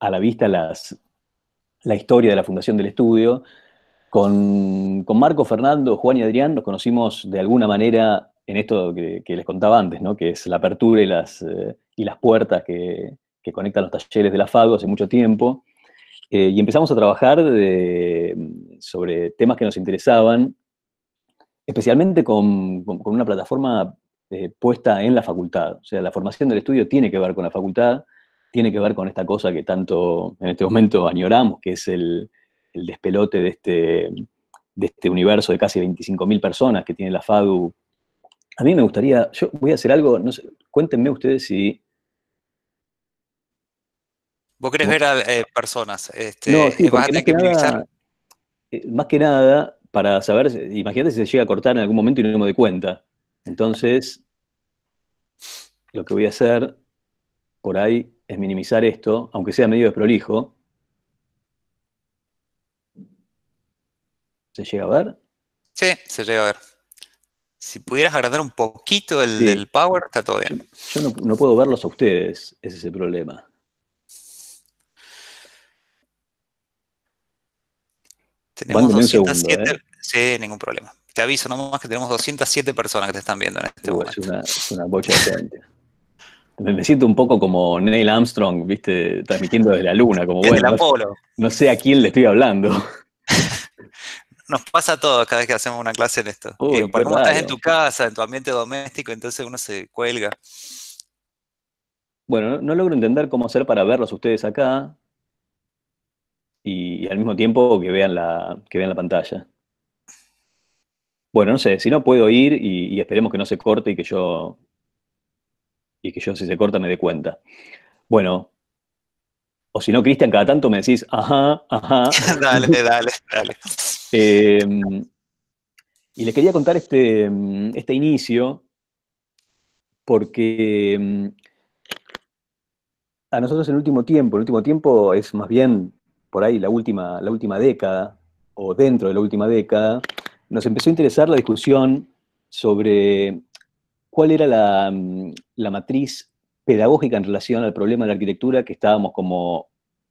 a la vista las, la historia de la fundación del estudio. Con, con, Marco, Fernando, Juan y Adrián nos conocimos de alguna manera en esto que, les contaba antes, ¿no? que es la apertura y las, eh, y las puertas que, que, conectan los talleres de la FAGO hace mucho tiempo. Eh, y empezamos a trabajar sobre temas que nos interesaban, especialmente con, con, una plataforma eh, puesta en la facultad. O sea, la formación del estudio tiene que ver con la facultad, tiene que ver con esta cosa que tanto en este momento añoramos, que es el, despelote de este, de este universo de casi 25.000 personas que tiene la FADU. A mí me gustaría, yo voy a hacer algo, no cuéntenme ustedes si... Vos querés ver a personas, no, que, Más que nada, para saber, imagínate si se llega a cortar en algún momento y no me doy cuenta. Entonces, lo que voy a hacer por ahí es minimizar esto, aunque sea medio desprolijo. ¿Se llega a ver? Sí, se llega a ver. Si pudieras agrandar un poquito el, power, está todo bien. Yo no, puedo verlos a ustedes, ese es el problema. Tenemos 207. Segundo, ¿eh? Sí, ningún problema. Te aviso nomás que tenemos 207 personas que te están viendo en este web. Uh, es una, es bocha de gente. Me siento un poco como Neil Armstrong, viste, transmitiendo desde la luna, como bueno. Apolo. No, sé a quién le estoy hablando. Nos pasa a todos cada vez que hacemos una clase en esto. cuando eh, estás en tu casa, en tu ambiente doméstico, entonces uno se cuelga. Bueno, no logro entender cómo hacer para verlos ustedes acá y, al mismo tiempo que vean la, que vean la pantalla. Bueno, no sé, si no puedo ir y esperemos que no se corte y que yo y que yo si se corta me dé cuenta. Bueno, o si no, Cristian, cada tanto me decís, ajá, ajá. dale, dale, dale. Em, y le quería contar este, em, este inicio porque em, a nosotros en el último tiempo, el último tiempo es más bien por ahí la última, la última década, o dentro de la última década, nos empezó a interesar la discusión sobre cuál era la, la matriz pedagógica en relación al problema de la arquitectura que estábamos como,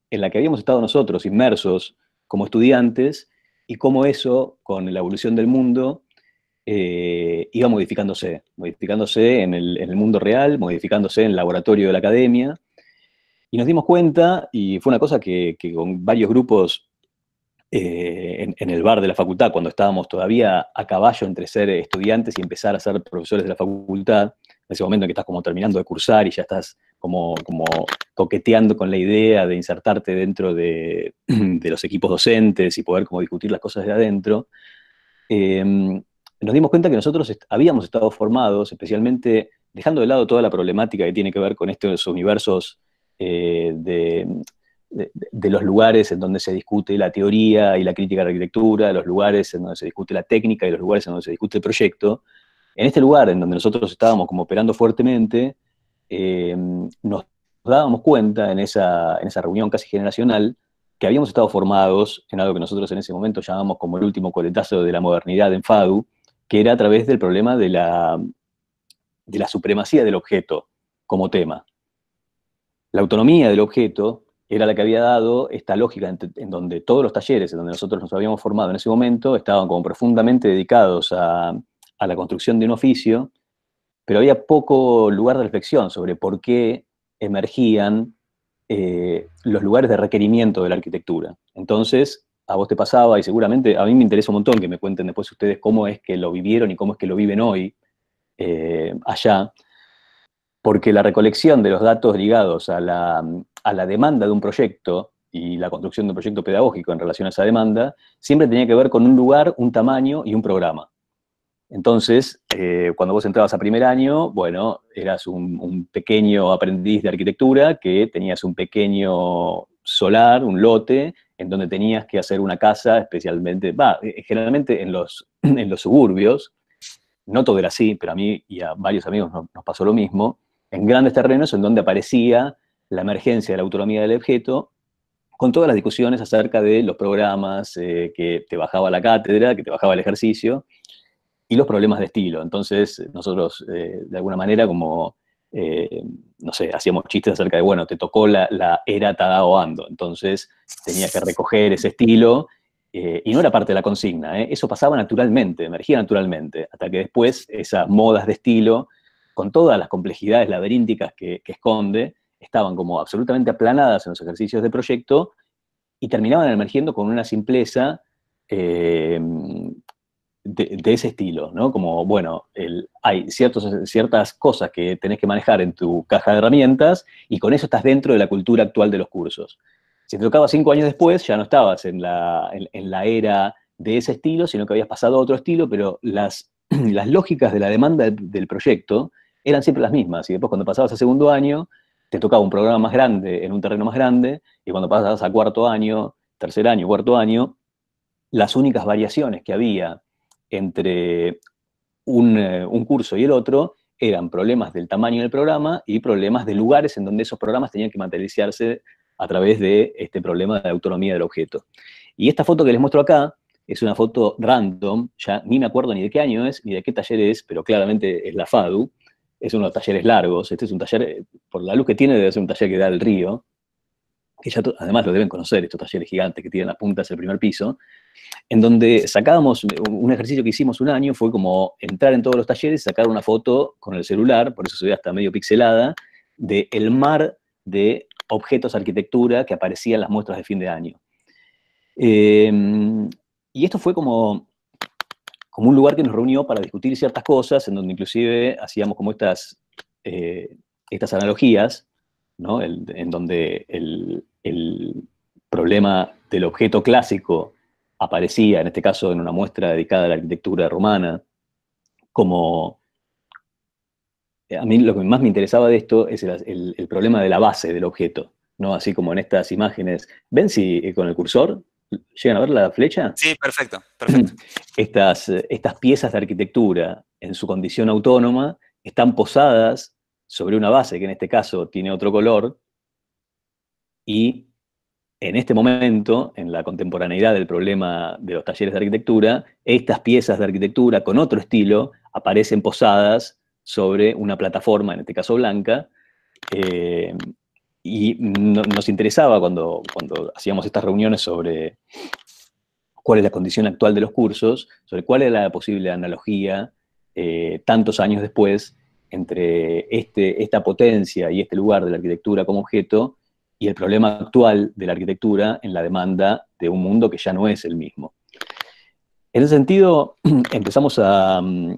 en la que habíamos estado nosotros inmersos como estudiantes, y cómo eso, con la evolución del mundo, eh, iba modificándose, modificándose en el, mundo real, modificándose en el laboratorio de la academia, y nos dimos cuenta, y fue una cosa que, con varios grupos eh, en, el bar de la facultad, cuando estábamos todavía a caballo entre ser estudiantes y empezar a ser profesores de la facultad, en ese momento en que estás como terminando de cursar y ya estás como, como coqueteando con la idea de insertarte dentro de, de los equipos docentes y poder como discutir las cosas de adentro, em, nos dimos cuenta que nosotros habíamos estado formados, especialmente dejando de lado toda la problemática que tiene que ver con estos universos eh, de, de, los lugares en donde se discute la teoría y la crítica de la arquitectura, de los lugares en donde se discute la técnica y los lugares en donde se discute el proyecto, en este lugar en donde nosotros estábamos como operando fuertemente, eh, nos dábamos cuenta en esa, en esa reunión casi generacional que habíamos estado formados en algo que nosotros en ese momento llamamos como el último coletazo de la modernidad en FADU, que era a través del problema de la, de la supremacía del objeto como tema. La autonomía del objeto era la que había dado esta lógica en, donde todos los talleres en donde nosotros nos habíamos formado en ese momento estaban como profundamente dedicados a, a la construcción de un oficio, pero había poco lugar de reflexión sobre por qué emergían eh, los lugares de requerimiento de la arquitectura. Entonces, a vos te pasaba y seguramente a mí me interesa un montón que me cuenten después ustedes cómo es que lo vivieron y cómo es que lo viven hoy eh, allá, porque la recolección de los datos ligados a la, a la demanda de un proyecto y la construcción de un proyecto pedagógico en relación a esa demanda, siempre tenía que ver con un lugar, un tamaño y un programa. Entonces, eh, cuando vos entrabas a primer año, bueno, eras un, pequeño aprendiz de arquitectura que tenías un pequeño solar, un lote, en donde tenías que hacer una casa especialmente, eh, generalmente en los, suburbios, no todo era así, pero a mí y a varios amigos nos, pasó lo mismo, en grandes terrenos en donde aparecía la emergencia de la autonomía del objeto con todas las discusiones acerca de los programas, eh, que te bajaba la cátedra, que te bajaba el ejercicio, y los problemas de estilo. Entonces, eh, nosotros, eh, de alguna manera, como, eh, no sé, hacíamos chistes acerca de, bueno, te tocó la, la era Tadao Ando, entonces tenía que recoger ese estilo, y no era parte de la consigna, eso pasaba naturalmente, emergía naturalmente, hasta que después esas modas de estilo, con todas las complejidades laberínticas que, esconde, estaban como absolutamente aplanadas en los ejercicios de proyecto y terminaban emergiendo con una simpleza de, ese estilo, ¿no? Como, bueno, hay ciertas cosas que tenés que manejar en tu caja de herramientas y con eso estás dentro de la cultura actual de los cursos. Si te tocaba cinco años después, ya no estabas en la, era de ese estilo, sino que habías pasado a otro estilo, pero las, las lógicas de la demanda del, del, proyecto eran siempre las mismas. Y después cuando pasabas a segundo año, te tocaba un programa más grande, en un terreno más grande, y cuando pasabas a cuarto año, tercer año, cuarto año, las únicas variaciones que había entre eh, un, curso y el otro eran problemas del tamaño del programa y problemas de lugares en donde esos programas tenían que materializarse a través de este problema de autonomía del objeto. Y esta foto que les muestro acá es una foto random, ya ni me acuerdo ni de qué año es, ni de qué taller es, pero claramente es la FADU, es uno de los talleres largos, este es un taller, eh, por la luz que tiene debe ser un taller que da el río, que además lo deben conocer, estos talleres gigantes que tienen las puntas el primer piso, en donde sacábamos, eh, un ejercicio que hicimos un año fue como entrar en todos los talleres, sacar una foto con el celular, por eso se ve hasta medio pixelada, del el mar de objetos arquitectura que aparecían en las muestras de fin de año. Em, y esto fue como, como un lugar que nos reunió para discutir ciertas cosas, en donde inclusive hacíamos como estas, eh, estas analogías, en donde el, el problema del objeto clásico aparecía, en este caso en una muestra dedicada a la arquitectura romana, como... Eh, a mí lo que más me interesaba de esto es el, problema de la base del objeto, ¿no? Así como en estas imágenes. ¿Ven si eh, con el cursor llegan a ver la flecha? Sí, perfecto, Estas, eh, estas piezas de arquitectura, en su condición autónoma, están posadas sobre una base que en este caso tiene otro color, y en este momento, en la contemporaneidad del problema de los talleres de arquitectura, estas piezas de arquitectura con otro estilo aparecen posadas sobre una plataforma, en este caso blanca, eh, y nos interesaba cuando, hacíamos estas reuniones sobre cuál es la condición actual de los cursos, sobre cuál es la posible analogía eh, tantos años después entre este, esta potencia y este lugar de la arquitectura como objeto y el problema actual de la arquitectura en la demanda de un mundo que ya no es el mismo. En ese sentido, empezamos a mm,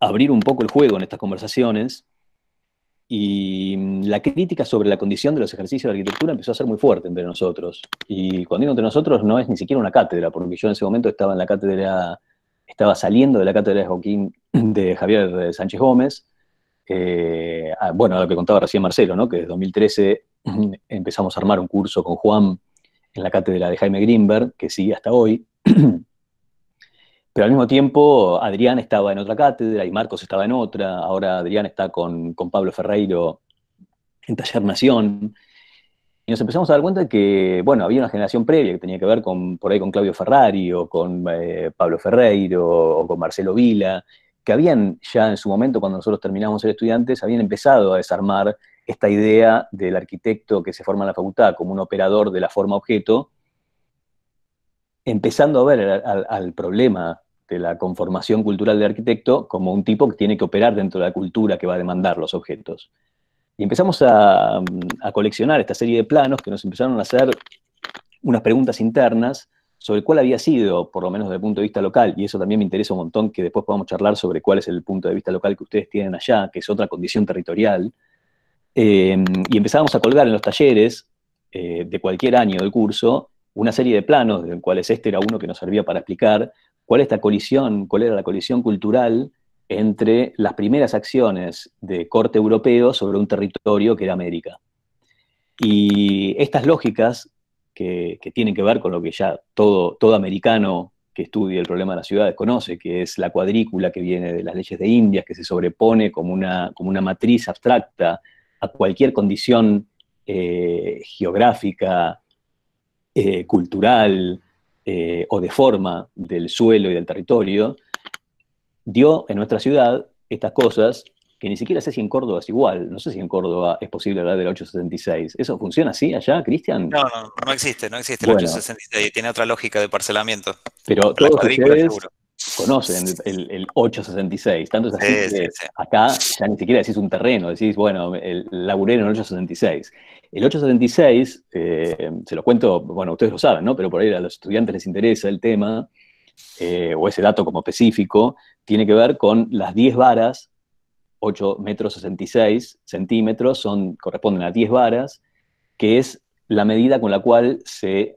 abrir un poco el juego en estas conversaciones y mm, la crítica sobre la condición de los ejercicios de arquitectura empezó a ser muy fuerte entre nosotros. Y cuando digo entre nosotros no es ni siquiera una cátedra, porque yo en ese momento estaba en la cátedra, estaba saliendo de la cátedra de Joaquín de Javier Sánchez Gómez, eh, ah, bueno, lo que contaba recién Marcelo, que desde 2013 empezamos a armar un curso con Juan en la cátedra de Jaime Greenberg, que sigue hasta hoy. Pero al mismo tiempo, Adrián estaba en otra cátedra y Marcos estaba en otra. Ahora Adrián está con, Pablo Ferreiro en Taller Nación. Y nos empezamos a dar cuenta que, bueno, había una generación previa que tenía que ver con, por ahí con Claudio Ferrari o con eh, Pablo Ferreiro o con Marcelo Vila, que habían ya en su momento, cuando nosotros terminábamos ser estudiantes, habían empezado a desarmar esta idea del arquitecto que se forma en la facultad como un operador de la forma objeto, empezando a ver al, problema de la conformación cultural del arquitecto como un tipo que tiene que operar dentro de la cultura que va a demandar los objetos. Y empezamos a coleccionar esta serie de planos que nos empezaron a hacer unas preguntas internas sobre cuál había sido, por lo menos desde el punto de vista local, y eso también me interesa un montón, que después podamos charlar sobre cuál es el punto de vista local que ustedes tienen allá, que es otra condición territorial. Em, y empezábamos a colgar en los talleres eh, de cualquier año del curso una serie de planos, de los cuales este era uno que nos servía para explicar cuál colisión, cuál era la colisión cultural entre las primeras acciones de corte europeo sobre un territorio que era América. Y estas lógicas que, tienen que ver con lo que ya todo, todo americano que estudia el problema de las ciudades conoce, que es la cuadrícula que viene de las leyes de Indias, que se sobrepone como una, como una matriz abstracta a cualquier condición eh, geográfica, eh, cultural eh, o de forma del suelo y del territorio, dio en nuestra ciudad estas cosas que ni siquiera sé si en Córdoba es igual, no sé si en Córdoba es posible hablar del 866. ¿Eso funciona así allá, Cristian? No, no, existe, no existe el 866, tiene otra lógica de parcelamiento. Pero todos ustedes conocen el, 866, tanto es así que acá ya ni siquiera decís un terreno, decís, bueno, el laburero en el 866. El 876 eh, se lo cuento, bueno, ustedes lo saben, ¿no? Pero por ahí a los estudiantes les interesa el tema, eh, o ese dato como específico, tiene que ver con las 10 varas 8 metros 66 centímetros, son, corresponden a 10 varas, que es la medida con la cual se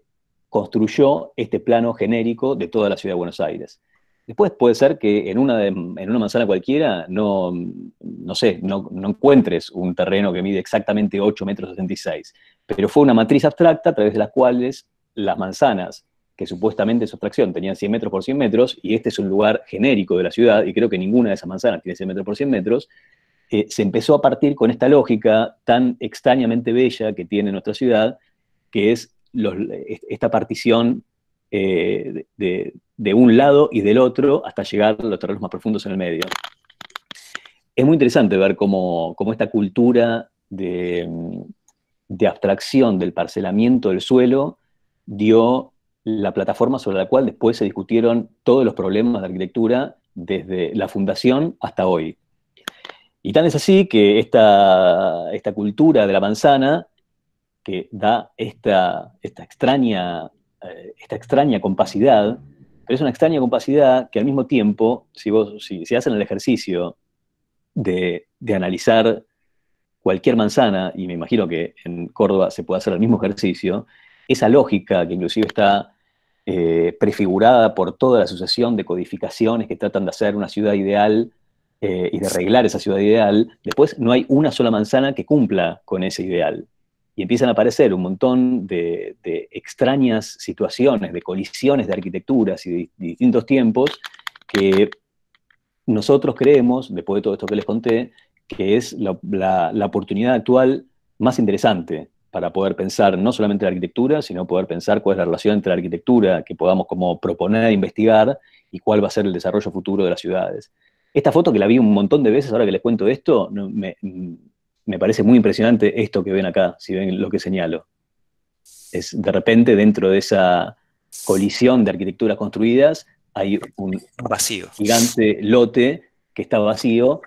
construyó este plano genérico de toda la ciudad de Buenos Aires. Después puede ser que en una, en una manzana cualquiera no, no sé, no, no, encuentres un terreno que mide exactamente 8 metros 66, pero fue una matriz abstracta a través de las cuales las manzanas que supuestamente es abstracción, tenían 100 metros por 100 metros, y este es un lugar genérico de la ciudad, y creo que ninguna de esas manzanas tiene 100 metros por 100 metros, eh, se empezó a partir con esta lógica tan extrañamente bella que tiene nuestra ciudad, que es esta partición eh, de, un lado y del otro hasta llegar a los terrenos más profundos en el medio. Es muy interesante ver cómo, esta cultura de, de abstracción del parcelamiento del suelo dio la plataforma sobre la cual después se discutieron todos los problemas de arquitectura desde la fundación hasta hoy. Y tan es así que esta, esta cultura de la manzana, que da esta, esta, extraña, eh, esta extraña compacidad, pero es una extraña compacidad que al mismo tiempo, si, vos, si, hacen el ejercicio de, de, analizar cualquier manzana, y me imagino que en Córdoba se puede hacer el mismo ejercicio, esa lógica que inclusive está eh, prefigurada por toda la sucesión de codificaciones que tratan de hacer una ciudad ideal eh, y de arreglar esa ciudad ideal, después no hay una sola manzana que cumpla con ese ideal. Y empiezan a aparecer un montón de, extrañas situaciones, de colisiones de arquitecturas y de, distintos tiempos que nosotros creemos, después de todo esto que les conté, que es la oportunidad actual más interesante para poder pensar no solamente la arquitectura, sino poder pensar cuál es la relación entre la arquitectura que podamos como proponer, investigar, y cuál va a ser el desarrollo futuro de las ciudades. Esta foto que la vi un montón de veces, ahora que les cuento esto, mm, me, parece muy impresionante esto que ven acá, si ven lo que señalo. Es de repente dentro de esa colisión de arquitecturas construidas hay un vacío. gigante lote que está vacío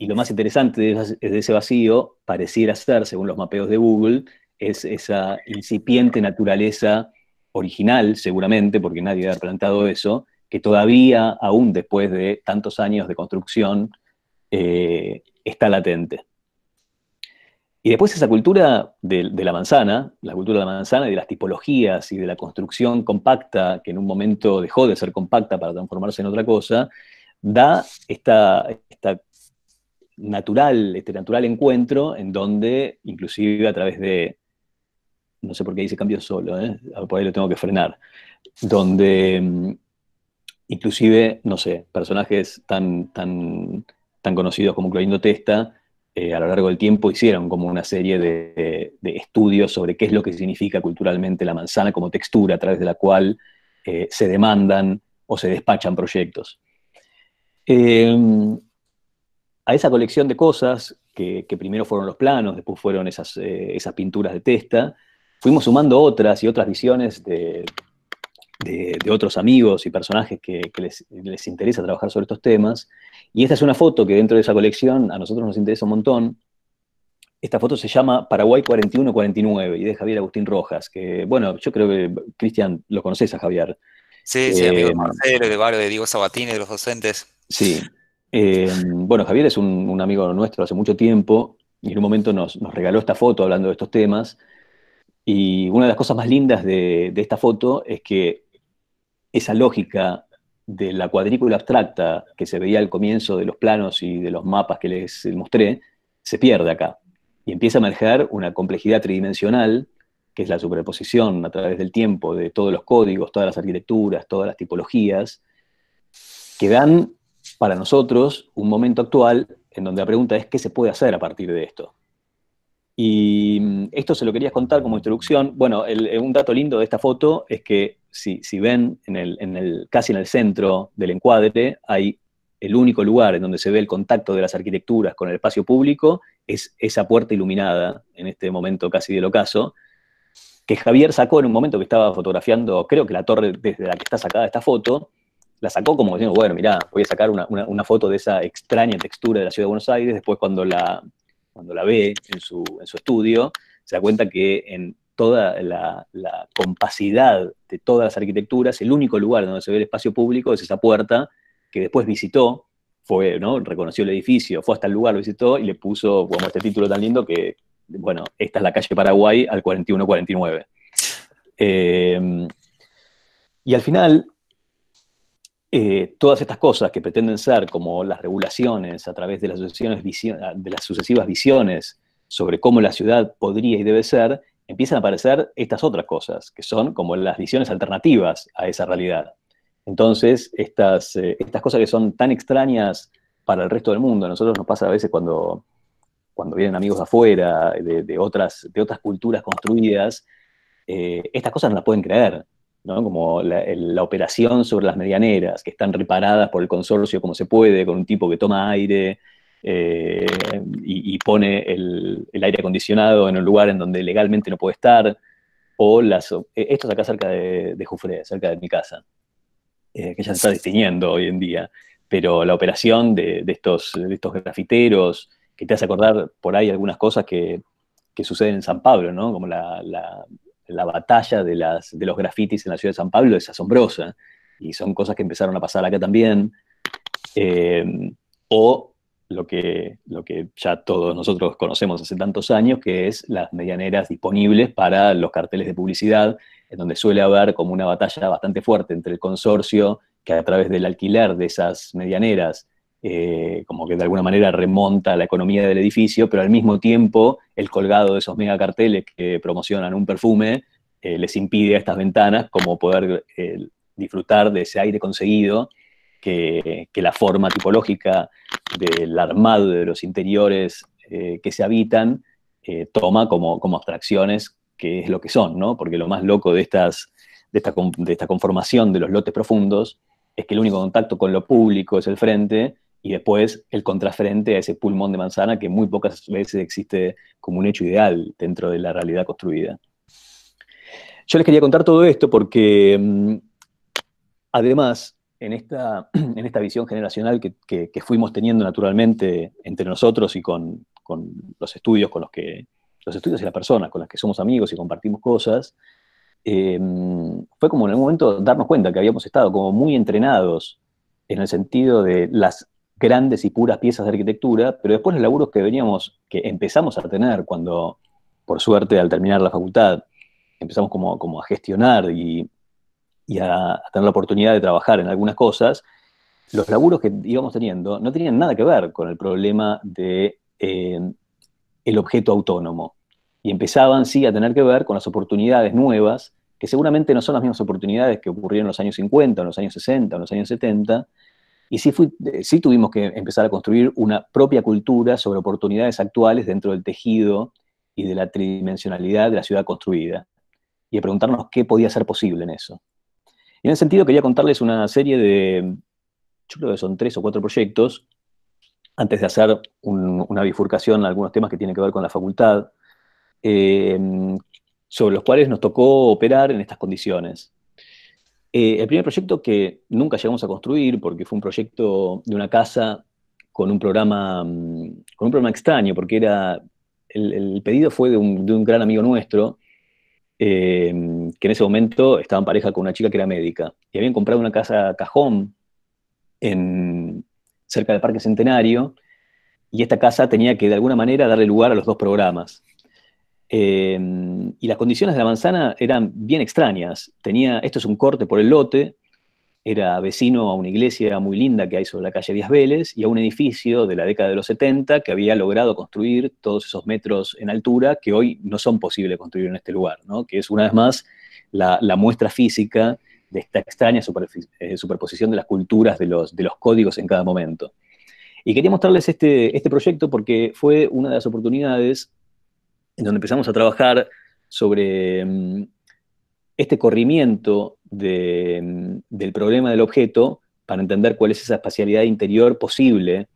y lo más interesante de ese vacío pareciera ser, según los mapeos de Google, es esa incipiente naturaleza original, seguramente, porque nadie ha plantado eso, que todavía, aún después de tantos años de construcción, eh, está latente. Y después esa cultura de, la manzana, la cultura de la manzana y de las tipologías y de la construcción compacta, que en un momento dejó de ser compacta para transformarse en otra cosa, da esta natural, este natural encuentro en donde, inclusive a través de no sé por qué dice cambio solo, ¿eh? ah, por ahí lo tengo que frenar, donde mm, inclusive, no sé, personajes tan, tan, conocidos como Clorindo Testa, eh, a lo largo del tiempo hicieron como una serie de, estudios sobre qué es lo que significa culturalmente la manzana como textura a través de la cual eh, se demandan o se despachan proyectos. Em, a esa colección de cosas, que, primero fueron los planos, después fueron esas, esas pinturas de testa, fuimos sumando otras y otras visiones de, otros amigos y personajes que, les, interesa trabajar sobre estos temas. Y esta es una foto que dentro de esa colección a nosotros nos interesa un montón. Esta foto se llama Paraguay 4149 y de Javier Agustín Rojas, que bueno, yo creo que, Cristian, lo conoces a Javier. Sí, sí, eh, amigo de Marcelo, de Barrio, de Diego Sabatini, de los docentes. Sí. Eh, bueno, Javier es un, amigo nuestro hace mucho tiempo y en un momento nos, nos regaló esta foto hablando de estos temas y una de las cosas más lindas de, esta foto es que esa lógica de la cuadrícula abstracta que se veía al comienzo de los planos y de los mapas que les mostré, se pierde acá. Y empieza a manejar una complejidad tridimensional, que es la superposición a través del tiempo de todos los códigos, todas las arquitecturas, todas las tipologías, que dan para nosotros un momento actual en donde la pregunta es qué se puede hacer a partir de esto. Y mm, esto se lo quería contar como introducción. Bueno, eh, un dato lindo de esta foto es que si, ven, en el, casi en el centro del encuadre, hay el único lugar en donde se ve el contacto de las arquitecturas con el espacio público, es esa puerta iluminada, en este momento casi del ocaso, que Javier sacó en un momento que estaba fotografiando, creo que la torre desde la que está sacada esta foto, la sacó como diciendo, bueno, mirá, voy a sacar una foto de esa extraña textura de la ciudad de Buenos Aires, después cuando la, cuando la ve en su, estudio, se da cuenta que en toda la, compacidad de todas las arquitecturas, el único lugar donde se ve el espacio público es esa puerta que después visitó, fue, ¿no? Reconoció el edificio, fue hasta el lugar, lo visitó y le puso, bueno, este título tan lindo que, bueno, esta es la calle Paraguay al 4149. Eh, y al final, eh, todas estas cosas que pretenden ser como las regulaciones a través de las, ah, de las sucesivas visiones sobre cómo la ciudad podría y debe ser, empiezan a aparecer estas otras cosas, que son como las visiones alternativas a esa realidad. Entonces, estas, eh, estas cosas que son tan extrañas para el resto del mundo, a nosotros nos pasa a veces cuando, cuando vienen amigos afuera, de, otras, de otras culturas construidas, eh, estas cosas no las pueden creer como la, operación sobre las medianeras, que están reparadas por el consorcio como se puede, con un tipo que toma aire eh, y, pone el, aire acondicionado en un lugar en donde legalmente no puede estar, o las... Eh, esto es acá cerca de, Jufre, cerca de mi casa, eh, que ya se está distinguiendo hoy en día, pero la operación de, estos, estos grafiteros, que te hace acordar por ahí algunas cosas que, que suceden en San Pablo, ¿no? Como la la batalla de, los grafitis en la ciudad de San Pablo es asombrosa y son cosas que empezaron a pasar acá también. Em, o lo que, lo que ya todos nosotros conocemos hace tantos años, que es las medianeras disponibles para los carteles de publicidad, en donde suele haber como una batalla bastante fuerte entre el consorcio que a través del alquiler de esas medianeras eh, como que de alguna manera remonta a la economía del edificio, pero al mismo tiempo el colgado de esos mega carteles que promocionan un perfume eh, les impide a estas ventanas como poder eh, disfrutar de ese aire conseguido que, la forma tipológica del armado de los interiores que se habitan toma como, como abstracciones que es lo que son, Porque lo más loco de, de esta conformación de los lotes profundos es que el único contacto con lo público es el frente y después el contrafrente a ese pulmón de manzana que muy pocas veces existe como un hecho ideal dentro de la realidad construida. Yo les quería contar todo esto porque, mm, además, en esta, en esta visión generacional que, fuimos teniendo naturalmente entre nosotros y con, los estudios con los que los estudios y las personas con las que somos amigos y compartimos cosas, em, fue como en un momento darnos cuenta que habíamos estado como muy entrenados en el sentido de las grandes y puras piezas de arquitectura, pero después los laburos que veníamos, que empezamos a tener cuando, por suerte, al terminar la facultad, empezamos como, a gestionar y, a, tener la oportunidad de trabajar en algunas cosas, los laburos que íbamos teniendo no tenían nada que ver con el problema de eh, el objeto autónomo. Y empezaban, sí, a tener que ver con las oportunidades nuevas, que seguramente no son las mismas oportunidades que ocurrieron en los años 50, en los años 60, en los años 70, y eh, sí, tuvimos que empezar a construir una propia cultura sobre oportunidades actuales dentro del tejido y de la tridimensionalidad de la ciudad construida, y a preguntarnos qué podía ser posible en eso. en ese sentido quería contarles una serie de, yo creo que son tres o cuatro proyectos, antes de hacer una bifurcación en algunos temas que tienen que ver con la facultad, eh, sobre los cuales nos tocó operar en estas condiciones. Eh, el primer proyecto que nunca llegamos a construir, porque fue un proyecto de una casa con un programa, mm, con un programa extraño, porque era. El, pedido fue de un, gran amigo nuestro, eh, que en ese momento estaba en pareja con una chica que era médica. Y habían comprado una casa cajón en, cerca del Parque Centenario, y esta casa tenía que de alguna manera darle lugar a los dos programas. Em, y las condiciones de la manzana eran bien extrañas. Tenía, esto es un corte por el lote, era vecino a una iglesia muy linda que hay sobre la calle Díaz Vélez y a un edificio de la década de los 70 que había logrado construir todos esos metros en altura que hoy no son posibles construir en este lugar, ¿no? que es una vez más la, muestra física de esta extraña eh, superposición de las culturas, de los, códigos en cada momento. Y quería mostrarles este, este proyecto porque fue una de las oportunidades en donde empezamos a trabajar sobre mm, este corrimiento mm, del problema del objeto para entender cuál es esa espacialidad interior posible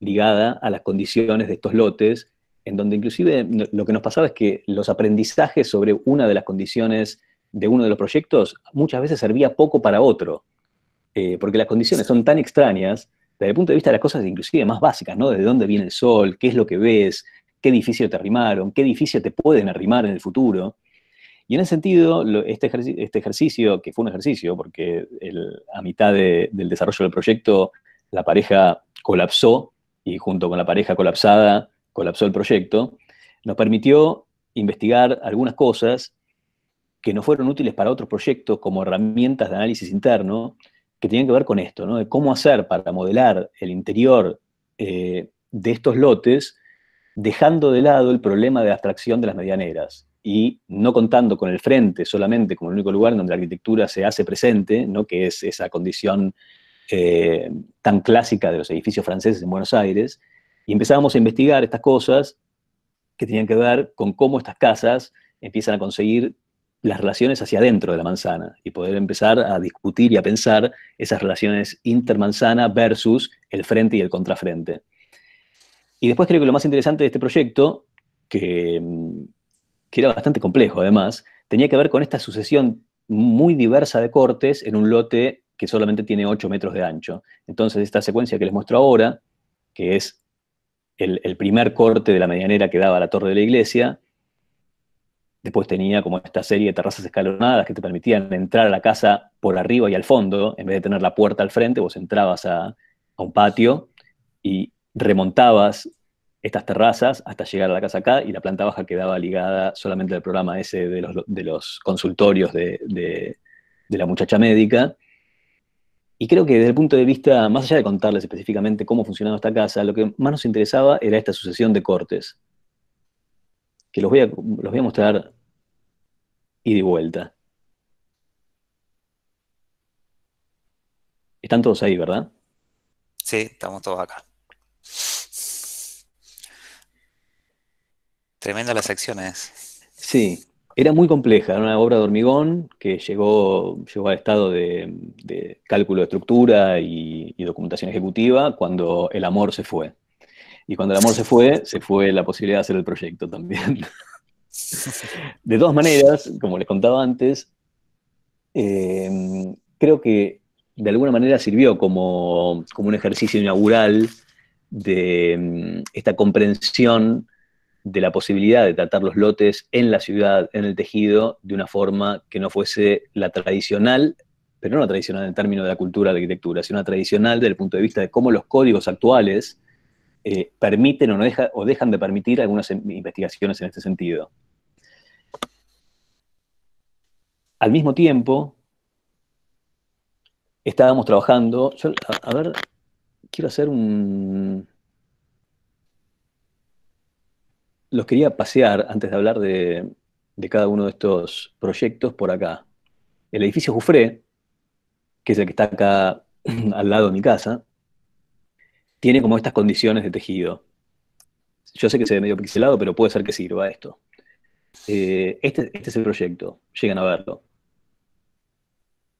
ligada a las condiciones de estos lotes, en donde inclusive lo que nos pasaba es que los aprendizajes sobre una de las condiciones de uno de los proyectos muchas veces servía poco para otro, eh, porque las condiciones son tan extrañas desde el punto de vista de las cosas inclusive más básicas, ¿no? Desde dónde viene el sol, qué es lo que ves, qué edificio te arrimaron, qué edificio te pueden arrimar en el futuro. Y en ese sentido, este, este, ejercicio, que fue un ejercicio, porque a mitad del desarrollo del proyecto, la pareja colapsó y junto con la pareja colapsada, colapsó el proyecto, nos permitió investigar algunas cosas que nos fueron útiles para otros proyectos como herramientas de análisis interno que tenían que ver con esto, ¿no? De cómo hacer para modelar el interior eh, de estos lotes dejando de lado el problema de abstracción de las medianeras y no contando con el frente solamente como el único lugar en donde la arquitectura se hace presente, ¿no? que es esa condición eh, tan clásica de los edificios franceses en Buenos Aires, y empezábamos a investigar estas cosas que tenían que ver con cómo estas casas empiezan a conseguir las relaciones hacia adentro de la manzana y poder empezar a discutir y a pensar esas relaciones intermanzana versus el frente y el contrafrente. Y después creo que lo más interesante de este proyecto, mm, que, era bastante complejo además, tenía que ver con esta sucesión muy diversa de cortes en un lote que solamente tiene 8 metros de ancho. Entonces, esta secuencia que les muestro ahora, que es el, primer corte de la medianera que daba a la torre de la iglesia, después tenía como esta serie de terrazas escalonadas que te permitían entrar a la casa por arriba y al fondo, en vez de tener la puerta al frente, vos entrabas a, a un patio y remontabas estas terrazas hasta llegar a la casa acá y la planta baja quedaba ligada solamente al programa ese de los, consultorios de, la muchacha médica. Y creo que desde el punto de vista, más allá de contarles específicamente cómo funcionaba esta casa, lo que más nos interesaba era esta sucesión de cortes, que los voy a, los voy a mostrar y de vuelta. Están todos ahí, ¿verdad? Sí, estamos todos acá. Tremenda las acciones. Sí, era muy compleja, era una obra de hormigón que llegó, llegó al estado de, cálculo de estructura y, documentación ejecutiva cuando el amor se fue. Y cuando el amor se fue, se fue la posibilidad de hacer el proyecto también. de todas maneras, como les contaba antes, eh, creo que de alguna manera sirvió como, como un ejercicio inaugural de mm, esta comprensión de la posibilidad de tratar los lotes en la ciudad, en el tejido, de una forma que no fuese la tradicional, pero no la tradicional en términos de la cultura, de la arquitectura, sino la tradicional desde el punto de vista de cómo los códigos actuales eh, permiten o, no o dejan de permitir algunas em, investigaciones en este sentido. Al mismo tiempo, estábamos trabajando, a ver, quiero hacer un... Los quería pasear antes de hablar de, cada uno de estos proyectos por acá. El edificio Jufré, que es el que está acá al lado de mi casa, tiene como estas condiciones de tejido. Yo sé que se ve medio pixelado, pero puede ser que sirva esto. Eh, este, este, es el proyecto, llegan a verlo.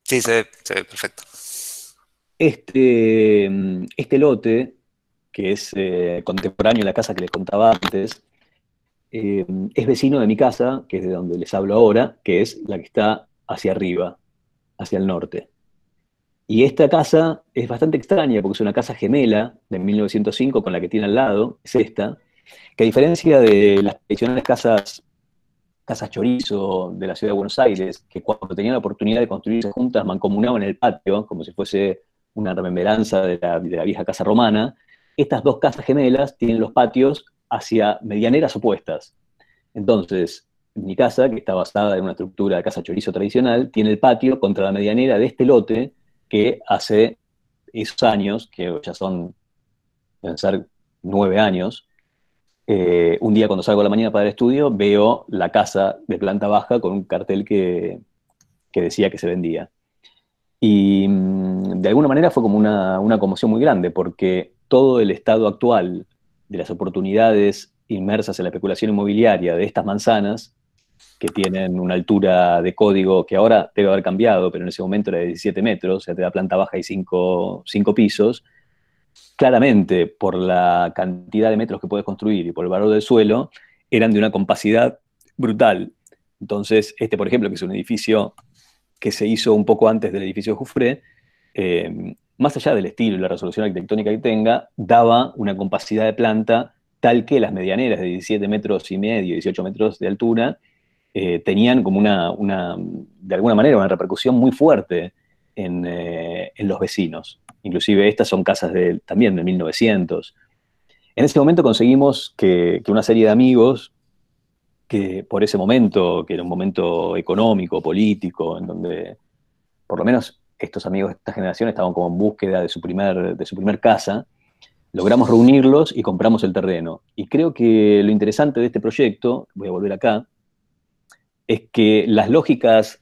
Sí, se ve perfecto. Este, este lote, que es eh, contemporáneo a la casa que les contaba antes, eh, es vecino de mi casa, que es de donde les hablo ahora, que es la que está hacia arriba, hacia el norte. Y esta casa es bastante extraña porque es una casa gemela de 1905 con la que tiene al lado, es esta, que a diferencia de las tradicionales casas, casas chorizo de la ciudad de Buenos Aires, que cuando tenían la oportunidad de construirse juntas mancomunaban el patio como si fuese una remembranza de la, vieja casa romana, estas dos casas gemelas tienen los patios hacia medianeras opuestas. Entonces, mi casa, que está basada en una estructura de casa chorizo tradicional, tiene el patio contra la medianera de este lote que hace esos años, que ya son, pensar, nueve años, eh, un día cuando salgo a la mañana para el estudio veo la casa de planta baja con un cartel que decía que se vendía. Y mm, de alguna manera fue como una, conmoción muy grande, porque todo el estado actual de las oportunidades inmersas en la especulación inmobiliaria de estas manzanas, que tienen una altura de código que ahora debe haber cambiado, pero en ese momento era de 17 metros, o sea, te da planta baja y 5 pisos, claramente por la cantidad de metros que puedes construir y por el valor del suelo, eran de una compacidad brutal. Entonces, este, por ejemplo, que es un edificio que se hizo un poco antes del edificio de Jufré, eh, más allá del estilo y la resolución arquitectónica que tenga, daba una compacidad de planta tal que las medianeras de 17 metros y medio, 18 metros de altura, eh, tenían como una, de alguna manera, una repercusión muy fuerte en, eh, los vecinos. Inclusive estas son casas también de 1900. En ese momento conseguimos que una serie de amigos que por ese momento, que era un momento económico, político, en donde por lo menos estos amigos de esta generación estaban como en búsqueda de su primer, de su primer casa, logramos reunirlos y compramos el terreno. Y creo que lo interesante de este proyecto, voy a volver acá, es que las lógicas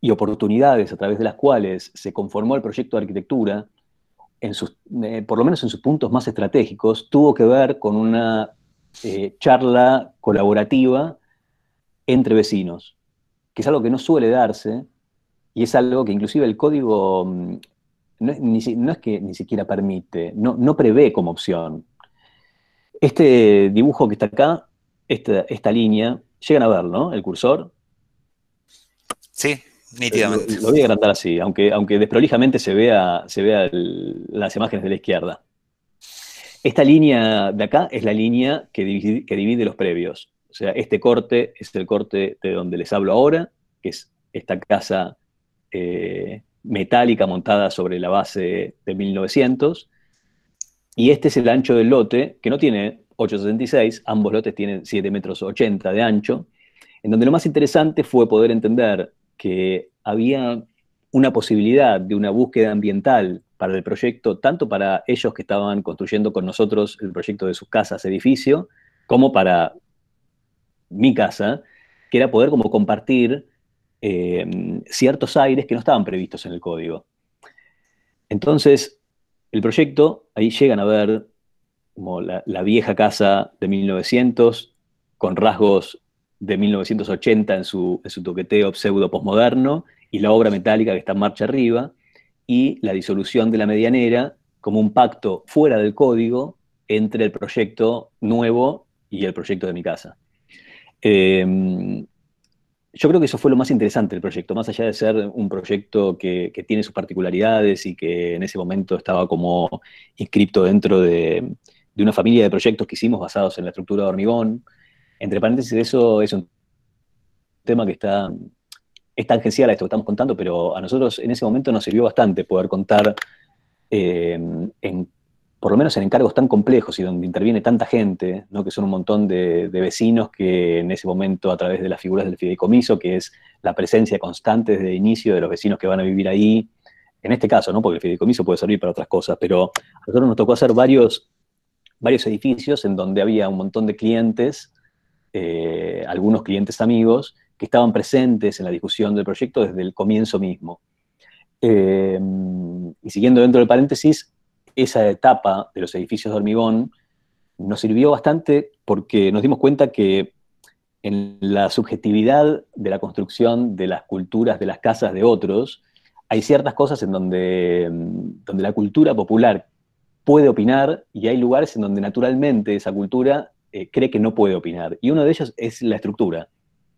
y oportunidades a través de las cuales se conformó el proyecto de arquitectura, en eh, por lo menos en sus puntos más estratégicos, tuvo que ver con una eh, charla colaborativa entre vecinos, que es algo que no suele darse y es algo que inclusive el código mm, no es, que ni siquiera permite, no, no, prevé como opción. Este dibujo que está acá, esta, esta línea, llegan a verlo, ¿no? El cursor. Sí, nítidamente. Lo, voy a agrandar así, aunque, aunque desprolijamente se vea, se vea las imágenes de la izquierda. Esta línea de acá es la línea que divide, los previos. O sea, este corte es el corte de donde les hablo ahora, que es esta casa eh, metálica montada sobre la base de 1900. Y este es el ancho del lote, que no tiene 8,66, ambos lotes tienen 7 metros 80 de ancho, en donde lo más interesante fue poder entender que había una posibilidad de una búsqueda ambiental para el proyecto, tanto para ellos que estaban construyendo con nosotros el proyecto de sus casas, edificio, como para mi casa, que era poder como compartir eh, ciertos aires que no estaban previstos en el código. Entonces, el proyecto, ahí llegan a ver como la, vieja casa de 1900, con rasgos de 1980 en su, en su toqueteo pseudo postmoderno, y la obra metálica que está en marcha arriba, y la disolución de la medianera como un pacto fuera del código entre el proyecto nuevo y el proyecto de mi casa. Em, yo creo que eso fue lo más interesante del proyecto, más allá de ser un proyecto que, tiene sus particularidades y que en ese momento estaba como inscripto dentro de, una familia de proyectos que hicimos basados en la estructura de hormigón. Entre paréntesis, eso es un tema que está es tangencial a esto que estamos contando, pero a nosotros en ese momento nos sirvió bastante poder contar, eh, por lo menos en encargos tan complejos y donde interviene tanta gente, ¿no? que son un montón de, vecinos que en ese momento a través de las figuras del fideicomiso, que es la presencia constante desde el inicio de los vecinos que van a vivir ahí, en este caso, ¿no? porque el fideicomiso puede servir para otras cosas, pero a nosotros nos tocó hacer varios, varios edificios en donde había un montón de clientes, eh, algunos clientes amigos, estaban presentes en la discusión del proyecto desde el comienzo mismo. Eh, y siguiendo dentro del paréntesis, esa etapa de los edificios de hormigón nos sirvió bastante porque nos dimos cuenta que en la subjetividad de la construcción de las culturas, de las casas de otros, hay ciertas cosas en donde, mm, donde la cultura popular puede opinar y hay lugares en donde naturalmente esa cultura eh, cree que no puede opinar. Y uno de ellos es la estructura.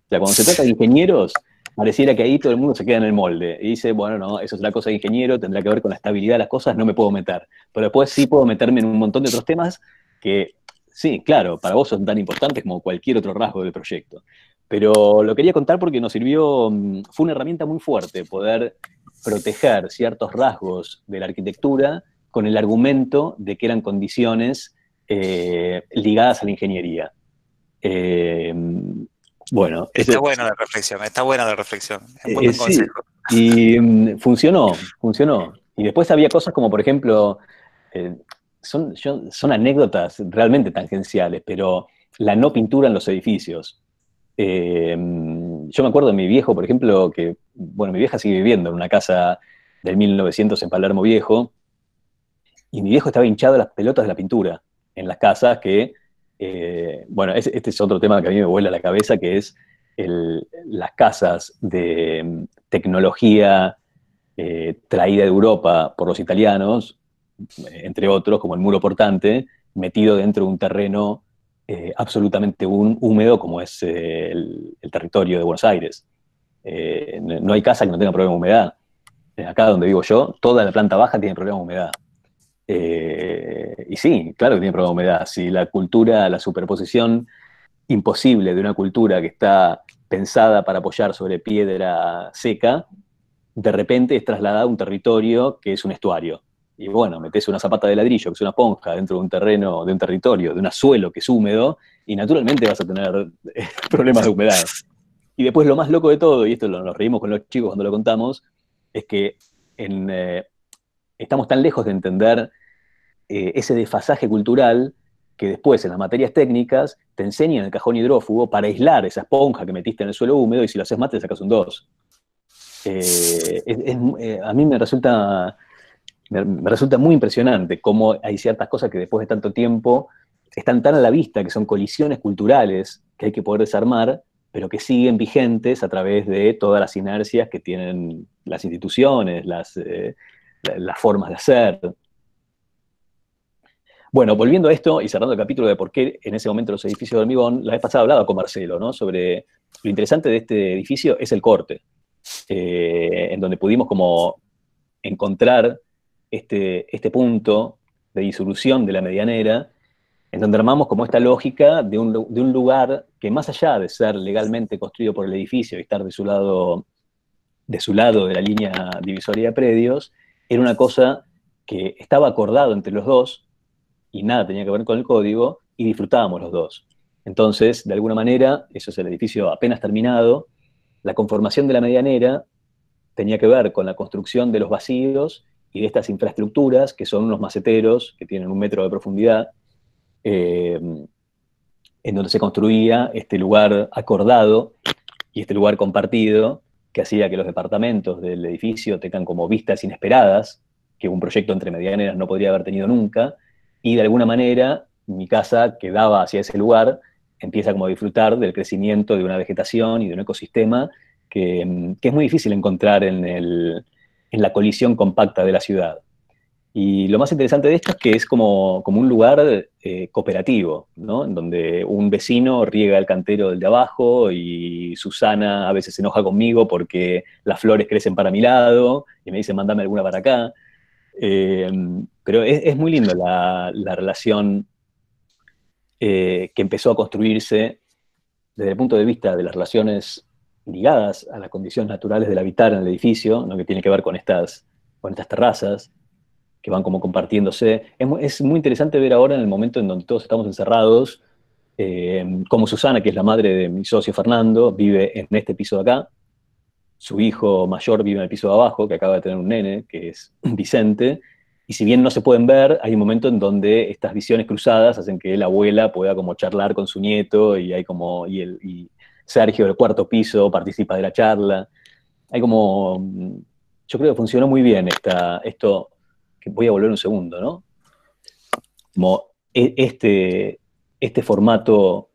O sea, cuando se trata de ingenieros, pareciera que ahí todo el mundo se queda en el molde y dice, bueno, no, eso es la cosa de ingeniero, tendrá que ver con la estabilidad de las cosas, no me puedo meter. Pero después sí puedo meterme en un montón de otros temas que, sí, claro, para vos son tan importantes como cualquier otro rasgo del proyecto. Pero lo quería contar porque nos sirvió, mm, fue una herramienta muy fuerte poder proteger ciertos rasgos de la arquitectura con el argumento de que eran condiciones eh, ligadas a la ingeniería. Eh, bueno, está buena la reflexión, está buena la reflexión. Eh, y mm, funcionó, funcionó. Y después había cosas como, por ejemplo, eh, son, anécdotas realmente tangenciales, pero la no pintura en los edificios. Eh, mm, yo me acuerdo de mi viejo, por ejemplo, que, bueno, mi vieja sigue viviendo en una casa del 1900 en Palermo Viejo, y mi viejo estaba hinchado a las pelotas de la pintura en las casas que eh, bueno, este es otro tema que a mí me vuela la cabeza, que es las casas de mm, tecnología eh, traída de Europa por los italianos, entre otros, como el muro portante, metido dentro de un terreno eh, absolutamente húmedo como es el, territorio de Buenos Aires. no hay casa que no tenga problema de humedad. Acá donde vivo yo, toda la planta baja tiene problema de humedad. Eh, y sí, claro que tiene problema de humedad. Si la cultura, la superposición imposible de una cultura que está pensada para apoyar sobre piedra seca, de repente es trasladada a un territorio que es un estuario. Y bueno, metes una zapata de ladrillo, que es una ponja dentro de un terreno, de un territorio, de un suelo que es húmedo, y naturalmente vas a tener eh, problemas de humedad. Y después lo más loco de todo, y esto lo, nos reímos con los chicos cuando lo contamos, es que en eh, estamos tan lejos de entender eh, ese desfasaje cultural que después en las materias técnicas te enseñan el cajón hidrófugo para aislar esa esponja que metiste en el suelo húmedo y si lo haces más te sacas un dos. Eh, eh, a mí me resulta, me, resulta muy impresionante cómo hay ciertas cosas que después de tanto tiempo están tan a la vista, que son colisiones culturales que hay que poder desarmar, pero que siguen vigentes a través de todas las inercias que tienen las instituciones, las, las formas de hacer. Bueno, volviendo a esto y cerrando el capítulo de por qué en ese momento los edificios de hormigón, la vez pasada hablaba con Marcelo, ¿no? Sobre lo interesante de este edificio es el corte, eh, en donde pudimos como encontrar este, este, punto de disolución de la medianera, en donde armamos como esta lógica de un, de un, lugar que más allá de ser legalmente construido por el edificio y estar de su lado de, su lado de la línea divisoria de predios, era una cosa que estaba acordado entre los dos y nada tenía que ver con el código y disfrutábamos los dos. Entonces, de alguna manera, eso es el edificio apenas terminado, la conformación de la medianera tenía que ver con la construcción de los vacíos y de estas infraestructuras, que son unos maceteros que tienen un metro de profundidad, eh, en donde se construía este lugar acordado y este lugar compartido, que hacía que los departamentos del edificio tengan como vistas inesperadas, que un proyecto entre medianeras no podría haber tenido nunca, y de alguna manera mi casa que daba hacia ese lugar empieza como a disfrutar del crecimiento de una vegetación y de un ecosistema que, mm, que es muy difícil encontrar en, el, en la colisión compacta de la ciudad. Y lo más interesante de esto es que es como, un lugar eh, cooperativo, En donde un vecino riega el cantero del de abajo y Susana a veces se enoja conmigo porque las flores crecen para mi lado y me dice, mándame alguna para acá. Eh, pero es, muy lindo la, relación eh, que empezó a construirse desde el punto de vista de las relaciones ligadas a las condiciones naturales del habitar en el edificio, lo que tiene que ver con estas, con estas terrazas, que van como compartiéndose. Es, muy interesante ver ahora en el momento en donde todos estamos encerrados, eh, como Susana, que es la madre de mi socio Fernando, vive en este piso de acá, su hijo mayor vive en el piso de abajo, que acaba de tener un nene, que es Vicente, y si bien no se pueden ver, hay un momento en donde estas visiones cruzadas hacen que la abuela pueda como charlar con su nieto y hay como, y, el, Sergio del cuarto piso participa de la charla. Hay como, mm, yo creo que funcionó muy bien esta, esto que voy a volver un segundo, ¿no? Como e, este, este formato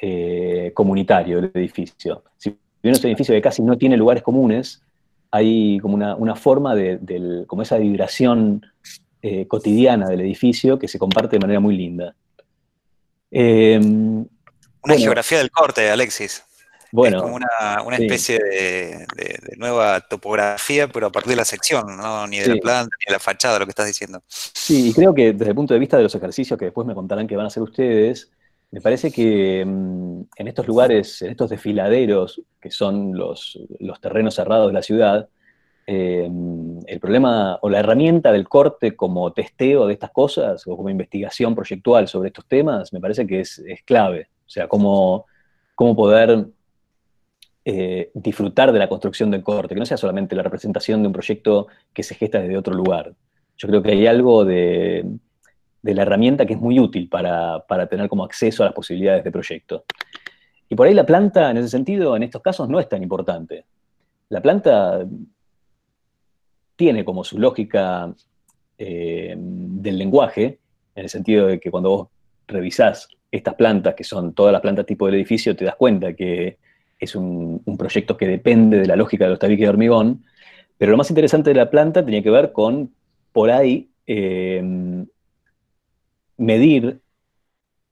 eh, comunitario del edificio. Si uno es un edificio que casi no tiene lugares comunes, hay como una, forma de, como esa vibración eh, cotidiana del edificio que se comparte de manera muy linda. Eh, una geografía del corte, Alexis es como una, especie de, nueva topografía, pero a partir de la sección, ni de la planta, ni de la fachada, lo que estás diciendo. Sí, y creo que desde el punto de vista de los ejercicios que después me contarán que van a hacer ustedes, me parece que mm, en estos lugares, en estos desfiladeros, que son los, terrenos cerrados de la ciudad, eh, mm, el problema o la herramienta del corte como testeo de estas cosas o como investigación proyectual sobre estos temas, me parece que es, clave. O sea, cómo, cómo poder eh, disfrutar de la construcción del corte, que no sea solamente la representación de un proyecto que se gesta desde otro lugar. Yo creo que hay algo de, la herramienta que es muy útil para, tener como acceso a las posibilidades de proyecto. Y por ahí la planta, en ese sentido, en estos casos no es tan importante. La planta tiene como su lógica eh, del lenguaje, en el sentido de que cuando vos revisás estas plantas, que son todas las plantas tipo del edificio, te das cuenta que es un, proyecto que depende de la lógica de los tabiques de hormigón, pero lo más interesante de la planta tenía que ver con, por ahí, em, medir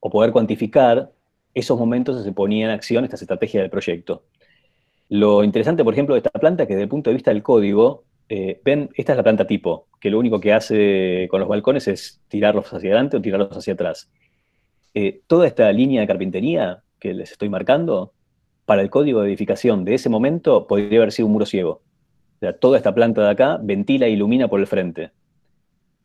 o poder cuantificar esos momentos en que se ponía en acción esta estrategia del proyecto. Lo interesante, por ejemplo, de esta planta, que desde el punto de vista del código, eh, ven, esta es la planta tipo, que lo único que hace con los balcones es tirarlos hacia adelante o tirarlos hacia atrás. Eh, toda esta línea de carpintería que les estoy marcando para el código de edificación de ese momento podría haber sido un muro ciego. O sea, toda esta planta de acá ventila e ilumina por el frente.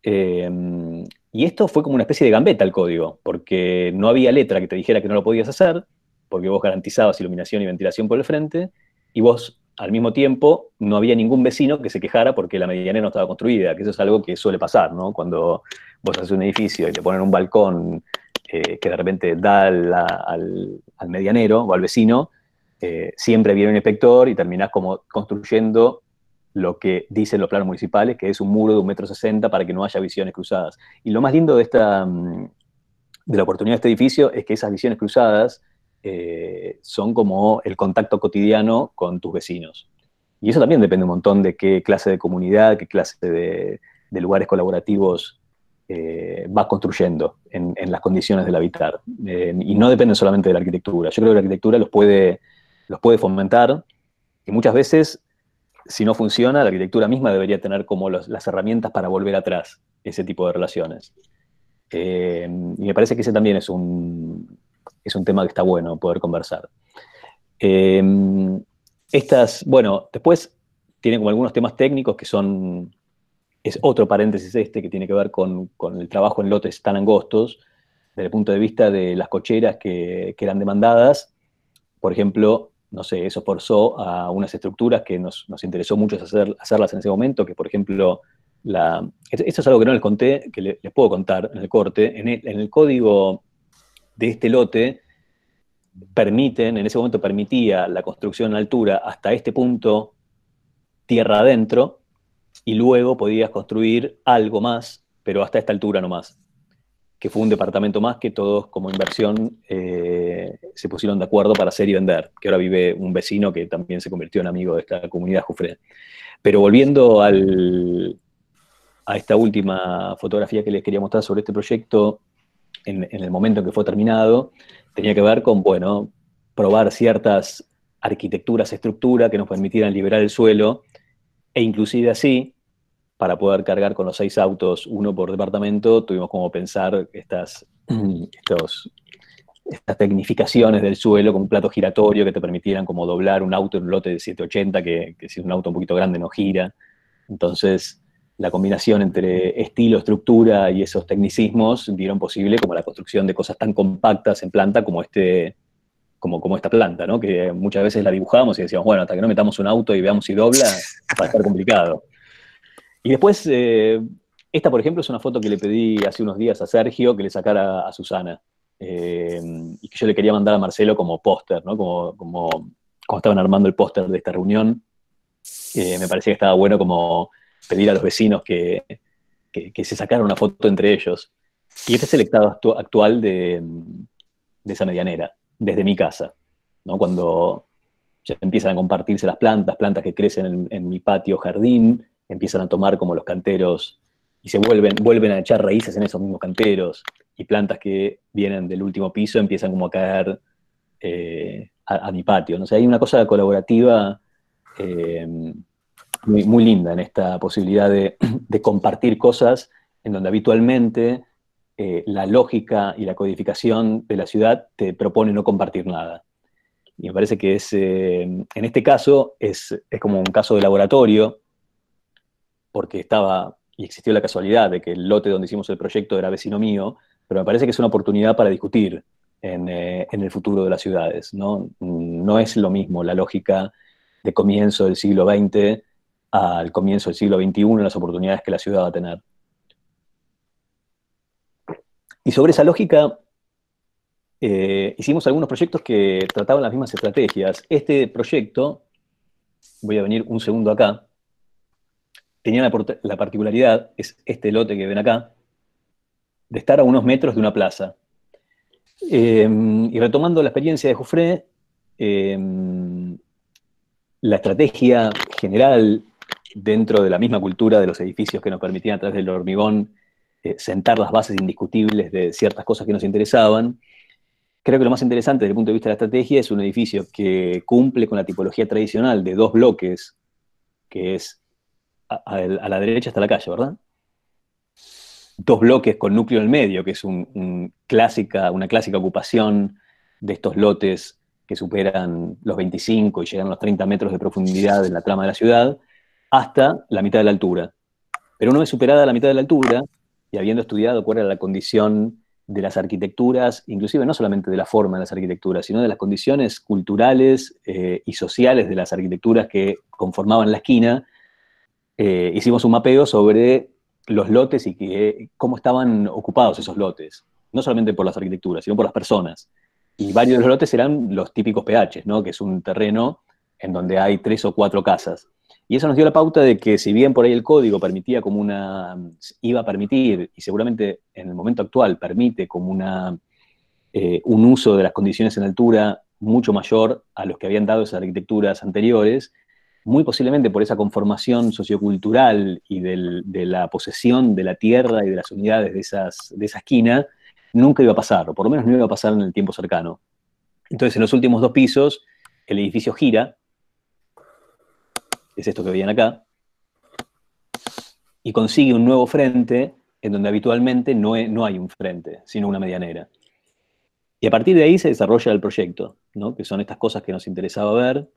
Em, y esto fue como una especie de gambeta al código, porque no había letra que te dijera que no lo podías hacer, porque vos garantizabas iluminación y ventilación por el frente, y vos al mismo tiempo no había ningún vecino que se quejara porque la medianera no estaba construida, que eso es algo que suele pasar, ¿no? Cuando vos haces un edificio y te ponen un balcón eh, que de repente da al medianero o al vecino, eh, siempre viene un inspector y terminás como construyendo lo que dicen los planos municipales, que es un muro de un metro sesenta para que no haya visiones cruzadas. Y lo más lindo de esta mm, de la oportunidad de este edificio es que esas visiones cruzadas eh, son como el contacto cotidiano con tus vecinos. Y eso también depende un montón de qué clase de comunidad, qué clase de, lugares colaborativos eh, vas construyendo en, las condiciones del habitar. y no depende solamente de la arquitectura. Yo creo que la arquitectura los puede los puede fomentar y muchas veces, si no funciona, la arquitectura misma debería tener como las herramientas para volver atrás ese tipo de relaciones. Eh, y me parece que ese también es un, es un tema que está bueno poder conversar. Eh, estas, bueno, después tiene como algunos temas técnicos que son, es otro paréntesis este que tiene que ver con, el trabajo en lotes tan angostos, desde el punto de vista de las cocheras que, que eran demandadas. Por ejemplo, no sé, eso forzó a unas estructuras que nos, interesó mucho hacer, hacerlas en ese momento, que por ejemplo, la, esto es algo que no les conté, que les, puedo contar en el corte, en el, código de este lote permiten, en ese momento permitía la construcción en altura hasta este punto tierra adentro, y luego podías construir algo más, pero hasta esta altura nomás, que fue un departamento más que todos como inversión eh, se pusieron de acuerdo para hacer y vender, que ahora vive un vecino que también se convirtió en amigo de esta comunidad Jufre. Pero volviendo al, a esta última fotografía que les quería mostrar sobre este proyecto, en, el momento en que fue terminado, tenía que ver con, bueno, probar ciertas arquitecturas, estructuras que nos permitieran liberar el suelo, e inclusive así, para poder cargar con los seis autos, uno por departamento, tuvimos como pensar estas, estos estas tecnificaciones del suelo con un plato giratorio que te permitieran como doblar un auto en un lote de 780, que, si es un auto un poquito grande no gira. Entonces, la combinación entre estilo, estructura y esos tecnicismos dieron posible como la construcción de cosas tan compactas en planta como este, como, como, esta planta, ¿no? Que muchas veces la dibujamos y decíamos, bueno, hasta que no metamos un auto y veamos si dobla, va a estar complicado. Y después, eh, esta, por ejemplo, es una foto que le pedí hace unos días a Sergio que le sacara a Susana. Eh, y que yo le quería mandar a Marcelo como póster, Como, como, estaban armando el póster de esta reunión. Eh, me parecía que estaba bueno como pedir a los vecinos que, se sacaran una foto entre ellos. Y este es el estado actual de, de esa medianera, desde mi casa, ¿no? Cuando ya empiezan a compartirse las plantas, plantas que crecen en, mi patio, jardín, empiezan a tomar como los canteros y se vuelven, vuelven a echar raíces en esos mismos canteros y plantas que vienen del último piso empiezan como a caer eh, a, mi patio. No sé, hay una cosa colaborativa eh, muy, muy, linda en esta posibilidad de, de compartir cosas en donde habitualmente eh, la lógica y la codificación de la ciudad te propone no compartir nada. Y me parece que es, en este caso es, es como un caso de laboratorio, porque estaba y existió la casualidad de que el lote donde hicimos el proyecto era vecino mío, pero me parece que es una oportunidad para discutir eh, en, el futuro de las ciudades. ¿no? no es lo mismo la lógica de comienzo del siglo XX al comienzo del siglo XXI, las oportunidades que la ciudad va a tener. Y sobre esa lógica eh, hicimos algunos proyectos que trataban las mismas estrategias. Este proyecto, voy a venir un segundo acá, tenía la particularidad, es este lote que ven acá, de estar a unos metros de una plaza. Eh, y retomando la experiencia de Jufré, eh, la estrategia general dentro de la misma cultura de los edificios que nos permitían a través del hormigón eh, sentar las bases indiscutibles de ciertas cosas que nos interesaban, creo que lo más interesante desde el punto de vista de la estrategia es un edificio que cumple con la tipología tradicional de dos bloques, que es a, la derecha está la calle, ¿verdad? dos bloques con núcleo en el medio, que es clásica, una clásica ocupación de estos lotes que superan los 25 y llegan a los 30 metros de profundidad en la trama de la ciudad, hasta la mitad de la altura. Pero una vez superada la mitad de la altura, y habiendo estudiado cuál era la condición de las arquitecturas, inclusive no solamente de la forma de las arquitecturas, sino de las condiciones culturales eh, y sociales de las arquitecturas que conformaban la esquina, eh, hicimos un mapeo sobre los lotes y que, cómo estaban ocupados esos lotes, no solamente por las arquitecturas, sino por las personas. Y varios de los lotes eran los típicos PH, ¿no? que es un terreno en donde hay tres o cuatro casas. Y eso nos dio la pauta de que si bien por ahí el código permitía como una, iba a permitir, y seguramente en el momento actual permite como una, eh, un uso de las condiciones en altura mucho mayor a los que habían dado esas arquitecturas anteriores, muy posiblemente por esa conformación sociocultural y de la posesión de la tierra y de las unidades de, esa esquina, nunca iba a pasar, o por lo menos no iba a pasar en el tiempo cercano. Entonces, en los últimos dos pisos, el edificio gira, es esto que veían acá, y consigue un nuevo frente en donde habitualmente no, no hay un frente, sino una medianera. Y a partir de ahí se desarrolla el proyecto, ¿no? que son estas cosas que nos interesaba ver,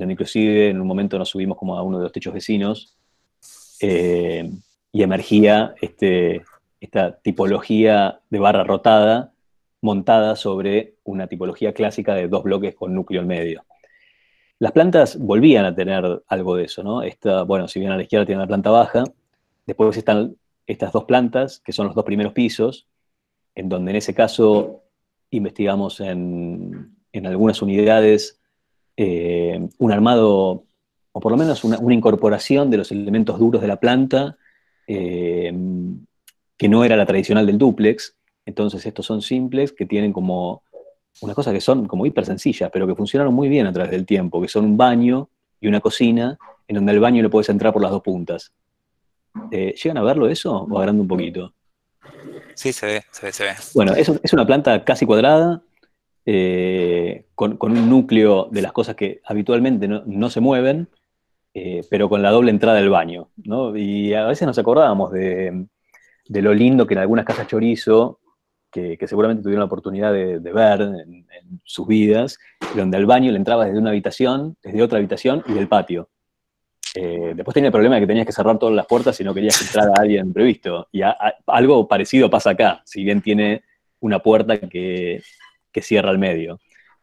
donde inclusive en un momento nos subimos como a uno de los techos vecinos eh, y emergía este, esta tipología de barra rotada montada sobre una tipología clásica de dos bloques con núcleo en medio. Las plantas volvían a tener algo de eso, ¿no? Esta, bueno, si bien a la izquierda tiene la planta baja, después están estas dos plantas, que son los dos primeros pisos, en donde en ese caso investigamos en, en algunas unidades eh, un armado, o por lo menos una, incorporación de los elementos duros de la planta, eh, que no era la tradicional del duplex. Entonces estos son simples que tienen como unas cosas que son como hiper sencillas, pero que funcionaron muy bien a través del tiempo, que son un baño y una cocina, en donde al baño le puedes entrar por las dos puntas. Eh, ¿Llegan a verlo eso o agrando un poquito? Sí, se ve, se ve, se ve. Bueno, es una planta casi cuadrada, eh, con, un núcleo de las cosas que habitualmente no, se mueven, eh, pero con la doble entrada del baño. ¿no? Y a veces nos acordábamos de, lo lindo que en algunas casas chorizo, que, seguramente tuvieron la oportunidad de, ver en, sus vidas, donde al baño le entraba desde una habitación, desde otra habitación y del patio. Eh, después tenía el problema de que tenías que cerrar todas las puertas si no querías que entrara alguien previsto. Y algo parecido pasa acá, si bien tiene una puerta que que cierra el medio.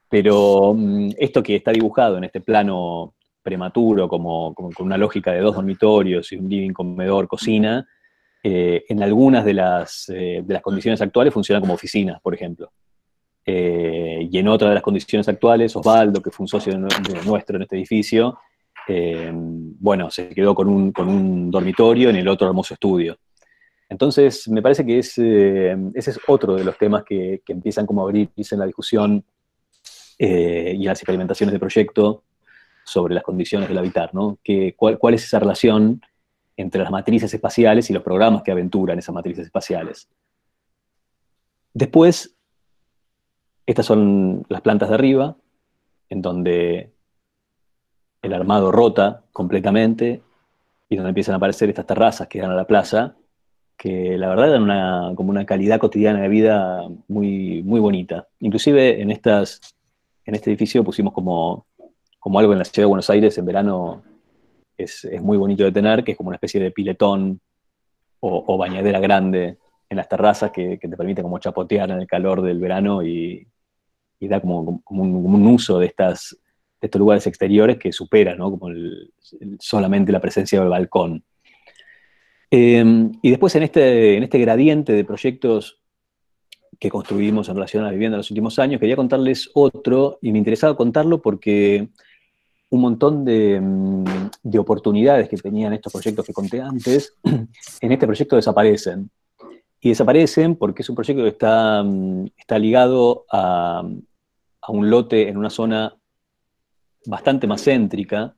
Pero mm, esto que está dibujado en este plano prematuro, como, con una lógica de dos dormitorios y un living, comedor, cocina, eh, en algunas eh, de las, condiciones actuales funciona como oficinas, por ejemplo. Eh, y en otra de las condiciones actuales, Osvaldo, que fue un socio nuestro en este edificio, bueno, se quedó con un, con un dormitorio en el otro hermoso estudio. Entonces, me parece que eh, ese es otro de los temas que, empiezan como a abrirse en la discusión eh, y en las experimentaciones de proyecto sobre las condiciones del habitar, ¿no? cuál, ¿Cuál es esa relación entre las matrices espaciales y los programas que aventuran esas matrices espaciales? Después, estas son las plantas de arriba, en donde el armado rota completamente y donde empiezan a aparecer estas terrazas que dan a la plaza que la verdad dan una, como una calidad cotidiana de vida muy, muy bonita. Inclusive en, estas, en este edificio pusimos como, como algo en la ciudad de Buenos Aires en verano es, muy bonito de tener, que es como una especie de piletón o, bañadera grande en las terrazas que, te permite como chapotear en el calor del verano y, y da como, un, uso de, estas, estos lugares exteriores que supera ¿no? como solamente la presencia del balcón. Em, y después este, en este, gradiente de proyectos que construimos en relación a la vivienda en los últimos años, quería contarles otro, y me interesaba contarlo porque un montón de, mm, oportunidades que tenían estos proyectos que conté antes, en este proyecto desaparecen. Y desaparecen porque es un proyecto que está, mm, está ligado a, a un lote en una zona bastante más céntrica,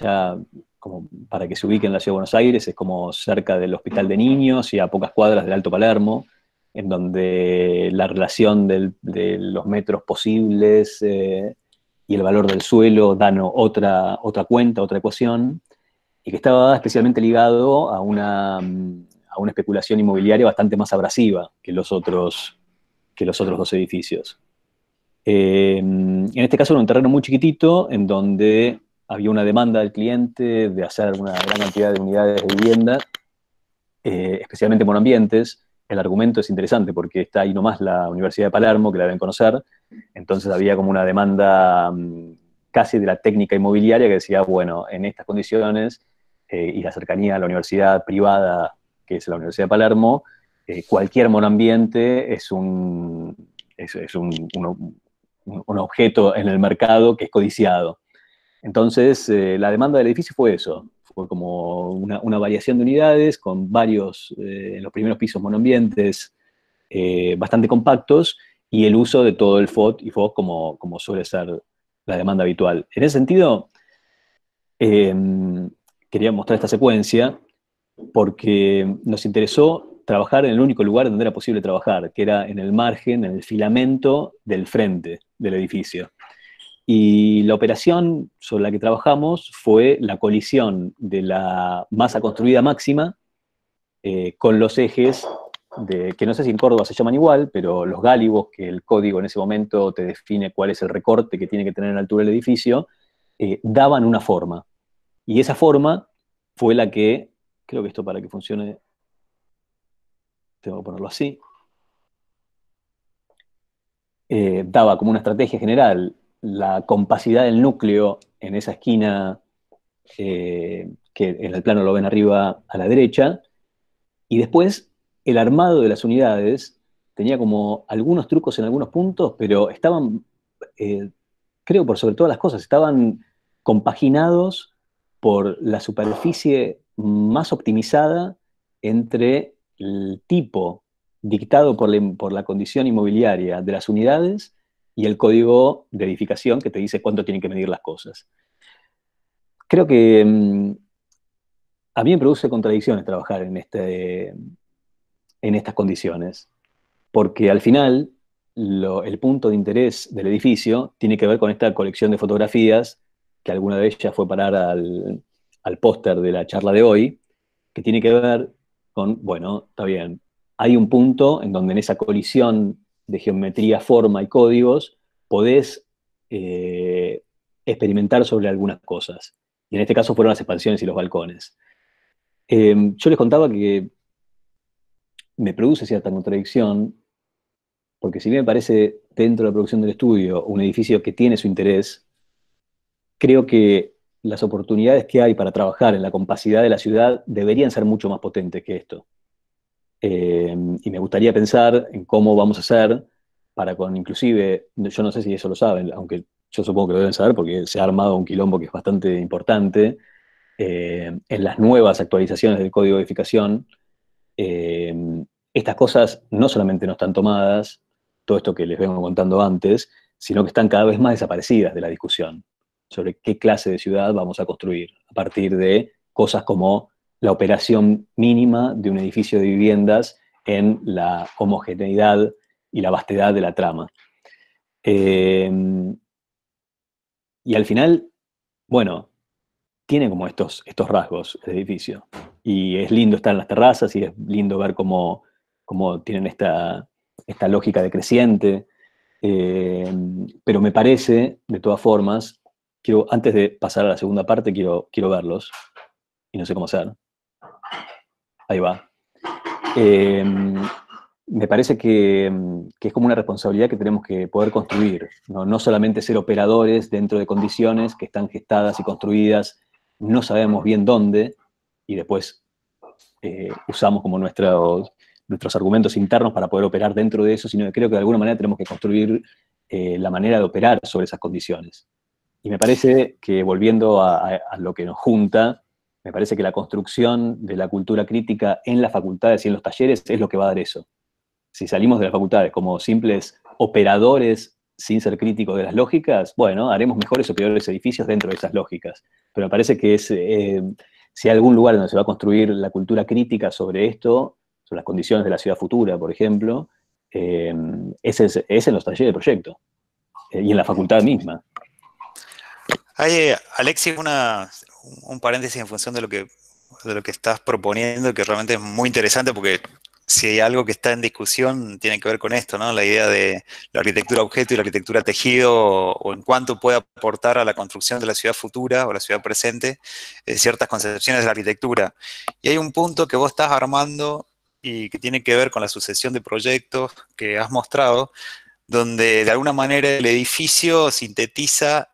ya como para que se ubique en la ciudad de Buenos Aires, es como cerca del Hospital de Niños y a pocas cuadras del Alto Palermo, en donde la relación de los metros posibles eh, y el valor del suelo dan otra, otra cuenta, otra ecuación, y que estaba especialmente ligado a una, a una especulación inmobiliaria bastante más abrasiva que los otros, que los otros dos edificios. Eh, en este caso era un terreno muy chiquitito en donde había una demanda del cliente de hacer una gran cantidad de unidades de vivienda, eh, especialmente monoambientes. El argumento es interesante porque está ahí nomás la Universidad de Palermo, que la deben conocer, entonces había como una demanda mm, casi de la técnica inmobiliaria que decía, bueno, en estas condiciones eh, y la cercanía a la universidad privada, que es la Universidad de Palermo, eh, cualquier monoambiente es un objeto en el mercado que es codiciado. Entonces, eh, la demanda del edificio fue eso, fue como una, variación de unidades con varios, eh, en los primeros pisos monoambientes, eh, bastante compactos, y el uso de todo el FOD y FOC como, como suele ser la demanda habitual. En ese sentido, em, quería mostrar esta secuencia porque nos interesó trabajar en el único lugar donde era posible trabajar, que era en el margen, en el filamento del frente del edificio. Y la operación sobre la que trabajamos fue la colisión de la masa construida máxima eh, con los ejes de, que no sé si en Córdoba se llaman igual, pero los gálibos, que el código en ese momento te define cuál es el recorte que tiene que tener en altura el edificio, eh, daban una forma. Y esa forma fue la que, creo que esto para que funcione, tengo que ponerlo así, eh, daba como una estrategia general la compacidad del núcleo en esa esquina eh, que en el plano lo ven arriba a la derecha, y después el armado de las unidades tenía como algunos trucos en algunos puntos, pero estaban, eh, creo por sobre todo las cosas, estaban compaginados por la superficie más optimizada entre el tipo dictado por la condición inmobiliaria de las unidades y el código de edificación que te dice cuánto tienen que medir las cosas. Creo que mm, a mí me produce contradicciones trabajar en, este, en estas condiciones, porque al final el punto de interés del edificio tiene que ver con esta colección de fotografías, que alguna de ellas fue parar al, al póster de la charla de hoy, que tiene que ver con, bueno, está bien, hay un punto en donde en esa colisión de geometría, forma y códigos, podés eh, experimentar sobre algunas cosas. Y en este caso fueron las expansiones y los balcones. Em, yo les contaba que me produce cierta contradicción, porque si bien me parece dentro de la producción del estudio un edificio que tiene su interés, creo que las oportunidades que hay para trabajar en la compacidad de la ciudad deberían ser mucho más potentes que esto. Eh, y me gustaría pensar en cómo vamos a hacer para con, inclusive, yo no sé si eso lo saben, aunque yo supongo que lo deben saber porque se ha armado un quilombo que es bastante importante, eh, en las nuevas actualizaciones del código de edificación, eh, estas cosas no solamente no están tomadas, todo esto que les vengo contando antes, sino que están cada vez más desaparecidas de la discusión sobre qué clase de ciudad vamos a construir a partir de cosas como la operación mínima de un edificio de viviendas en la homogeneidad y la vastedad de la trama. Em, y al final, bueno, tiene como estos, estos rasgos el edificio. Y es lindo estar en las terrazas y es lindo ver cómo, tienen esta, lógica decreciente. Em, pero me parece, de todas formas, quiero, antes de pasar a la segunda parte, quiero, quiero verlos y no sé cómo hacer. Ahí va. Em, me parece em, que, es como una responsabilidad que tenemos que poder construir, ¿no? solamente ser operadores dentro de condiciones que están gestadas y construidas, no sabemos bien dónde, y después eh, usamos como nuestros, nuestros argumentos internos para poder operar dentro de eso, sino que creo que de alguna manera tenemos que construir eh, la manera de operar sobre esas condiciones. Y me parece que volviendo a lo que nos junta, me parece que la construcción de la cultura crítica en las facultades y en los talleres es lo que va a dar eso. Si salimos de las facultades como simples operadores sin ser críticos de las lógicas, bueno, haremos mejores o peores edificios dentro de esas lógicas. Pero me parece que es, eh, si hay algún lugar donde se va a construir la cultura crítica sobre esto, sobre las condiciones de la ciudad futura, por ejemplo, eh, es, en los talleres de proyecto eh, y en la facultad misma. Eh, Alexis, un paréntesis en función de lo, que, estás proponiendo, que realmente es muy interesante porque si hay algo que está en discusión, tiene que ver con esto, ¿no? La idea de la arquitectura objeto y la arquitectura tejido, o en cuánto puede aportar a la construcción de la ciudad futura o la ciudad presente, eh, ciertas concepciones de la arquitectura. Y hay un punto que vos estás armando y que tiene que ver con la sucesión de proyectos que has mostrado, donde de alguna manera el edificio sintetiza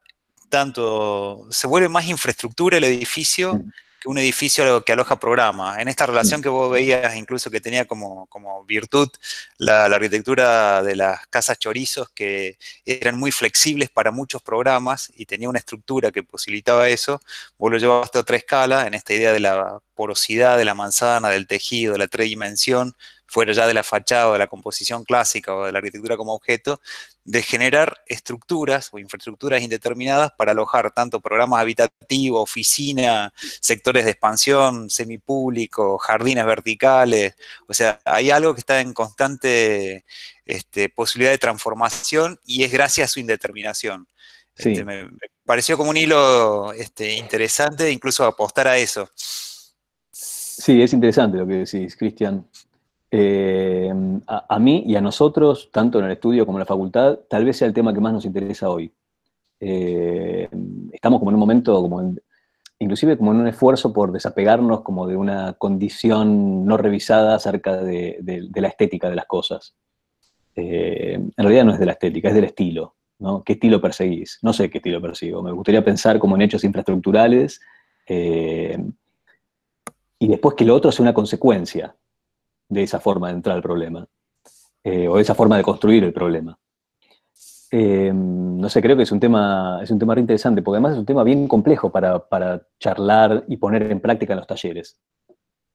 tanto, se vuelve más infraestructura el edificio que un edificio que aloja programas. En esta relación que vos veías incluso que tenía como, virtud la, arquitectura de las casas chorizos que eran muy flexibles para muchos programas y tenía una estructura que posibilitaba eso, vos lo llevabas a otra escala en esta idea de la porosidad, de la manzana, del tejido, de la dimensión fuera ya de la fachada o de la composición clásica o de la arquitectura como objeto, de generar estructuras o infraestructuras indeterminadas para alojar tanto programas habitativos, oficinas, sectores de expansión, semipúblico, jardines verticales. O sea, hay algo que está en constante este, posibilidad de transformación y es gracias a su indeterminación. Este, me, pareció como un hilo este, interesante, incluso apostar a eso. Sí, es interesante lo que decís, Cristian. Eh, a, mí y a nosotros, tanto en el estudio como en la facultad, tal vez sea el tema que más nos interesa hoy. Eh, estamos como en un momento, como inclusive como en un esfuerzo por desapegarnos como de una condición no revisada acerca de, la estética de las cosas. Eh, en realidad no es de la estética, es del estilo. ¿no? ¿Qué estilo perseguís? No sé qué estilo persigo. Me gustaría pensar como en hechos infraestructurales y después que lo otro sea una consecuencia de esa forma de entrar al problema, eh, o de esa forma de construir el problema. Eh, no sé, creo que es un tema, es un tema interesante, porque además es un tema bien complejo para, charlar y poner en práctica en los talleres.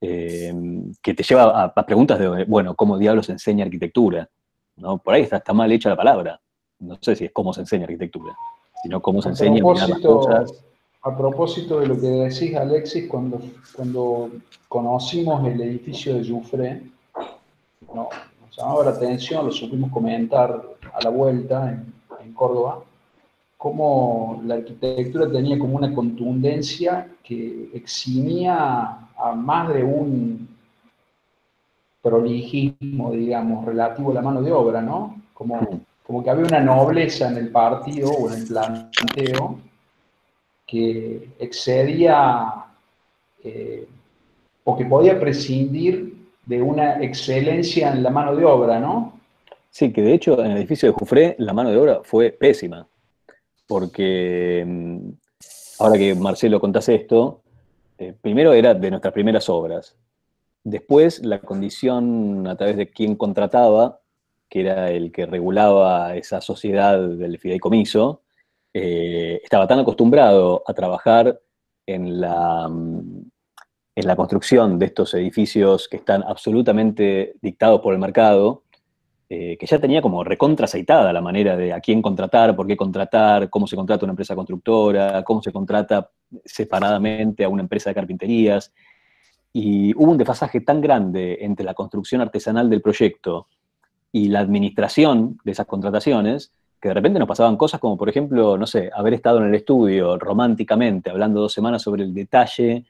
Eh, que te lleva a, preguntas de, bueno, ¿cómo diablos enseña arquitectura? ¿No? Por ahí está, está, mal hecha la palabra. No sé si es cómo se enseña arquitectura, sino cómo se enseña las cosas a propósito de lo que decís, Alexis, cuando, cuando conocimos el edificio de Jufre, no, nos llamaba la atención, lo supimos comentar a la vuelta en, Córdoba, cómo la arquitectura tenía como una contundencia que eximía a más de un prolijismo, digamos, relativo a la mano de obra, ¿no? Como, como que había una nobleza en el partido o en el planteo que excedía eh, o que podía prescindir de una excelencia en la mano de obra, ¿no? Sí, que de hecho en el edificio de Jufré la mano de obra fue pésima, porque mm, ahora que Marcelo contás esto, eh, primero era de nuestras primeras obras, después la condición a través de quien contrataba, que era el que regulaba esa sociedad del fideicomiso, eh, estaba tan acostumbrado a trabajar mm, en la, construcción de estos edificios que están absolutamente dictados por el mercado, eh, que ya tenía como aceitada la manera de a quién contratar, por qué contratar, cómo se contrata una empresa constructora, cómo se contrata separadamente a una empresa de carpinterías. Y hubo un desfasaje tan grande entre la construcción artesanal del proyecto y la administración de esas contrataciones que de repente nos pasaban cosas como, por ejemplo, no sé, haber estado en el estudio románticamente, hablando dos semanas sobre el detalle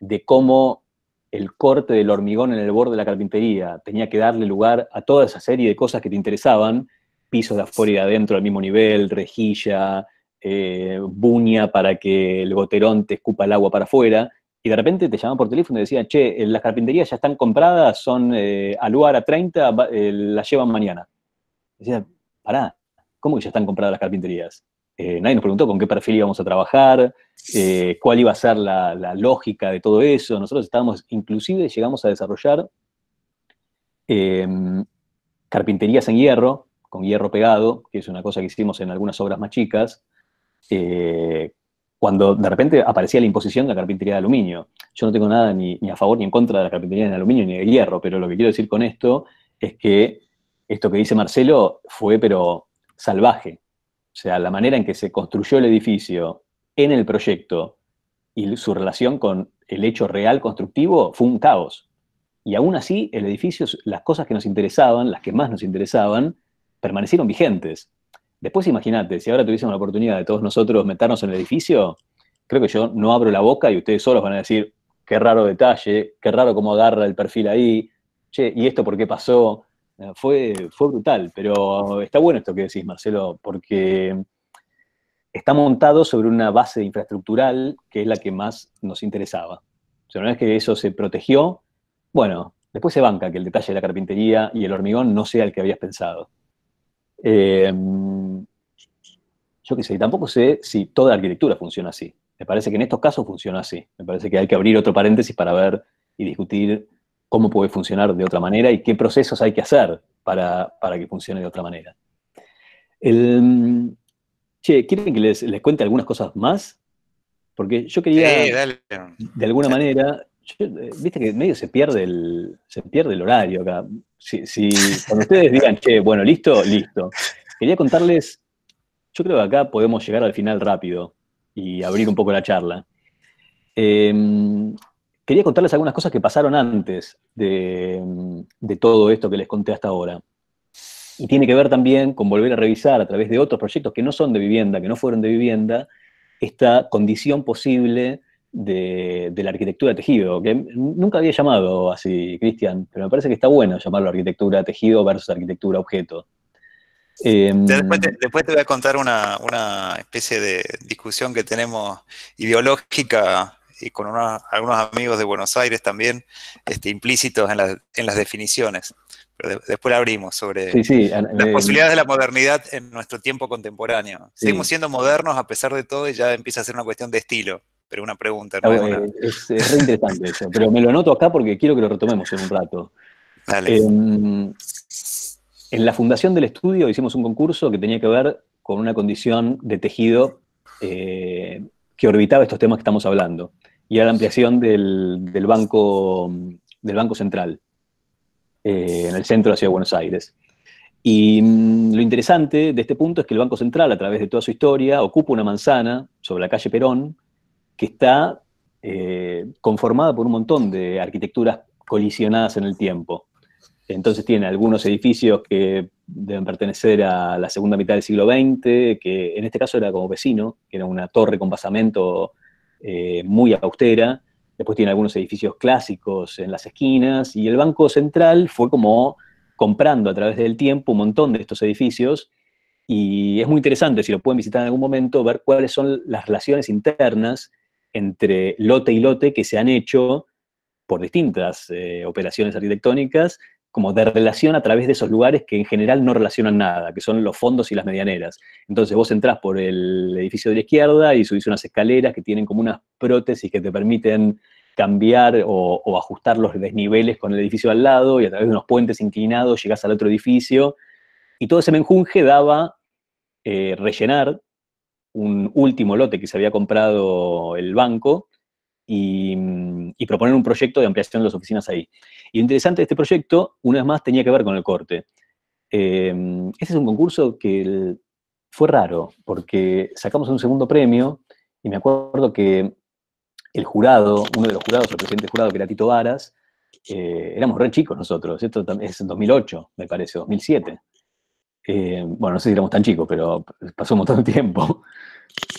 de cómo el corte del hormigón en el borde de la carpintería tenía que darle lugar a toda esa serie de cosas que te interesaban, pisos de afuera y de adentro al mismo nivel, rejilla, eh, buña para que el goterón te escupa el agua para afuera, y de repente te llamaban por teléfono y decían, che, eh, las carpinterías ya están compradas, son eh, al lugar a 30, las llevan mañana. Decían, pará, ¿Cómo que ya están compradas las carpinterías? Eh, nadie nos preguntó con qué perfil íbamos a trabajar, eh, cuál iba a ser la, lógica de todo eso. Nosotros estábamos, inclusive llegamos a desarrollar em, carpinterías en hierro, con hierro pegado, que es una cosa que hicimos en algunas obras más chicas, eh, cuando de repente aparecía la imposición de la carpintería de aluminio. Yo no tengo nada ni, a favor ni en contra de la carpintería de aluminio ni de hierro, pero lo que quiero decir con esto es que esto que dice Marcelo fue, pero salvaje. O sea, la manera en que se construyó el edificio en el proyecto y su relación con el hecho real constructivo fue un caos. Y aún así, el edificio, las cosas que nos interesaban, las que más nos interesaban, permanecieron vigentes. Después imagínate, si ahora tuviésemos la oportunidad de todos nosotros meternos en el edificio, creo que yo no abro la boca y ustedes solos van a decir, qué raro detalle, qué raro cómo agarra el perfil ahí, ¿y esto por qué pasó? Ah, fue, fue brutal, pero está bueno esto que decís, Marcelo, porque está montado sobre una base infraestructural que es la que más nos interesaba. O sea, una vez que eso se protegió, bueno, después se banca que el detalle de la carpintería y el hormigón no sea el que habías pensado. Em, yo qué sé, tampoco sé si toda arquitectura funciona así. Me parece que en estos casos funciona así. Me parece que hay que abrir otro paréntesis para ver y discutir cómo puede funcionar de otra manera y qué procesos hay que hacer para, que funcione de otra manera. che, ¿quieren que les, cuente algunas cosas más? Porque yo quería, sí, de alguna manera, eh, viste que medio se pierde el, se pierde el horario acá. Si, cuando ustedes digan, che, bueno, listo, listo. Quería contarles, yo creo que acá podemos llegar al final rápido y abrir un poco la charla. Eh, quería contarles algunas cosas que pasaron antes de, todo esto que les conté hasta ahora. Y tiene que ver también con volver a revisar a través de otros proyectos que no son de vivienda, que no fueron de vivienda, esta condición posible de, la arquitectura de tejido, que nunca había llamado así, Cristian, pero me parece que está bueno llamarlo arquitectura de tejido versus arquitectura objeto. Em, después, te, voy a contar una especie de discusión que tenemos ideológica y con algunos amigos de Buenos Aires también, este, implícitos en, las definiciones. Pero después abrimos sobre las posibilidades de la modernidad en nuestro tiempo contemporáneo. Seguimos siendo modernos a pesar de todo y ya empieza a ser una cuestión de estilo. Pero una pregunta. ¿no? Eh, es, interesante eso, pero me lo anoto acá porque quiero que lo retomemos en un rato. Em, en la fundación del estudio hicimos un concurso que tenía que ver con una condición de tejido eh, que orbitaba estos temas que estamos hablando, y era la ampliación del, banco, del Banco Central, eh, en el centro de la Ciudad de Buenos Aires. Y mm, lo interesante de este punto es que el Banco Central, a través de toda su historia, ocupa una manzana sobre la calle Perón, que está eh, conformada por un montón de arquitecturas colisionadas en el tiempo. Entonces tiene algunos edificios que deben pertenecer a la segunda mitad del siglo XX, que en este caso era como vecino, que era una torre con basamento eh, muy austera. Después tiene algunos edificios clásicos en las esquinas y el Banco Central fue como comprando a través del tiempo un montón de estos edificios y es muy interesante, si lo pueden visitar en algún momento, ver cuáles son las relaciones internas entre lote y lote que se han hecho por distintas eh, operaciones arquitectónicas como de relación a través de esos lugares que en general no relacionan nada, que son los fondos y las medianeras. Entonces vos entrás por el edificio de la izquierda y subís unas escaleras que tienen como unas prótesis que te permiten cambiar o, ajustar los desniveles con el edificio al lado y a través de unos puentes inclinados llegás al otro edificio. Y todo ese menjunje daba eh, rellenar un último lote que se había comprado el banco Mm, y, proponer un proyecto de ampliación de las oficinas ahí. Y lo interesante de este proyecto, una vez más, tenía que ver con el corte. Eh, este es un concurso que fue raro, porque sacamos un segundo premio y me acuerdo que el jurado, uno de los jurados, el presidente jurado, que era Tito Varas, eh, éramos re chicos nosotros, esto es 2008, me parece, 2007. Eh, bueno, no sé si éramos tan chicos, pero pasó un tiempo.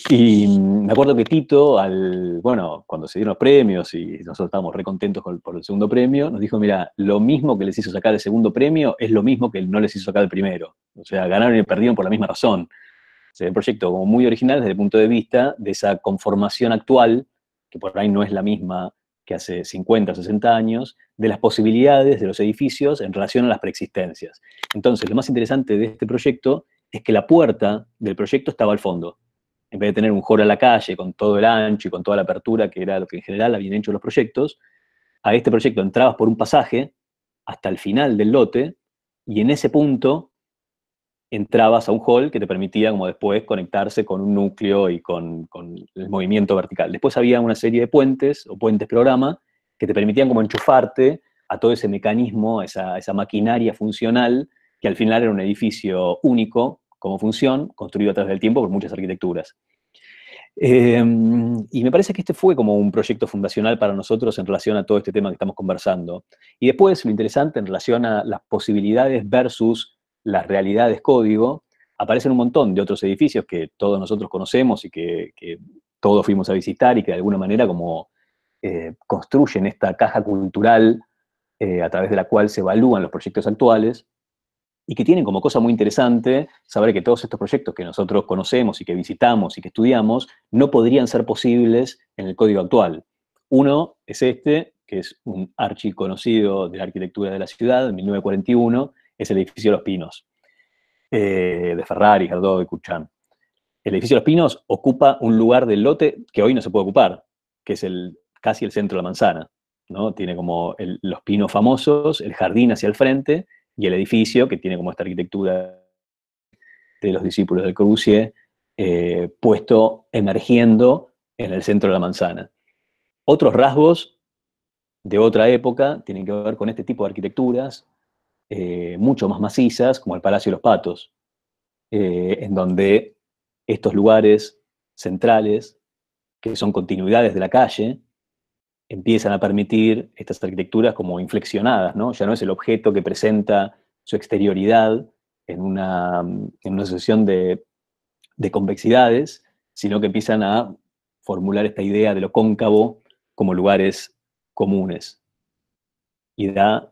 Y me acuerdo que Tito, al, bueno, cuando se dieron los premios y nosotros estábamos recontentos por el segundo premio, nos dijo, mira, lo mismo que les hizo sacar el segundo premio es lo mismo que no les hizo sacar el primero. O sea, ganaron y perdieron por la misma razón. O sea, el proyecto como muy original desde el punto de vista de esa conformación actual, que por ahí no es la misma que hace 50, 60 años, de las posibilidades de los edificios en relación a las preexistencias. Entonces, lo más interesante de este proyecto es que la puerta del proyecto estaba al fondo en vez de tener un hall a la calle con todo el ancho y con toda la apertura, que era lo que en general habían hecho los proyectos, a este proyecto entrabas por un pasaje hasta el final del lote y en ese punto entrabas a un hall que te permitía como después conectarse con un núcleo y con, el movimiento vertical. Después había una serie de puentes o puentes programa que te permitían como enchufarte a todo ese mecanismo, esa, esa maquinaria funcional que al final era un edificio único como función, construido a través del tiempo por muchas arquitecturas. Em, y me parece que este fue como un proyecto fundacional para nosotros en relación a todo este tema que estamos conversando. Y después, lo interesante en relación a las posibilidades versus las realidades código, aparecen un montón de otros edificios que todos nosotros conocemos y que, todos fuimos a visitar y que de alguna manera como eh, construyen esta caja cultural eh, a través de la cual se evalúan los proyectos actuales y que tienen como cosa muy interesante saber que todos estos proyectos que nosotros conocemos y que visitamos y que estudiamos no podrían ser posibles en el código actual. Uno es este, que es un archi conocido de la arquitectura de la ciudad, en 1941, es el edificio Los Pinos, eh, de Ferrari, Jardó de Cuchán. El edificio Los Pinos ocupa un lugar del lote que hoy no se puede ocupar, que es el, casi el centro de la manzana. ¿no? Tiene como los pinos famosos, el jardín hacia el frente, y el edificio, que tiene como esta arquitectura de los discípulos del Corbusier eh, puesto emergiendo en el centro de la manzana. Otros rasgos de otra época tienen que ver con este tipo de arquitecturas, eh, mucho más macizas, como el Palacio de los Patos, eh, en donde estos lugares centrales, que son continuidades de la calle, empiezan a permitir estas arquitecturas como inflexionadas, ¿no? Ya no es el objeto que presenta su exterioridad en una, en asociación de, de convexidades, sino que empiezan a formular esta idea de lo cóncavo como lugares comunes. Y da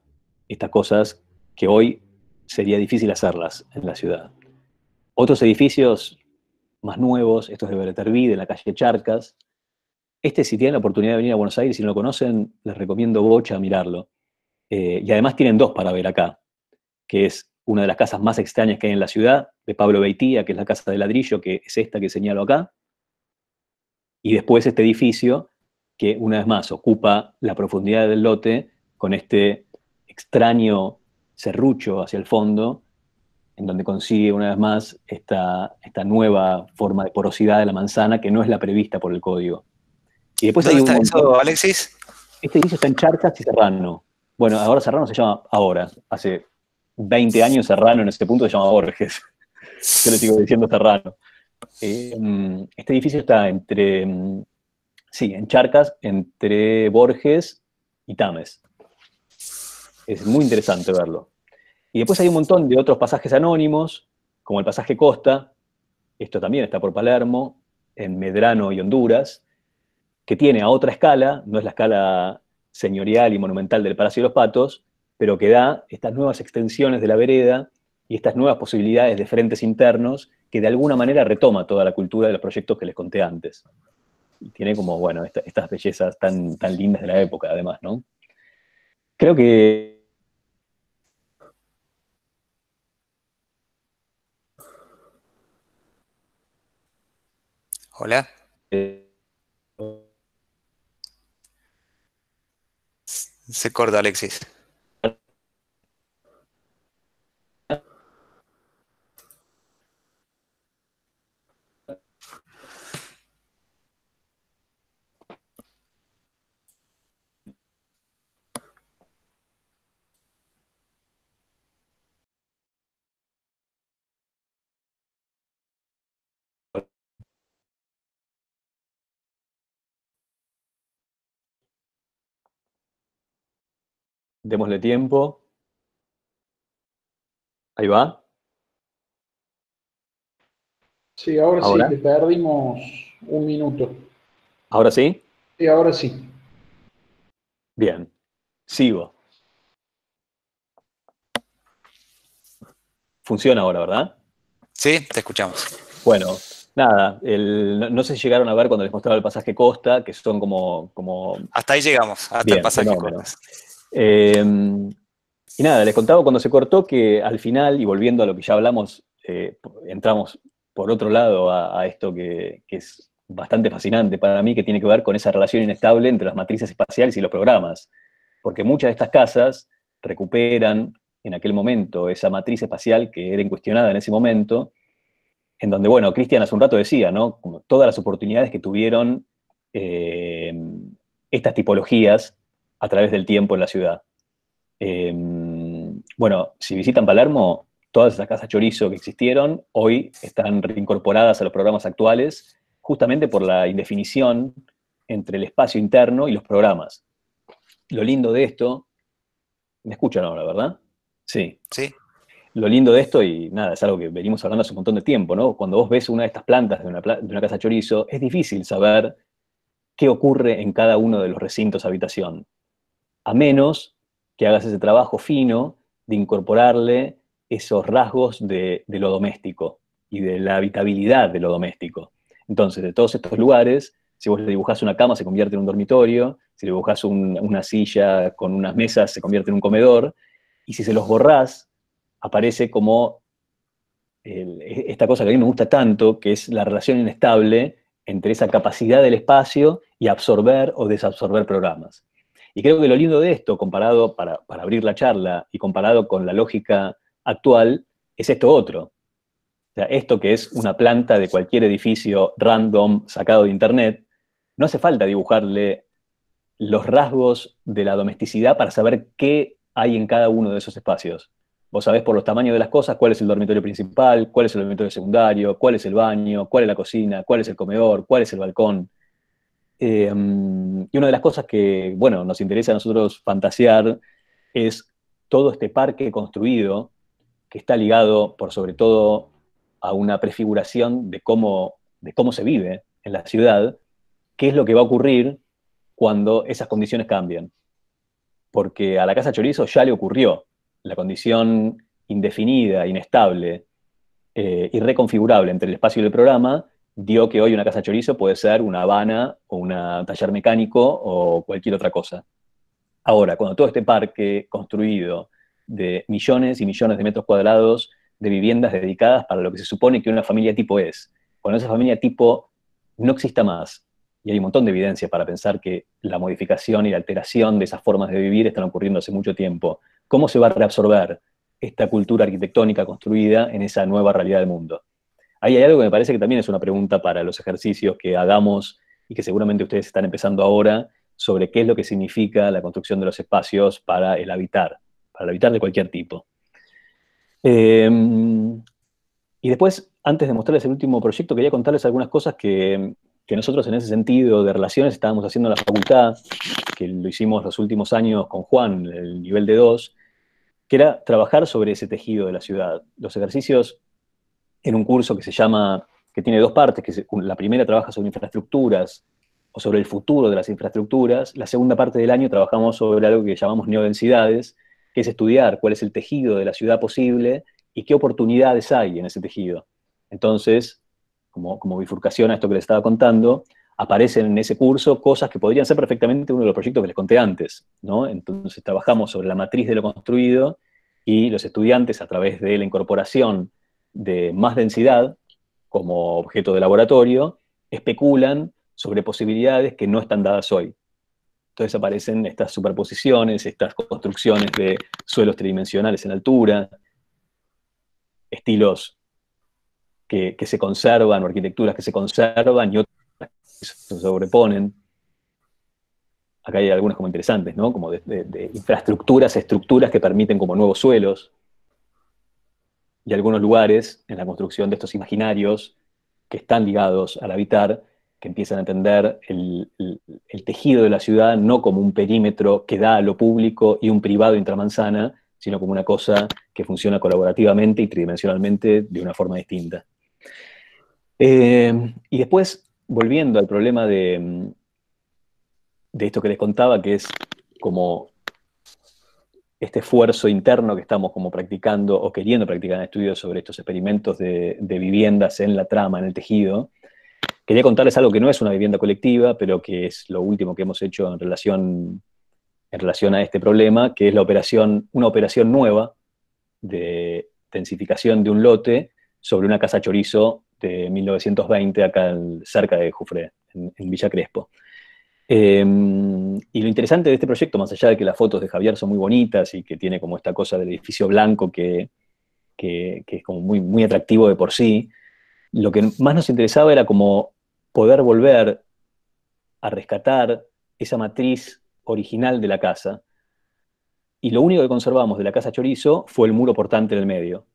estas cosas que hoy sería difícil hacerlas en la ciudad. Otros edificios más nuevos, estos de Bereterví, de la calle Charcas, este, si tienen la oportunidad de venir a Buenos Aires, si no lo conocen, les recomiendo Bocha a mirarlo. Eh, y además tienen dos para ver acá, que es una de las casas más extrañas que hay en la ciudad, de Pablo Beitía, que es la casa de ladrillo, que es esta que señalo acá. Y después este edificio, que una vez más ocupa la profundidad del lote con este extraño serrucho hacia el fondo, en donde consigue una vez más esta nueva forma de porosidad de la manzana que no es la prevista por el código. Y después hay un Alexis? Este edificio está en Charcas y Serrano. Bueno, ahora Serrano se llama ahora. Hace 20 años Serrano en este punto se llama Borges. Yo le sigo diciendo Serrano. Eh, este edificio está entre, sí, en Charcas, entre Borges y Tames. Es muy interesante verlo. Y después hay un montón de otros pasajes anónimos, como el pasaje Costa, esto también está por Palermo, en Medrano y Honduras, que tiene a otra escala, no es la escala señorial y monumental del Palacio de los Patos, pero que da estas nuevas extensiones de la vereda y estas nuevas posibilidades de frentes internos que de alguna manera retoma toda la cultura de los proyectos que les conté antes. tiene como, bueno, estas bellezas tan, tan lindas de la época, además, ¿no? Creo que... Hola. Eh, Se corta, Alexis. Démosle tiempo. Ahí va. Sí, ahora, sí, te perdimos un minuto. ¿Ahora sí? Sí, ahora sí. Bien, sigo. Funciona ahora, ¿verdad? Sí, te escuchamos. Bueno, nada, no, se sé si llegaron a ver cuando les mostraba el pasaje Costa, que son como... como... Hasta ahí llegamos, hasta el pasaje Costa. Em, y nada, les contaba cuando se cortó que al final, y volviendo a lo que ya hablamos, eh, entramos por otro lado a, esto que, es bastante fascinante para mí, que tiene que ver con esa relación inestable entre las matrices espaciales y los programas. Porque muchas de estas casas recuperan en aquel momento esa matriz espacial que era incuestionada en ese momento, en donde, bueno, Cristian hace un rato decía, ¿no? Como todas las oportunidades que tuvieron eh, estas tipologías a través del tiempo en la ciudad. Em, bueno, si visitan Palermo, todas esas casas chorizo que existieron hoy están reincorporadas a los programas actuales justamente por la indefinición entre el espacio interno y los programas. Lo lindo de esto, me escuchan ahora, ¿verdad? Sí. Sí. Lo lindo de esto, y nada, es algo que venimos hablando hace un montón de tiempo, ¿no? Cuando vos ves una de estas plantas de una, de una casa chorizo, es difícil saber qué ocurre en cada uno de los recintos de habitación a menos que hagas ese trabajo fino de incorporarle esos rasgos de, lo doméstico y de la habitabilidad de lo doméstico. Entonces, de todos estos lugares, si vos le dibujás una cama, se convierte en un dormitorio, si le dibujás una silla con unas mesas, se convierte en un comedor, y si se los borrás, aparece como esta cosa que a mí me gusta tanto, que es la relación inestable entre esa capacidad del espacio y absorber o desabsorber programas. Y creo que lo lindo de esto, comparado para, abrir la charla y comparado con la lógica actual, es esto otro. O sea, esto que es una planta de cualquier edificio random sacado de internet, no hace falta dibujarle los rasgos de la domesticidad para saber qué hay en cada uno de esos espacios. Vos sabés por los tamaños de las cosas cuál es el dormitorio principal, cuál es el dormitorio secundario, cuál es el baño, cuál es la cocina, cuál es el comedor, cuál es el balcón. Eh, y una de las cosas que, bueno, nos interesa a nosotros fantasear es todo este parque construido que está ligado, por sobre todo, a una prefiguración de cómo, de cómo se vive en la ciudad, qué es lo que va a ocurrir cuando esas condiciones cambian. Porque a la Casa Chorizo ya le ocurrió la condición indefinida, inestable irreconfigurable eh, y reconfigurable entre el espacio y el programa, dio que hoy una casa chorizo puede ser una habana o un taller mecánico o cualquier otra cosa. Ahora, cuando todo este parque construido de millones y millones de metros cuadrados de viviendas dedicadas para lo que se supone que una familia tipo es, cuando esa familia tipo no exista más, y hay un montón de evidencia para pensar que la modificación y la alteración de esas formas de vivir están ocurriendo hace mucho tiempo, ¿cómo se va a reabsorber esta cultura arquitectónica construida en esa nueva realidad del mundo? Ahí hay algo que me parece que también es una pregunta para los ejercicios que hagamos y que seguramente ustedes están empezando ahora sobre qué es lo que significa la construcción de los espacios para el habitar, para el habitar de cualquier tipo. Em, y después, antes de mostrarles el último proyecto, quería contarles algunas cosas que, que nosotros en ese sentido de relaciones estábamos haciendo en la facultad, que lo hicimos los últimos años con Juan, el nivel de 2, que era trabajar sobre ese tejido de la ciudad. Los ejercicios en un curso que se llama, que tiene dos partes, que la primera trabaja sobre infraestructuras o sobre el futuro de las infraestructuras, la segunda parte del año trabajamos sobre algo que llamamos neodensidades, que es estudiar cuál es el tejido de la ciudad posible y qué oportunidades hay en ese tejido. Entonces, como, como bifurcación a esto que les estaba contando, aparecen en ese curso cosas que podrían ser perfectamente uno de los proyectos que les conté antes, ¿no? Entonces trabajamos sobre la matriz de lo construido y los estudiantes a través de la incorporación de más densidad como objeto de laboratorio especulan sobre posibilidades que no están dadas hoy. Entonces aparecen estas superposiciones, estas construcciones de suelos tridimensionales en altura, estilos que, se conservan arquitecturas que se conservan y otras que se sobreponen. Acá hay algunas como interesantes, ¿no? Como de infraestructuras, estructuras que permiten como nuevos suelos y algunos lugares en la construcción de estos imaginarios que están ligados al habitar, que empiezan a entender el, tejido de la ciudad no como un perímetro que da a lo público y un privado intramanzana, sino como una cosa que funciona colaborativamente y tridimensionalmente de una forma distinta. Eh, y después, volviendo al problema de, de esto que les contaba, que es como este esfuerzo interno que estamos como practicando o queriendo practicar en estudios sobre estos experimentos de, viviendas en la trama, en el tejido, quería contarles algo que no es una vivienda colectiva, pero que es lo último que hemos hecho en relación, en relación a este problema, que es la operación, una operación nueva de densificación de un lote sobre una casa chorizo de 1920 acá cerca de Jufre, en Villa Crespo. Em, y lo interesante de este proyecto, más allá de que las fotos de Javier son muy bonitas y que tiene como esta cosa del edificio blanco que, es como muy, muy atractivo de por sí, lo que más nos interesaba era como poder volver a rescatar esa matriz original de la casa. Y lo único que conservamos de la casa Chorizo fue el muro portante del medio.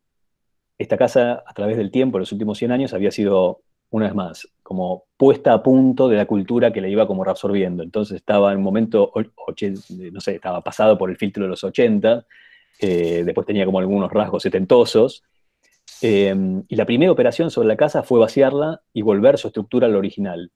Esta casa, a través del tiempo, en los últimos 100 años, había sido una vez más, como puesta a punto de la cultura que la iba como reabsorbiendo. Entonces estaba en un momento, no sé, estaba pasado por el filtro de los 80, eh, después tenía como algunos rasgos setentosos, em, y la primera operación sobre la casa fue vaciarla y volver su estructura al original.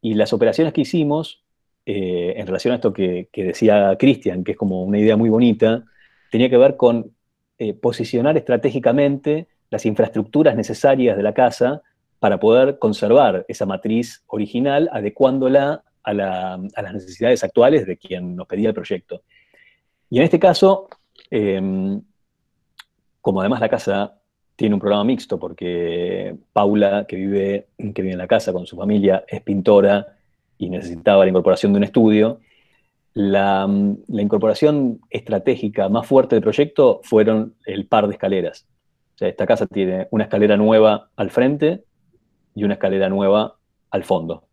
Y las operaciones que hicimos, eh, en relación a esto que, que decía Cristian, que es como una idea muy bonita, tenía que ver con eh, posicionar estratégicamente las infraestructuras necesarias de la casa para poder conservar esa matriz original, adecuándola a, las necesidades actuales de quien nos pedía el proyecto. Y en este caso, em, como además la casa tiene un programa mixto, porque Paula, que vive, que vive en la casa con su familia, es pintora y necesitaba la incorporación de un estudio, la, la incorporación estratégica más fuerte del proyecto fueron el par de escaleras. O sea, esta casa tiene una escalera nueva al frente y una escalera nueva al fondo.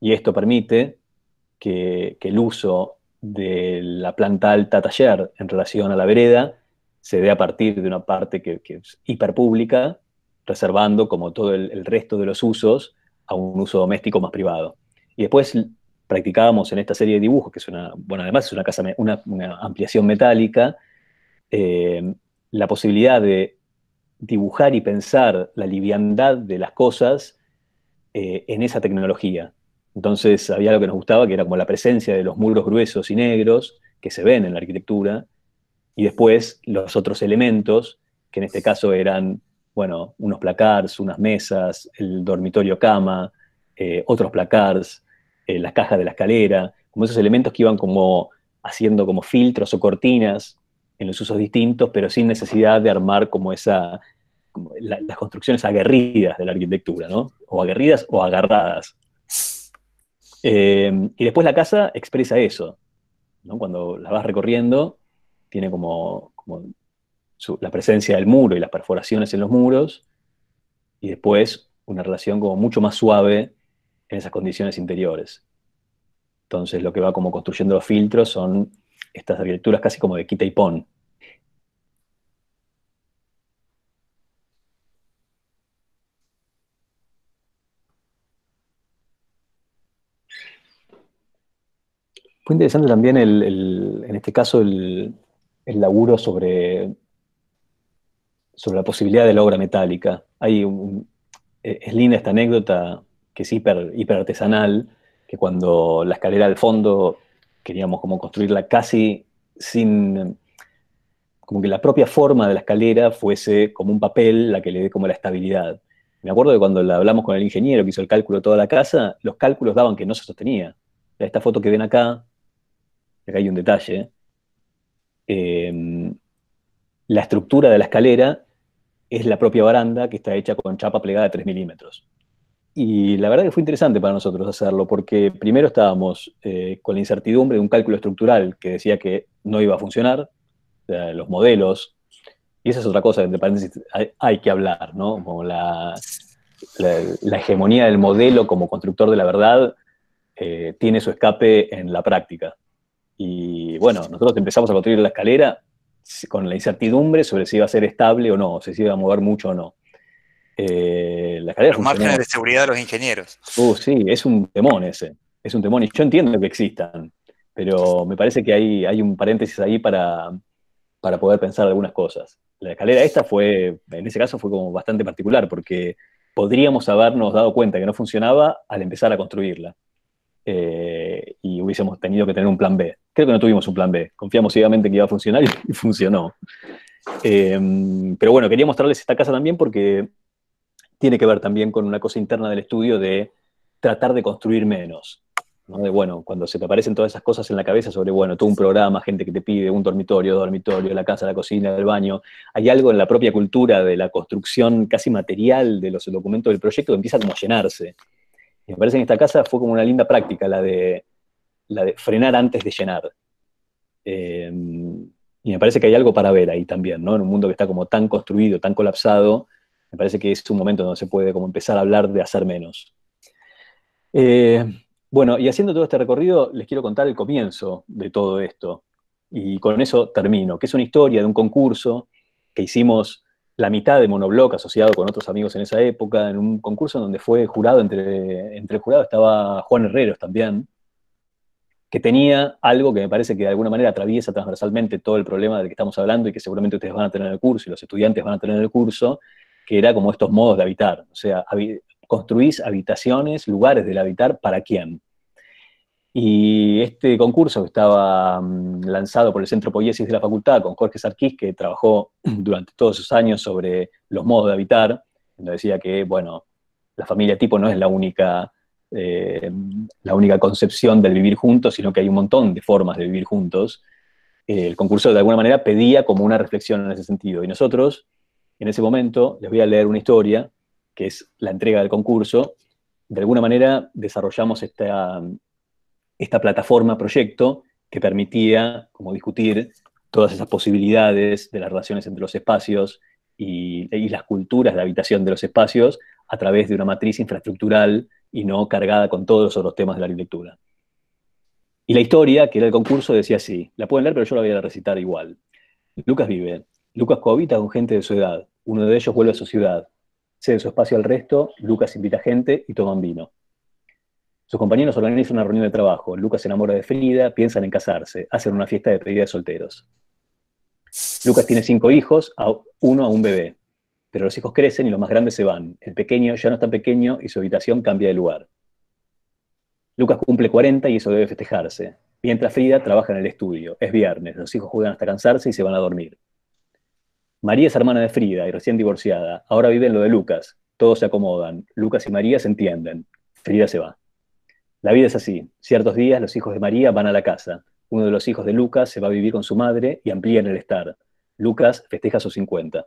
Y esto permite que, el uso de la planta alta taller en relación a la vereda se dé a partir de una parte que, que es hiperpública, reservando como todo el, resto de los usos a un uso doméstico más privado. Y después practicábamos en esta serie de dibujos, que es una, bueno, además es una, casa, una, ampliación metálica, eh, la posibilidad de dibujar y pensar la liviandad de las cosas eh, en esa tecnología. Entonces había lo que nos gustaba, que era como la presencia de los muros gruesos y negros que se ven en la arquitectura, y después los otros elementos, que en este caso eran, bueno, unos placards, unas mesas, el dormitorio cama, eh, otros placards, eh, las cajas de la escalera, como esos elementos que iban como haciendo como filtros o cortinas en los usos distintos, pero sin necesidad de armar como esa las construcciones aguerridas de la arquitectura, ¿no? O aguerridas o agarradas. Em, y después la casa expresa eso, ¿no? Cuando la vas recorriendo, tiene como, la presencia del muro y las perforaciones en los muros, y después una relación como mucho más suave en esas condiciones interiores. Entonces lo que va como construyendo los filtros son estas arquitecturas casi como de quita y pon. Fue interesante también, en este caso, el, laburo sobre, sobre la posibilidad de la obra metálica. Hay eh, es linda esta anécdota que es hiper, hiper artesanal, que cuando la escalera del fondo queríamos como construirla casi sin, como que la propia forma de la escalera fuese como un papel la que le dé como la estabilidad. Me acuerdo de cuando hablamos con el ingeniero que hizo el cálculo de toda la casa, los cálculos daban que no se sostenía. Esta foto que ven acá, acá hay un detalle, em, la estructura de la escalera es la propia baranda que está hecha con chapa plegada de 3 milímetros. Y la verdad que fue interesante para nosotros hacerlo, porque primero estábamos eh, con la incertidumbre de un cálculo estructural que decía que no iba a funcionar, los modelos, y esa es otra cosa, entre paréntesis, hay, que hablar, ¿no? Como la, hegemonía del modelo como constructor de la verdad eh, tiene su escape en la práctica. Y bueno, nosotros empezamos a construir la escalera con la incertidumbre sobre si iba a ser estable o no, si iba a mover mucho o no. Eh, la escalera Los márgenes de seguridad de los ingenieros. Uh, sí, es un temón ese. Es un temón. Y yo entiendo que existan, pero me parece que hay, un paréntesis ahí para, para poder pensar algunas cosas. La escalera esta fue, en ese caso, fue como bastante particular, porque podríamos habernos dado cuenta que no funcionaba al empezar a construirla. Eh, y hubiésemos tenido que tener un plan B. Creo que no tuvimos un plan B. Confiamos ciegamente que iba a funcionar y funcionó. Eh, pero bueno, quería mostrarles esta casa también porque tiene que ver también con una cosa interna del estudio de tratar de construir menos. bueno, cuando se te aparecen todas esas cosas en la cabeza sobre, bueno, todo un programa, gente que te pide, un dormitorio, dormitorio, la casa, la cocina, el baño, hay algo en la propia cultura de la construcción casi material de los documentos del proyecto que empieza como a llenarse. Y me parece que en esta casa fue como una linda práctica la de, la frenar antes de llenar. Eh, y me parece que hay algo para ver ahí también, ¿no? En un mundo que está como tan construido, tan colapsado, me parece que es un momento donde se puede como empezar a hablar de hacer menos. Eh, bueno, y haciendo todo este recorrido, les quiero contar el comienzo de todo esto. Y con eso termino, que es una historia de un concurso que hicimos la mitad de Monoblock, asociado con otros amigos en esa época, en un concurso donde fue jurado, entre, entre el jurado estaba Juan Herreros también, que tenía algo que me parece que de alguna manera atraviesa transversalmente todo el problema del que estamos hablando y que seguramente ustedes van a tener en el curso y los estudiantes van a tener en el curso, que era como estos modos de habitar. O sea, construís habitaciones, lugares del habitar, ¿para quién? Y este concurso que estaba mm, lanzado por el Centro Poiesis de la Facultad con Jorge Sarquís, que trabajó durante todos sus años sobre los modos de habitar, donde decía que, bueno, la familia tipo no es la única, eh, la única concepción del vivir juntos, sino que hay un montón de formas de vivir juntos. Eh, el concurso de alguna manera pedía como una reflexión en ese sentido. Y nosotros en ese momento les voy a leer una historia, que es la entrega del concurso. De alguna manera desarrollamos esta, plataforma, proyecto, que permitía, como discutir, todas esas posibilidades de las relaciones entre los espacios y, las culturas de habitación de los espacios a través de una matriz infraestructural y no cargada con todos los otros temas de la arquitectura. Y la historia, que era el concurso, decía así, la pueden leer, pero yo la voy a recitar igual. Lucas vive Lucas cohabita con gente de su edad, uno de ellos vuelve a su ciudad. Cede su espacio al resto, Lucas invita gente y toman vino. Sus compañeros organizan una reunión de trabajo, Lucas se enamora de Frida, piensan en casarse, hacen una fiesta de pedida de solteros. Lucas tiene cinco hijos, uno a un bebé, pero los hijos crecen y los más grandes se van. El pequeño ya no es tan pequeño y su habitación cambia de lugar. Lucas cumple 40 y eso debe festejarse, mientras Frida trabaja en el estudio. Es viernes, los hijos juegan hasta cansarse y se van a dormir. María es hermana de Frida y recién divorciada. Ahora vive en lo de Lucas. Todos se acomodan. Lucas y María se entienden. Frida se va. La vida es así. Ciertos días los hijos de María van a la casa. Uno de los hijos de Lucas se va a vivir con su madre y amplían el estar. Lucas festeja sus 50.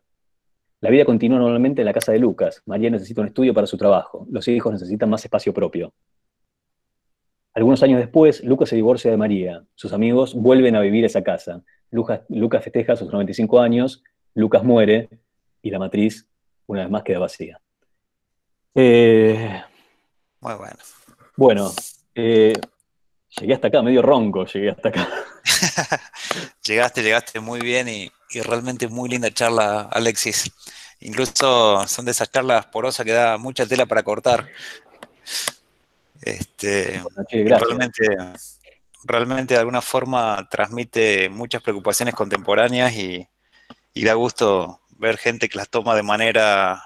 La vida continúa normalmente en la casa de Lucas. María necesita un estudio para su trabajo. Los hijos necesitan más espacio propio. Algunos años después, Lucas se divorcia de María. Sus amigos vuelven a vivir esa casa. Lucas festeja sus 95 años Lucas muere y la matriz, una vez más, queda vacía. Eh, muy bueno. Bueno, eh, llegué hasta acá, medio ronco, llegué hasta acá. llegaste, llegaste muy bien y, realmente muy linda charla, Alexis. Incluso son de esas charlas porosas que da mucha tela para cortar. Este, realmente, realmente de alguna forma transmite muchas preocupaciones contemporáneas y, y da gusto ver gente que las toma de manera,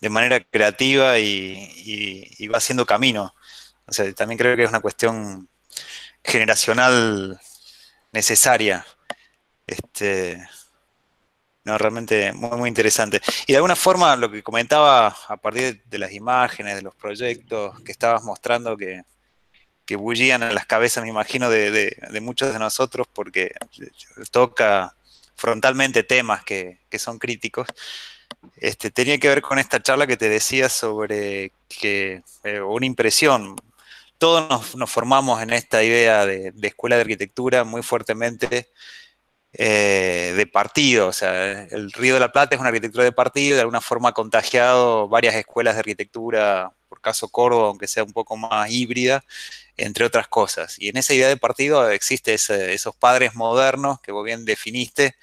de manera creativa y, va haciendo camino. O sea, también creo que es una cuestión generacional necesaria. Este, no, realmente muy, muy interesante. Y de alguna forma lo que comentaba a partir de las imágenes, de los proyectos que estabas mostrando que, que bullían en las cabezas, me imagino, de, de, de muchos de nosotros, porque toca frontalmente temas que, son críticos, este, tenía que ver con esta charla que te decía sobre que, eh, una impresión, todos nos, formamos en esta idea de, escuela de arquitectura muy fuertemente eh, de partido, o sea, el Río de la Plata es una arquitectura de partido, de alguna forma ha contagiado varias escuelas de arquitectura, por caso Córdoba, aunque sea un poco más híbrida, entre otras cosas. Y en esa idea de partido existe esos padres modernos que vos bien definiste,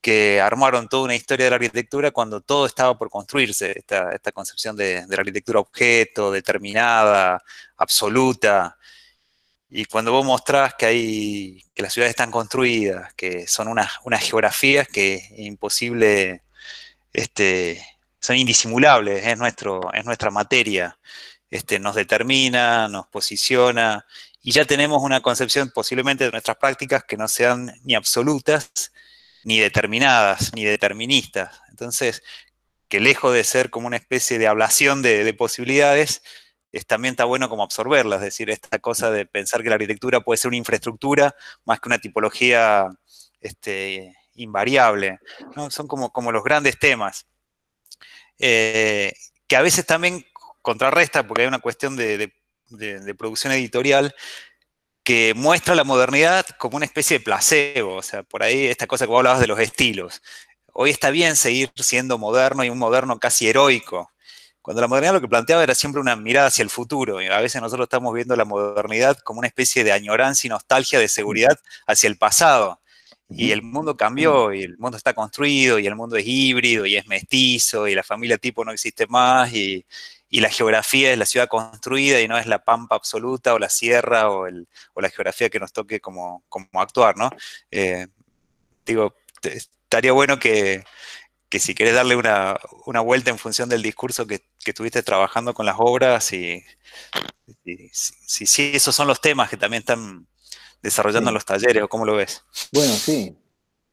que armaron toda una historia de la arquitectura cuando todo estaba por construirse, esta, concepción de, de, la arquitectura objeto, determinada, absoluta. Y cuando vos mostrás que, hay, que las ciudades están construidas, que son unas, geografías que es imposible, este, son indisimulables, es, nuestro, es nuestra materia. Este, nos determina, nos posiciona, y ya tenemos una concepción posiblemente de nuestras prácticas que no sean ni absolutas, ni determinadas, ni deterministas. Entonces, que lejos de ser como una especie de ablación de, posibilidades, es, también está bueno como absorberlas, es decir, esta cosa de pensar que la arquitectura puede ser una infraestructura más que una tipología este, invariable. Son como, como los grandes temas. Eh, que a veces también contrarresta, porque hay una cuestión de, de, producción editorial que muestra la modernidad como una especie de placebo, o sea, por ahí esta cosa que vos hablabas de los estilos. Hoy está bien seguir siendo moderno y un moderno casi heroico, cuando la modernidad lo que planteaba era siempre una mirada hacia el futuro. Y a veces nosotros estamos viendo la modernidad como una especie de añoranza y nostalgia de seguridad hacia el pasado. Y el mundo cambió, y el mundo está construido, y el mundo es híbrido, y es mestizo, y la familia tipo no existe más, y, y la geografía es la ciudad construida y no es la pampa absoluta o la sierra o, la geografía que nos toque como, actuar, ¿no? Eh, digo, estaría bueno que, si querés darle una, vuelta en función del discurso que, que trabajando con las obras y si, si, esos son los temas que también están desarrollando en los talleres o cómo lo ves. Bueno, sí.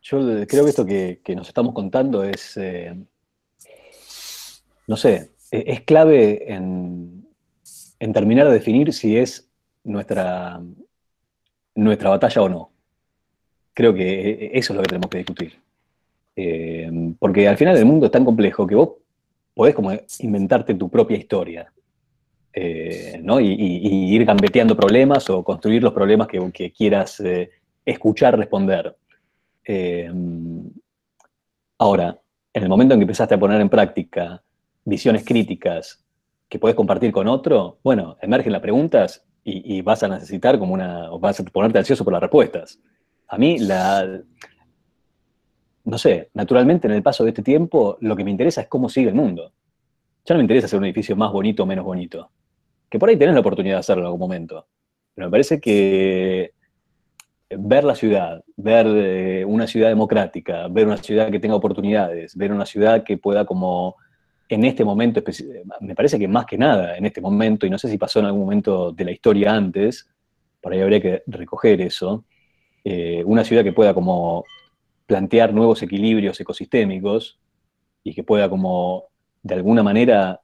Yo creo que esto que, nos estamos contando es, eh, no sé, eh, es clave en, terminar de definir si es nuestra, nuestra batalla o no. Creo que eh, eso es lo que tenemos que discutir. Eh, porque al final el mundo es tan complejo que vos podés como inventarte tu propia historia. ¿no? y, ir gambeteando problemas o construir los problemas que, quieras escuchar responder. ahora, en el momento en que empezaste a poner en práctica visiones críticas que puedes compartir con otro, bueno, emergen las preguntas y, vas a necesitar como una, o vas a ponerte ansioso por las respuestas. A mí la, no sé, naturalmente en el paso de este tiempo lo que me interesa es cómo sigue el mundo. Ya no me interesa hacer un edificio más bonito o menos bonito, que por ahí tenés la oportunidad de hacerlo en algún momento. Pero me parece que ver la ciudad, ver eh, una ciudad democrática, ver una ciudad que tenga oportunidades, ver una ciudad que pueda como en este momento, me parece que más que nada en este momento, y no sé si pasó en algún momento de la historia antes, por ahí habría que recoger eso, eh, una ciudad que pueda como plantear nuevos equilibrios ecosistémicos y que pueda como de alguna manera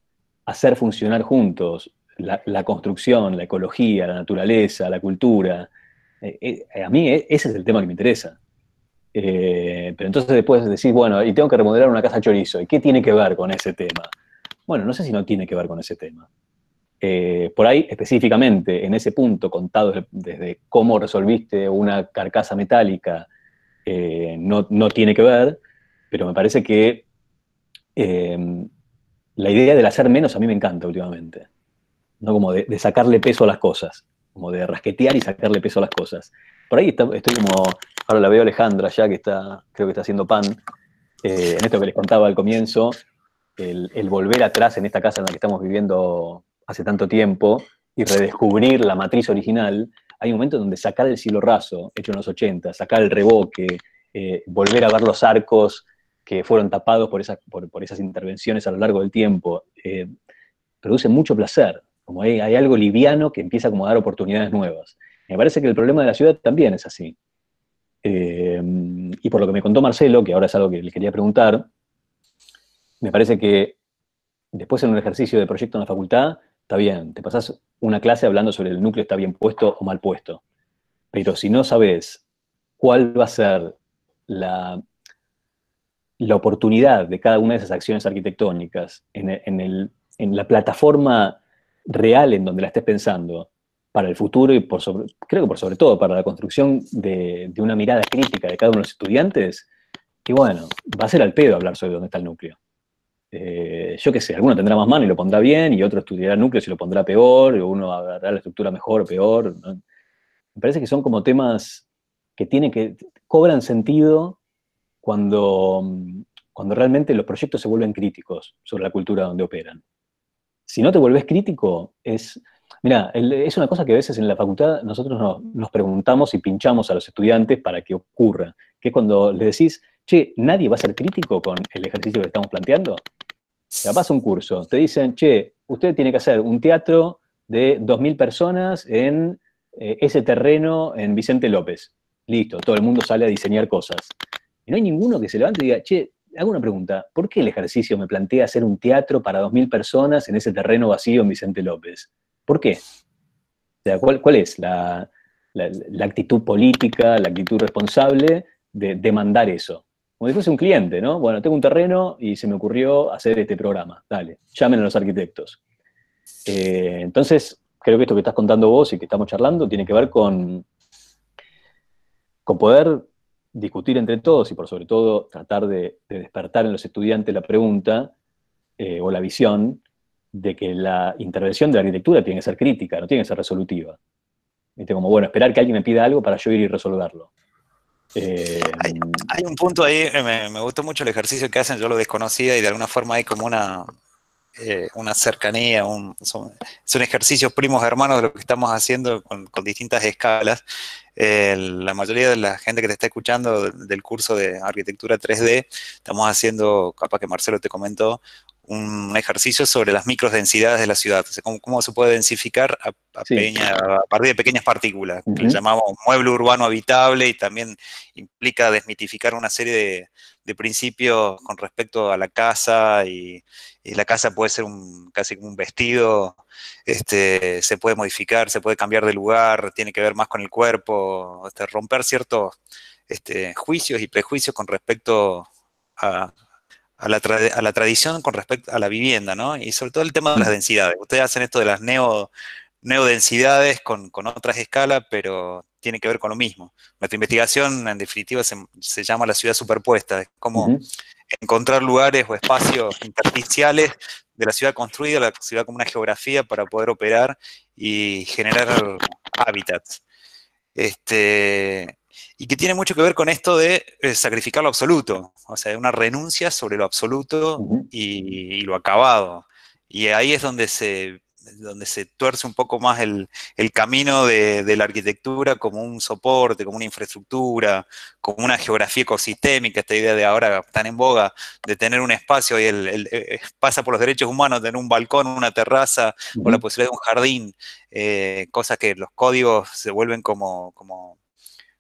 hacer funcionar juntos la, construcción, la ecología, la naturaleza, la cultura. Eh, eh, a mí e, ese es el tema que me interesa. Eh, pero entonces después decís, bueno, y tengo que remodelar una casa chorizo. ¿Y qué tiene que ver con ese tema? Bueno, no sé si no tiene que ver con ese tema. Eh, por ahí, específicamente, en ese punto, contado desde, cómo resolviste una carcasa metálica, eh, no, tiene que ver, pero me parece que em, la idea del hacer menos a mí me encanta últimamente. ¿no? Como de, sacarle peso a las cosas, como de rasquetear y sacarle peso a las cosas. Por ahí estoy como Ahora la veo Alejandra ya, que está, creo que está haciendo pan. Eh, en esto que les contaba al comienzo, el, volver atrás en esta casa en la que estamos viviendo hace tanto tiempo y redescubrir la matriz original, hay un momento donde sacar el cielo raso, hecho en los 80, sacar el reboque, eh, volver a ver los arcos que fueron tapados por, por, esas intervenciones a lo largo del tiempo, eh, produce mucho placer. Como hay, algo liviano que empieza a dar oportunidades nuevas. Me parece que el problema de la ciudad también es así. Eh, y por lo que me contó Marcelo, que ahora es algo que le quería preguntar, me parece que después en un ejercicio de proyecto en la facultad, está bien, te pasás una clase hablando sobre el núcleo está bien puesto o mal puesto, pero si no sabes cuál va a ser la, la oportunidad de cada una de esas acciones arquitectónicas en, en la plataforma real en donde la estés pensando, para el futuro y por sobre, creo que por sobre todo para la construcción de, una mirada crítica de cada uno de los estudiantes, que bueno, va a ser al pedo hablar sobre dónde está el núcleo. Eh, yo qué sé, alguno tendrá más mano y lo pondrá bien, y otro estudiará el núcleo y lo pondrá peor, y uno agarrará la estructura mejor o peor. Me parece que son como temas que tienen que, cobran sentido cuando, cuando realmente los proyectos se vuelven críticos sobre la cultura donde operan. Si no te volvés crítico, es, Mira, es una cosa que a veces en la facultad nosotros nos, preguntamos y pinchamos a los estudiantes para que ocurra, que es cuando le decís, che, nadie va a ser crítico con el ejercicio que estamos planteando. pasa un curso, te dicen, che, usted tiene que hacer un teatro de 2.000 personas en eh, ese terreno en Vicente López. Listo, todo el mundo sale a diseñar cosas. Y no hay ninguno que se levante y diga, che, hago una pregunta, ¿por qué el ejercicio me plantea hacer un teatro para 2.000 personas en ese terreno vacío en Vicente López? ¿Por qué? O ¿cuál, es la, actitud política, la actitud responsable de demandar eso? Como si fuese un cliente, ¿no? Bueno, tengo un terreno y se me ocurrió hacer este programa. Dale, llamen a los arquitectos. Eh, entonces, creo que esto que estás contando vos y que estamos charlando tiene que ver con, con poder discutir entre todos y por sobre todo tratar de, despertar en los estudiantes la pregunta eh, o la visión de que la intervención de la arquitectura tiene que ser crítica, no tiene que ser resolutiva. ¿Viste? Como, bueno, esperar que alguien me pida algo para yo ir y resolverlo. hay, eh, un punto ahí, me, gustó mucho el ejercicio que hacen, yo lo desconocía y de alguna forma hay como una, eh, una cercanía, son, ejercicios primos hermanos de lo que estamos haciendo con, distintas escalas. la mayoría de la gente que te está escuchando del curso de arquitectura 3D, estamos haciendo, capaz que Marcelo te comentó, un ejercicio sobre las microdensidades de la ciudad, cómo, se puede densificar a, partir de pequeñas partículas, que le llamamos mueble urbano habitable y también implica desmitificar una serie de, principios con respecto a la casa y, la casa puede ser casi como un vestido, este, se puede modificar, se puede cambiar de lugar, tiene que ver más con el cuerpo, este, romper ciertos este, juicios y prejuicios con respecto a a la, tradición con respecto a la vivienda, ¿no? Y sobre todo el tema de las densidades. Ustedes hacen esto de las neo, neodensidades con, con otras escalas, pero tiene que ver con lo mismo. Nuestra investigación, en definitiva, se, llama la ciudad superpuesta. Es como encontrar lugares o espacios intersticiales de la ciudad construida, la ciudad como una geografía para poder operar y generar hábitats. Este, y que tiene mucho que ver con esto de eh, sacrificar lo absoluto, o sea, una renuncia sobre lo absoluto y, lo acabado. Y ahí es donde se, donde se tuerce un poco más el, el camino de, la arquitectura como un soporte, como una infraestructura, como una geografía ecosistémica, esta idea de ahora tan en boga, de tener un espacio, y el, eh, pasa por los derechos humanos, tener un balcón, una terraza, o la posibilidad de un jardín, eh, cosas que los códigos se vuelven como, como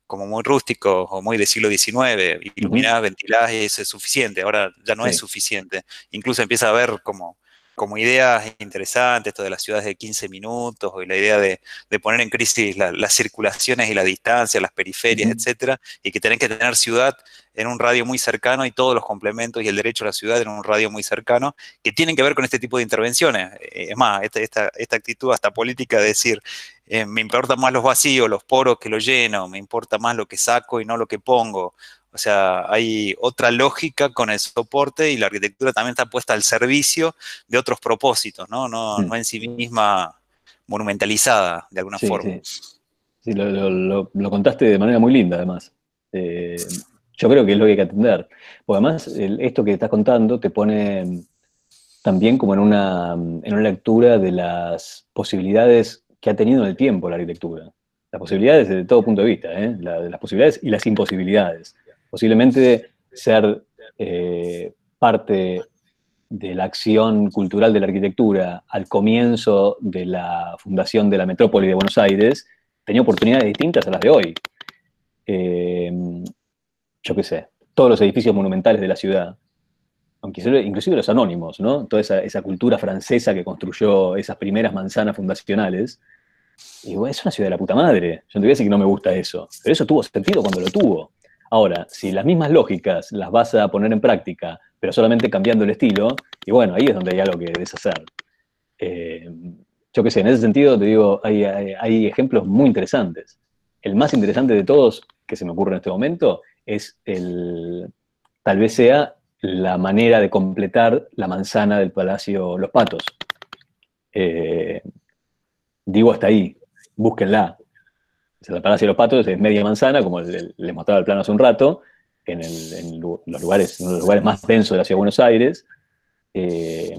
como muy rústicos o muy del siglo XIX, iluminadas, uh eso es suficiente, ahora ya no es suficiente. Incluso empieza a haber como, como ideas interesantes, esto de las ciudades de 15 minutos, y la idea de, poner en crisis las circulaciones y la distancia, las periferias, etc., etcétera, y que tenés que tener ciudad en un radio muy cercano y todos los complementos y el derecho a la ciudad en un radio muy cercano, que tienen que ver con este tipo de intervenciones. Eh, es más, este, esta, esta actitud hasta política de decir, eh, me importan más los vacíos, los poros que lo lleno, me importa más lo que saco y no lo que pongo. O sea, hay otra lógica con el soporte y la arquitectura también está puesta al servicio de otros propósitos, ¿no? No, mm. en sí misma monumentalizada de alguna forma. Sí, lo, contaste de manera muy linda además. Eh, yo creo que es lo que hay que atender. Porque además esto que estás contando te pone también como en en una lectura de las posibilidades que ha tenido en el tiempo la arquitectura. Las posibilidades desde todo punto de vista, ¿eh? las posibilidades y las imposibilidades. Posiblemente ser eh, parte de la acción cultural de la arquitectura al comienzo de la fundación de la metrópoli de Buenos Aires tenía oportunidades distintas a las de hoy. Eh, yo qué sé, todos los edificios monumentales de la ciudad aunque inclusive los anónimos, ¿no? Toda esa, cultura francesa que construyó esas primeras manzanas fundacionales. Y bueno, es una ciudad de la puta madre. Yo no te voy a decir que no me gusta eso. Pero eso tuvo sentido cuando lo tuvo. Ahora, si las mismas lógicas las vas a poner en práctica, pero solamente cambiando el estilo, y bueno, ahí es donde hay algo que deshacer. Eh, yo qué sé, en ese sentido te digo, hay ejemplos muy interesantes. El más interesante de todos que se me ocurre en este momento es el, tal vez sea la manera de completar la manzana del Palacio Los Patos. Eh, digo hasta ahí, búsquenla. El Palacio los Patos es media manzana, como les mostraba el plano hace un rato, en, los lugares, los lugares más densos de la Ciudad de Buenos Aires. Eh,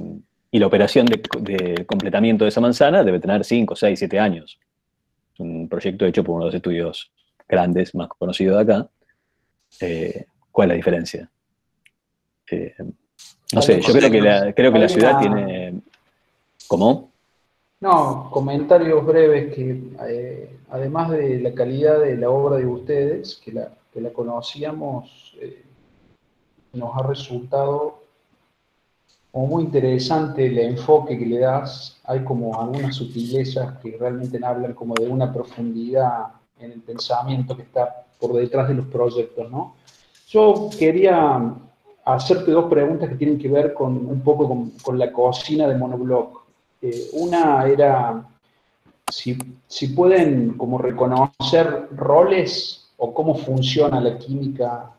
y la operación de, completamiento de esa manzana debe tener 5, 6, 7 años. Es un proyecto hecho por uno de los estudios grandes, más conocidos de acá. Eh, ¿Cuál es la diferencia? no sé, yo creo que la, creo que la ciudad tiene... ¿Cómo? No, comentarios breves que eh, además de la calidad de la obra de ustedes, que la, conocíamos, eh, nos ha resultado muy interesante el enfoque que le das. Hay como algunas sutilezas que realmente hablan como de una profundidad en el pensamiento que está por detrás de los proyectos, ¿no? Yo quería hacerte dos preguntas que tienen que ver con un poco con, la cocina de Monobloc. Eh, una era si, pueden como reconocer roles o cómo funciona la química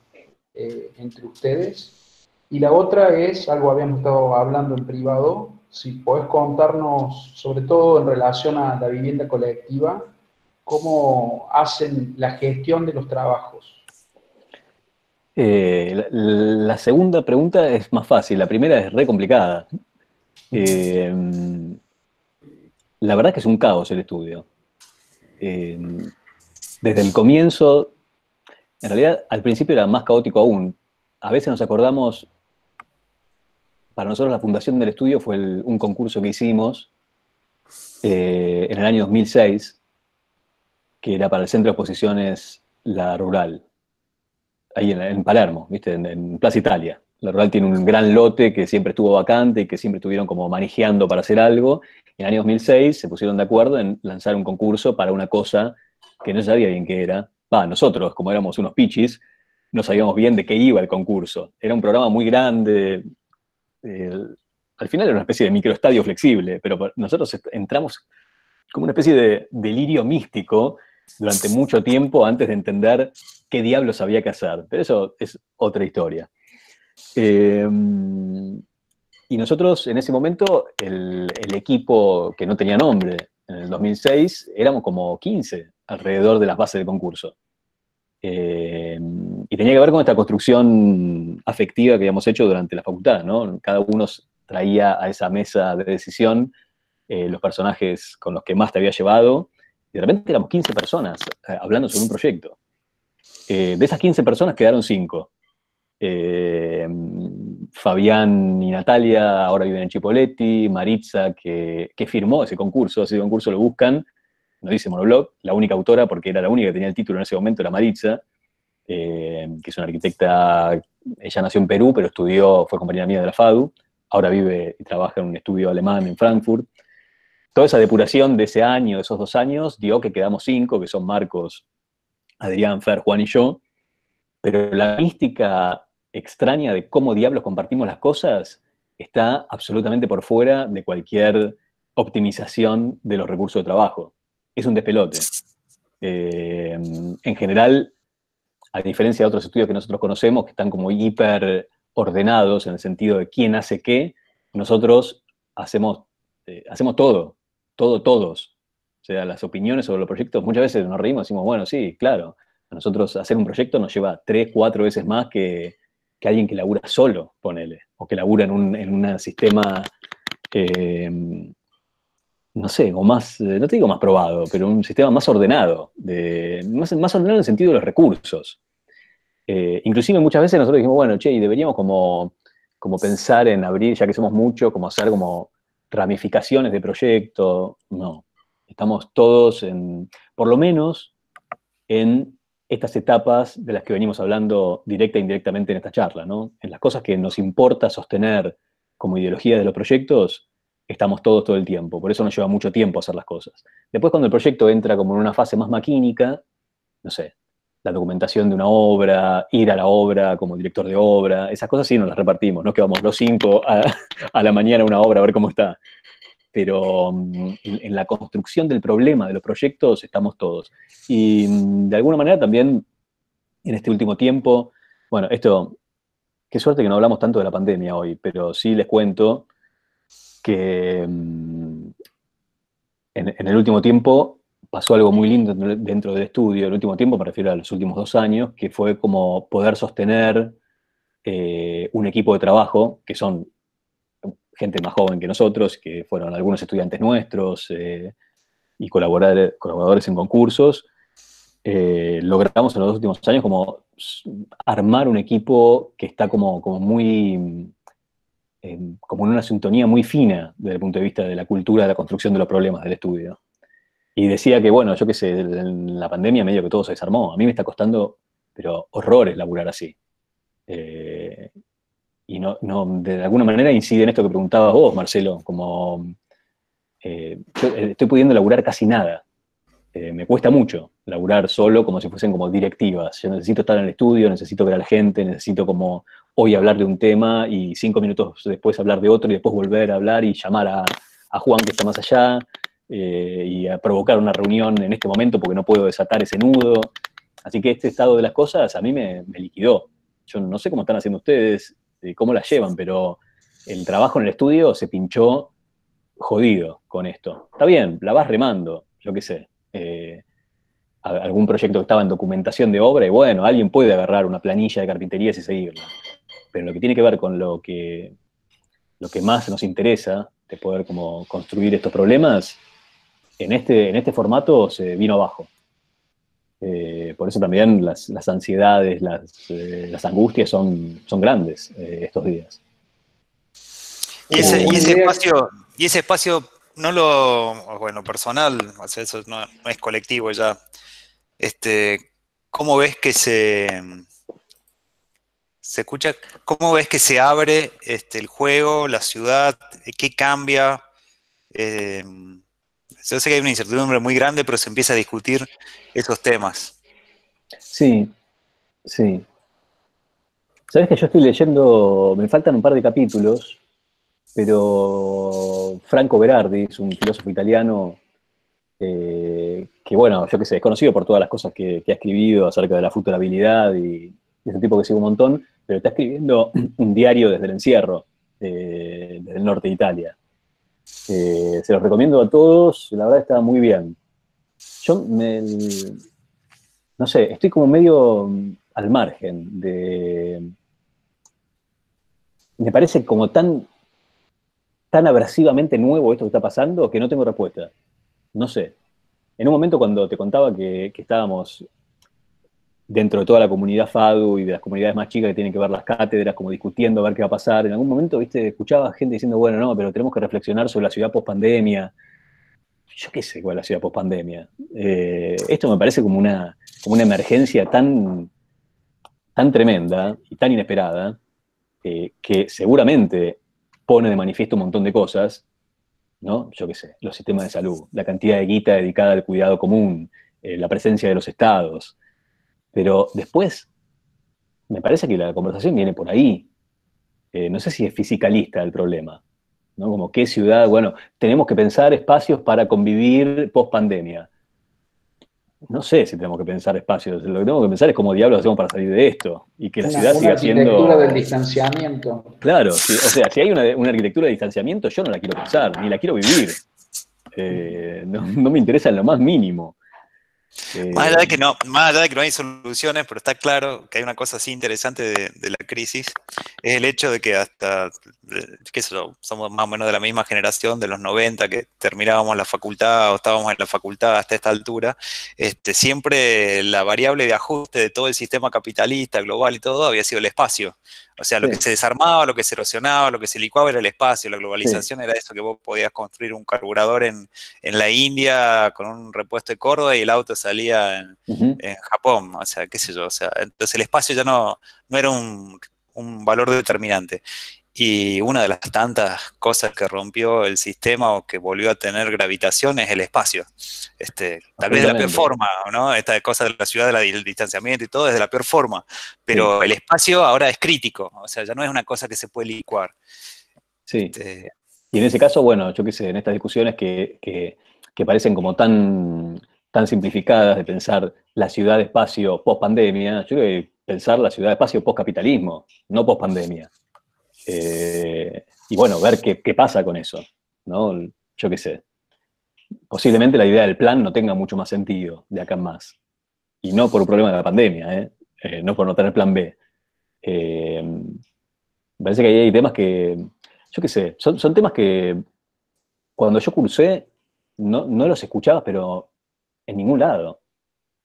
eh, entre ustedes. Y la otra es, algo habíamos estado hablando en privado, si podés contarnos, sobre todo en relación a la vivienda colectiva, cómo hacen la gestión de los trabajos eh, la, segunda pregunta es más fácil, la primera es re complicada. Eh, la verdad es que es un caos el estudio. Eh, desde el comienzo, en realidad al principio era más caótico aún. A veces nos acordamos, para nosotros la fundación del estudio fue un concurso que hicimos en el año 2006, que era para el Centro de Exposiciones La Rural ahí en, Palermo, ¿viste? En, Plaza Italia. La rural tiene un gran lote que siempre estuvo vacante y que siempre estuvieron como manejando para hacer algo. En el año 2006 se pusieron de acuerdo en lanzar un concurso para una cosa que no sabía bien qué era. nosotros, como éramos unos pichis, no sabíamos bien de qué iba el concurso. Era un programa muy grande. Eh, al final era una especie de microestadio flexible, pero nosotros entramos como una especie de delirio místico durante mucho tiempo antes de entender qué diablos había que hacer. Pero eso es otra historia. Em, y nosotros en ese momento, el, equipo que no tenía nombre, en el 2006, éramos como 15 alrededor de las bases de concurso. Em, y tenía que ver con esta construcción afectiva que habíamos hecho durante la facultad, ¿no? Cada uno traía a esa mesa de decisión eh, los personajes con los que más te había llevado, de repente éramos 15 personas eh, hablando sobre un proyecto. Eh, de esas 15 personas quedaron 5. Eh, Fabián y Natalia ahora viven en Chipoletti, Maritza, que, firmó ese concurso, ese concurso lo buscan, nos dice monoblog, la única autora, porque era la única que tenía el título en ese momento, era Maritza, que es una arquitecta, ella nació en Perú, pero estudió, fue compañera mía de la FADU, ahora vive y trabaja en un estudio alemán en Frankfurt, toda esa depuración de ese año, de esos dos años, dio que quedamos cinco, que son Marcos, Adrián, Fer, Juan y yo, pero la mística extraña de cómo diablos compartimos las cosas está absolutamente por fuera de cualquier optimización de los recursos de trabajo. Es un despelote. Eh, en general, a diferencia de otros estudios que nosotros conocemos, que están como hiper ordenados en el sentido de quién hace qué, nosotros hacemos, eh, hacemos todo todo todos. O sea, las opiniones sobre los proyectos, muchas veces nos reímos decimos, bueno, sí, claro, a nosotros hacer un proyecto nos lleva tres, cuatro veces más que, alguien que labura solo, ponele, o que labura en un sistema, em, no sé, o más, eh, no te digo más probado, pero un sistema más ordenado, de, más, más ordenado en el sentido de los recursos. Eh, inclusive muchas veces nosotros dijimos, bueno, che, y deberíamos como, como pensar en abrir, ya que somos muchos, como hacer como ramificaciones de proyecto, no. Estamos todos, en, por lo menos, en estas etapas de las que venimos hablando directa e indirectamente en esta charla, ¿no? En las cosas que nos importa sostener como ideología de los proyectos, estamos todos todo el tiempo. Por eso nos lleva mucho tiempo hacer las cosas. Después, cuando el proyecto entra como en una fase más maquínica, no sé, la documentación de una obra, ir a la obra como director de obra, esas cosas sí nos las repartimos, no es que vamos los cinco a, la mañana a una obra a ver cómo está. Pero mm, en, la construcción del problema, de los proyectos, estamos todos. Y mm, de alguna manera también en este último tiempo, bueno, esto, qué suerte que no hablamos tanto de la pandemia hoy, pero sí les cuento que mm, en el último tiempo pasó algo muy lindo dentro del estudio el último tiempo, me refiero a los últimos dos años, que fue como poder sostener eh, un equipo de trabajo, que son gente más joven que nosotros, que fueron algunos estudiantes nuestros eh, y colaborar, colaboradores en concursos, eh, logramos en los últimos años como armar un equipo que está como, como muy como en una sintonía muy fina desde el punto de vista de la cultura de la construcción de los problemas del estudio. Y decía que, bueno, yo qué sé, en la pandemia medio que todo se desarmó. A mí me está costando, pero horrores laburar así. Eh, y no, no, de alguna manera incide en esto que preguntabas vos, Marcelo, como eh, eh, estoy pudiendo laburar casi nada. me cuesta mucho laburar solo como si fuesen como directivas. Yo necesito estar en el estudio, necesito ver a la gente, necesito como hoy hablar de un tema y cinco minutos después hablar de otro y después volver a hablar y llamar a, a Juan que está más allá eh, y a provocar una reunión en este momento porque no puedo desatar ese nudo. Así que este estado de las cosas a mí me, liquidó. Yo no sé cómo están haciendo ustedes, eh, cómo las llevan, pero el trabajo en el estudio se pinchó jodido con esto. Está bien, la vas remando, yo qué sé. Eh, algún proyecto que estaba en documentación de obra y bueno, alguien puede agarrar una planilla de carpinterías y seguirla. Pero lo que tiene que ver con lo que, lo que más nos interesa de poder como construir estos problemas, en este, en este formato se vino abajo. Eh, por eso también las, ansiedades, eh, las, angustias son, son grandes eh, estos días. Y ese, espacio, y ese espacio no lo, bueno, personal, eso no, es colectivo ya. Este, ¿Cómo ves que se, se escucha? ¿Cómo ves que se abre este, el juego, la ciudad? ¿Qué cambia? Yo sé que hay una incertidumbre muy grande, pero se empieza a discutir esos temas. Sí, sí. Sabes que yo estoy leyendo, me faltan un par de capítulos, pero Franco Berardi es un filósofo italiano eh, que, bueno, yo qué sé, es conocido por todas las cosas que, ha escribido acerca de la futurabilidad y, y es un tipo que sigue un montón, pero está escribiendo un diario desde el encierro, eh, desde el norte de Italia. Eh, se los recomiendo a todos, la verdad está muy bien. Yo no sé, estoy como medio mm, al margen de... Me parece como tan, tan abrasivamente nuevo esto que está pasando que no tengo respuesta. No sé. En un momento cuando te contaba que estábamos dentro de toda la comunidad FADU y de las comunidades más chicas que tienen que ver las cátedras, como discutiendo a ver qué va a pasar. En algún momento, viste, escuchaba gente diciendo, bueno, no, pero tenemos que reflexionar sobre la ciudad pospandemia. Yo qué sé cuál es la ciudad pospandemia? Eh, esto me parece como una, como una emergencia tan, tan tremenda y tan inesperada eh, que seguramente pone de manifiesto un montón de cosas, ¿no? Yo qué sé, los sistemas de salud, la cantidad de guita dedicada al cuidado común, eh, la presencia de los estados, pero después, me parece que la conversación viene por ahí. Eh, no sé si es fisicalista el problema, ¿no? Como qué ciudad, bueno, tenemos que pensar espacios para convivir post pandemia. No sé si tenemos que pensar espacios, lo que tenemos que pensar es cómo diablos hacemos para salir de esto y que la ciudad siga siendo... Una arquitectura del distanciamiento. Claro, o sea, si hay una, arquitectura de distanciamiento, yo no la quiero pensar, ni la quiero vivir. Eh, no me interesa en lo más mínimo más, allá de que no, más que no hay soluciones, pero está claro que hay una cosa así interesante de, la crisis, es el hecho de que hasta, que somos más o menos de la misma generación, de los 90, que terminábamos la facultad o estábamos en la facultad hasta esta altura, este, siempre la variable de ajuste de todo el sistema capitalista global y todo había sido el espacio. O sea, lo que se desarmaba, lo que se erosionaba, lo que se licuaba era el espacio, la globalización era eso, que vos podías construir un carburador en, la India con un repuesto de Córdoba y el auto salía en, Japón, o sea, qué sé yo, o sea, entonces el espacio ya no, no era un, un valor determinante. Y una de las tantas cosas que rompió el sistema o que volvió a tener gravitación es el espacio. Este, tal vez de la peor forma, ¿no? Esta cosa de la ciudad, del distanciamiento y todo es de la peor forma. Pero el espacio ahora es crítico, o sea, ya no es una cosa que se puede licuar. Sí. Este, y en ese caso, bueno, yo qué sé, en estas discusiones que, que, parecen como tan, tan simplificadas de pensar la ciudad-espacio post-pandemia, yo creo que pensar la ciudad-espacio post-capitalismo, no post-pandemia. Eh, y bueno, ver qué, qué, pasa con eso, ¿no? Yo qué sé. Posiblemente la idea del plan no tenga mucho más sentido de acá en más. Y no por un problema de la pandemia, ¿eh? Eh, no por no tener plan B. me parece que ahí hay temas que, yo qué sé, son, temas que cuando yo cursé no, no los escuchabas, pero en ningún lado.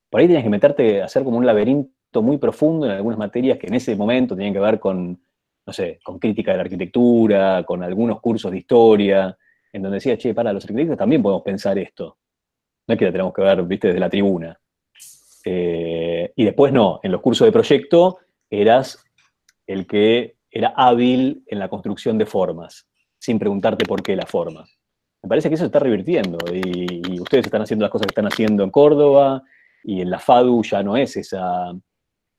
Por ahí tenías que meterte a hacer como un laberinto muy profundo en algunas materias que en ese momento tenían que ver con no sé, con crítica de la arquitectura, con algunos cursos de historia, en donde decía, che, para, los arquitectos también podemos pensar esto. No es que la tenemos que ver, viste, desde la tribuna. Eh, y después no, en los cursos de proyecto eras el que era hábil en la construcción de formas, sin preguntarte por qué la forma. Me parece que eso se está revirtiendo y, ustedes están haciendo las cosas que están haciendo en Córdoba y en la FADU ya no es esa,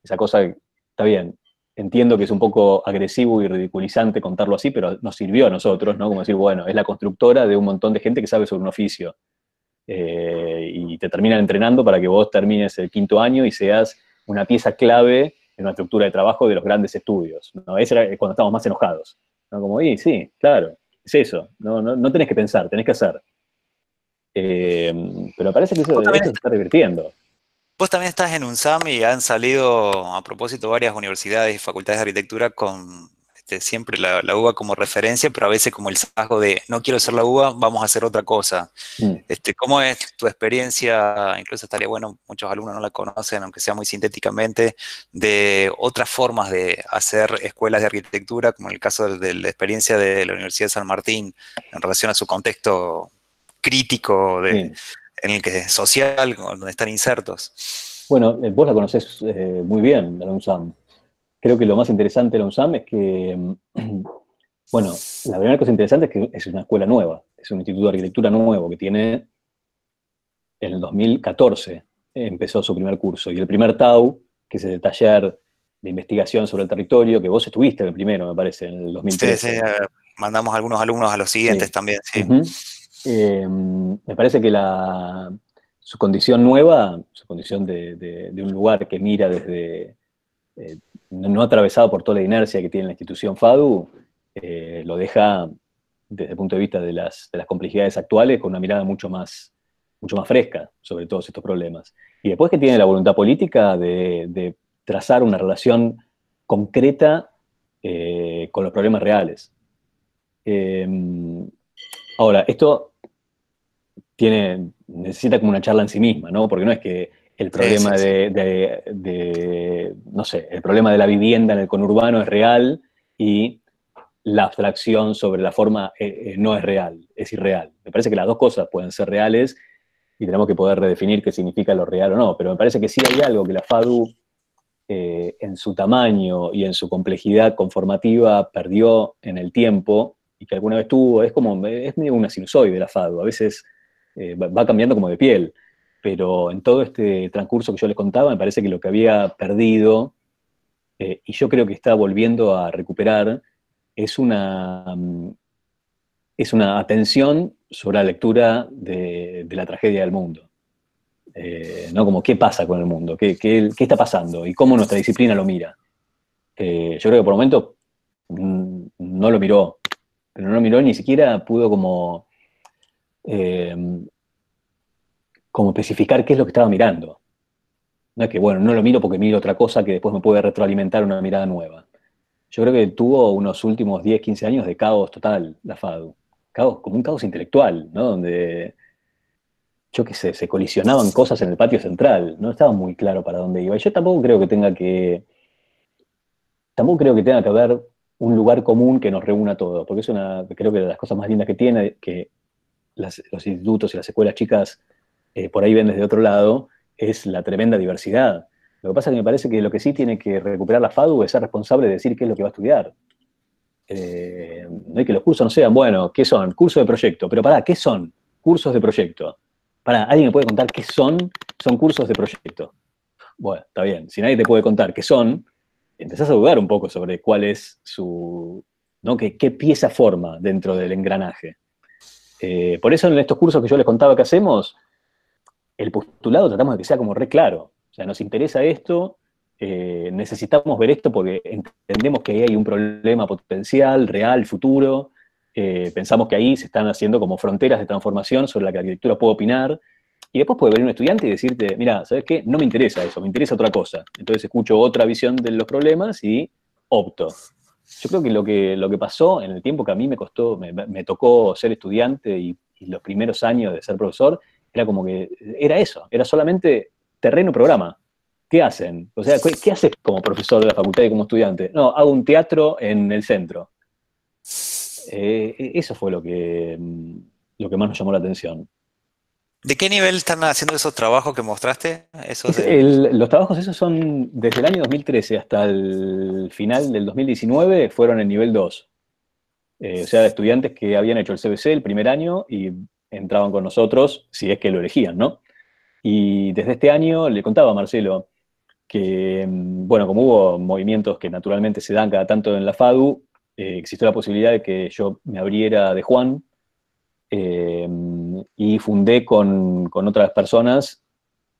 esa cosa, está bien, entiendo que es un poco agresivo y ridiculizante contarlo así, pero nos sirvió a nosotros, ¿no? Como decir, bueno, es la constructora de un montón de gente que sabe sobre un oficio. Eh, y te terminan entrenando para que vos termines el quinto año y seas una pieza clave en una estructura de trabajo de los grandes estudios. ¿no? Ese era eh, cuando estábamos más enojados. ¿no? Como, y sí, claro, es eso. No, no, tenés que pensar, tenés que hacer. Eh, pero parece que eso, se está divirtiendo. Vos también estás en UNSAM y han salido a propósito varias universidades y facultades de arquitectura con este, siempre la, UBA como referencia, pero a veces como el sasgo de no quiero hacer la UBA, vamos a hacer otra cosa. Mm. Este, ¿Cómo es tu experiencia? Incluso estaría bueno, muchos alumnos no la conocen, aunque sea muy sintéticamente, de otras formas de hacer escuelas de arquitectura, como en el caso de, la experiencia de la Universidad de San Martín en relación a su contexto crítico de en el que social, donde están insertos. Bueno, eh, vos la conocés eh, muy bien, la UNSAM. Creo que lo más interesante de la UNSAM es que, mm, bueno, la primera cosa interesante es que es una escuela nueva, es un instituto de arquitectura nuevo que tiene, en el 2014 empezó su primer curso, y el primer TAU, que es el taller de investigación sobre el territorio, que vos estuviste en el primero, me parece, en el 2013. Sí, sí, eh, mandamos algunos alumnos a los siguientes también, sí. Eh, me parece que su condición nueva, su condición de, un lugar que mira desde, eh, no atravesado por toda la inercia que tiene la institución FADU, eh, lo deja desde el punto de vista de las, complejidades actuales con una mirada mucho más, mucho más fresca sobre todos estos problemas. Y después que tiene la voluntad política de trazar una relación concreta con los problemas reales. Ahora, esto tiene, necesita como una charla en sí misma, ¿no? Porque no es que el problema de, no sé, el problema de la vivienda en el conurbano es real y la abstracción sobre la forma eh, eh, no es real, es irreal. Me parece que las dos cosas pueden ser reales y tenemos que poder redefinir qué significa lo real o no, pero me parece que sí hay algo que la FADU eh, en su tamaño y en su complejidad conformativa perdió en el tiempo y que alguna vez tuvo, es como, es medio una sinusoide la fado, a veces eh, va cambiando como de piel, pero en todo este transcurso que yo les contaba, me parece que lo que había perdido, eh, y yo creo que está volviendo a recuperar, es una, mm, es una atención sobre la lectura de, la tragedia del mundo. Eh, ¿no? Como qué pasa con el mundo, ¿Qué, está pasando y cómo nuestra disciplina lo mira. yo creo que por el momento mm, no lo miró pero no miró ni siquiera pudo como, eh, como especificar qué es lo que estaba mirando. No es que, bueno, no lo miro porque miro otra cosa que después me puede retroalimentar una mirada nueva. Yo creo que tuvo unos últimos 10, 15 años de caos total, la FADU. Caos, como un caos intelectual, ¿no? Donde, yo qué sé, se colisionaban cosas en el patio central. No estaba muy claro para dónde iba. Y yo tampoco creo que tenga que... Tampoco creo que tenga que haber un lugar común que nos reúna a todos, porque es una, creo que de las cosas más lindas que tiene, que los institutos y las escuelas chicas eh, por ahí ven desde otro lado, es la tremenda diversidad. Lo que pasa es que me parece que lo que sí tiene que recuperar la FADU es ser responsable de decir qué es lo que va a estudiar. Eh, no hay que los cursos no sean, bueno, ¿qué son? Cursos de proyecto, pero pará, ¿qué son? Cursos de proyecto. Pará, ¿alguien me puede contar qué son? Son cursos de proyecto. Bueno, está bien, si nadie te puede contar qué son, empezás a dudar un poco sobre cuál es su, ¿no? ¿Qué, pieza forma dentro del engranaje? Eh, por eso en estos cursos que yo les contaba que hacemos, el postulado tratamos de que sea como re claro. O sea, nos interesa esto, eh, necesitamos ver esto porque entendemos que hay un problema potencial, real, futuro. Eh, pensamos que ahí se están haciendo como fronteras de transformación sobre la que la arquitectura puede opinar y después puede venir un estudiante y decirte, mira, ¿sabes qué? No me interesa eso, me interesa otra cosa. Entonces escucho otra visión de los problemas y opto. Yo creo que lo que, lo que pasó en el tiempo que a mí me costó, me, tocó ser estudiante y, los primeros años de ser profesor, era como que era eso, era solamente terreno programa. ¿Qué hacen? O sea, ¿qué, haces como profesor de la facultad y como estudiante? No, hago un teatro en el centro. Eh, e, eso fue lo que, lo que más nos llamó la atención. ¿De qué nivel están haciendo esos trabajos que mostraste? los trabajos esos son desde el año 2013 hasta el final del 2019 fueron en nivel 2. Eh, o sea, estudiantes que habían hecho el CBC el primer año y entraban con nosotros si es que lo elegían, ¿no? Y desde este año le contaba a Marcelo que, mm, bueno, como hubo movimientos que naturalmente se dan cada tanto en la FADU, eh, existió la posibilidad de que yo me abriera de Juan Em, y fundé con, otras personas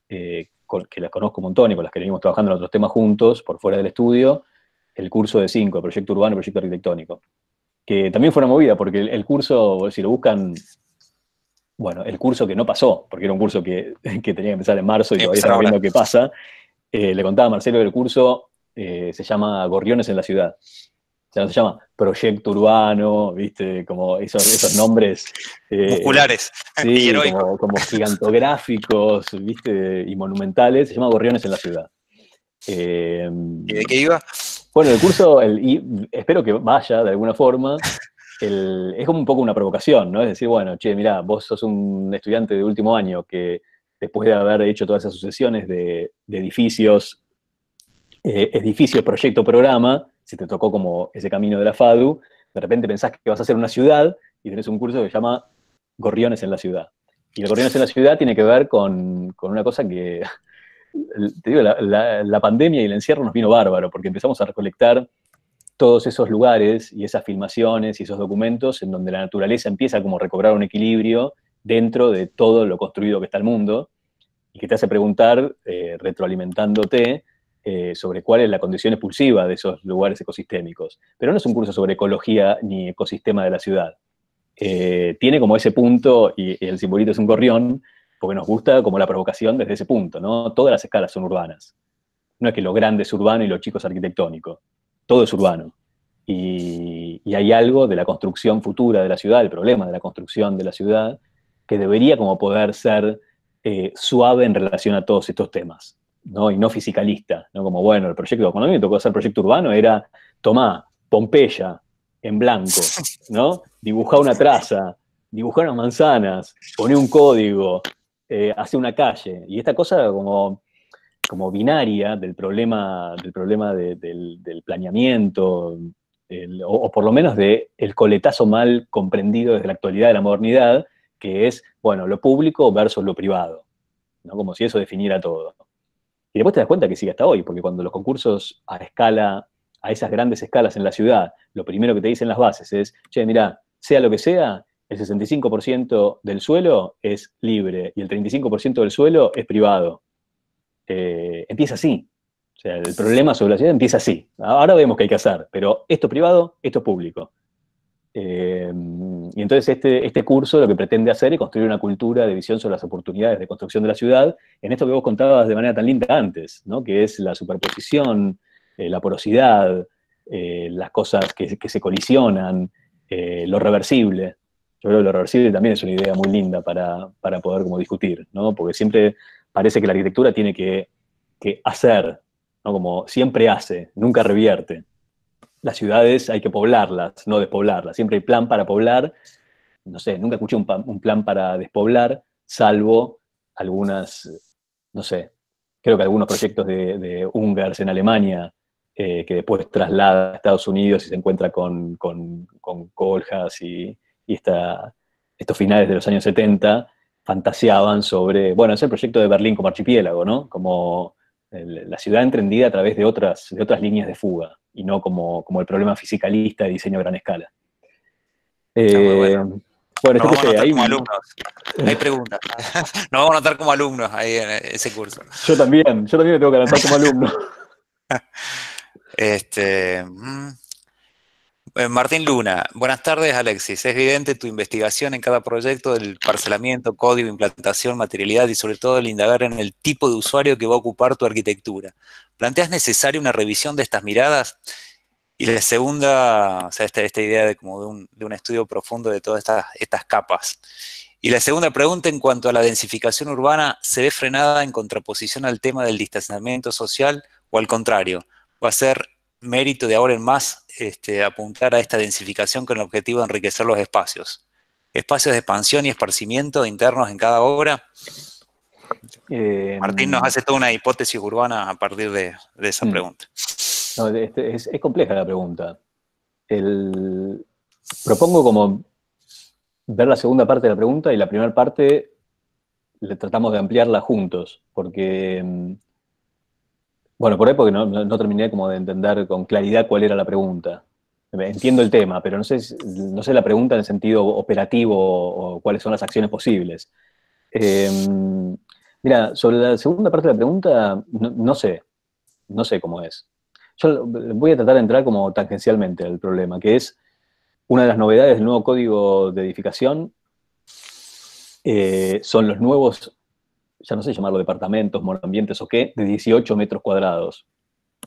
eh, que las conozco un montón y con las que venimos trabajando en otros temas juntos, por fuera del estudio, el curso de 5, Proyecto Urbano y Proyecto Arquitectónico, que también fue una movida, porque el, curso, si lo buscan, bueno, el curso que no pasó, porque era un curso que, tenía que empezar en marzo y todavía estamos viendo qué pasa, eh, le contaba a Marcelo que el curso eh, se llama Gorriones en la Ciudad se llama Proyecto Urbano, ¿viste? Como esos, esos nombres. Eh, Sí, como, gigantográficos, ¿viste? Y monumentales. Se llama Gorriones en la Ciudad. ¿Y eh, de qué iba? Bueno, el curso, espero que vaya de alguna forma. es como un poco una provocación, ¿no? Es decir, bueno, che, mirá, vos sos un estudiante de último año que después de haber hecho todas esas sucesiones de, edificios, eh, edificios, proyecto, programa, si te tocó como ese camino de la FADU, de repente pensás que vas a hacer una ciudad y tenés un curso que se llama Gorriones en la ciudad. Y los Gorriones en la ciudad tiene que ver con, una cosa que, te digo, la, pandemia y el encierro nos vino bárbaro, porque empezamos a recolectar todos esos lugares y esas filmaciones y esos documentos en donde la naturaleza empieza como a recobrar un equilibrio dentro de todo lo construido que está el mundo y que te hace preguntar, eh, retroalimentándote, eh, sobre cuál es la condición expulsiva de esos lugares ecosistémicos. Pero no es un curso sobre ecología ni ecosistema de la ciudad. Eh, tiene como ese punto, y el simbolito es un gorrión, porque nos gusta como la provocación desde ese punto, ¿no? Todas las escalas son urbanas. No es que lo grande es urbano y lo chico es arquitectónico. Todo es urbano. Y, hay algo de la construcción futura de la ciudad, el problema de la construcción de la ciudad, que debería como poder ser eh, suave en relación a todos estos temas y no fisicalista, ¿no? como bueno, el proyecto, cuando a mí me tocó hacer proyecto urbano era, tomá, Pompeya, en blanco, ¿no? Dibujá una traza, dibujar unas manzanas, poner un código, eh, hace una calle. Y esta cosa como, como binaria del problema, del problema del, planeamiento, o, por lo menos del el coletazo mal comprendido desde la actualidad de la modernidad, que es, bueno, lo público versus lo privado, ¿no? Como si eso definiera todo. Y después te das cuenta que sigue hasta hoy, porque cuando los concursos a escala, a esas grandes escalas en la ciudad, lo primero que te dicen las bases es, che, mira, sea lo que sea, el 65% del suelo es libre y el 35% del suelo es privado. Eh, empieza así. O sea, el problema sobre la ciudad empieza así. Ahora vemos qué hay que hacer, pero esto es privado, esto es público. Eh, y entonces este, este curso lo que pretende hacer es construir una cultura de visión sobre las oportunidades de construcción de la ciudad, en esto que vos contabas de manera tan linda antes, que es la superposición, eh, la porosidad, eh, las cosas que, se colisionan, lo reversible. Yo creo que lo reversible también es una idea muy linda para, para poder como discutir, porque siempre parece que la arquitectura tiene que, hacer, como siempre hace, nunca revierte las ciudades hay que poblarlas, no despoblarlas. Siempre hay plan para poblar. No sé, nunca escuché un, plan para despoblar, salvo algunas, no sé, creo que algunos proyectos de, de en Alemania, eh, que después traslada a Estados Unidos y se encuentra con, con, coljas y, y estos finales de los años 70 fantaseaban sobre, bueno, es el proyecto de Berlín como archipiélago, ¿no? Como la ciudad entendida a través de otras, de otras líneas de fuga, y no como, como el problema fisicalista de diseño a gran escala. Eh, bueno, bueno nos vamos a ahí, como alumnos. Hay preguntas. nos vamos a anotar como alumnos ahí en ese curso. Yo también, yo también me tengo que anotar como alumno. este, mm. Eh, Martín Luna, buenas tardes Alexis. Es evidente tu investigación en cada proyecto del parcelamiento, código, implantación, materialidad y sobre todo el indagar en el tipo de usuario que va a ocupar tu arquitectura. ¿Planteas necesaria una revisión de estas miradas? Y la segunda, o sea, esta, idea de como de un, estudio profundo de todas estas, estas capas. Y la segunda pregunta en cuanto a la densificación urbana, ¿se ve frenada en contraposición al tema del distanciamiento social o al contrario? ¿Va a ser mérito de ahora en más este, apuntar a esta densificación con el objetivo de enriquecer los espacios. Espacios de expansión y esparcimiento internos en cada obra. Eh, Martín nos hace toda una hipótesis urbana a partir de, esa mm. pregunta. No, este, es, compleja la pregunta. propongo como ver la segunda parte de la pregunta y la primera parte le tratamos de ampliarla juntos, porque mm, bueno, por ahí porque no, terminé como de entender con claridad cuál era la pregunta. Entiendo el tema, pero no sé, no sé la pregunta en el sentido operativo o, cuáles son las acciones posibles. Em, mira, sobre la segunda parte de la pregunta, no, sé, no sé cómo es. Yo voy a tratar de entrar como tangencialmente al problema, que es una de las novedades del nuevo código de edificación eh, son los nuevos ya no sé llamarlo departamentos, morambientes o qué, de 18 metros cuadrados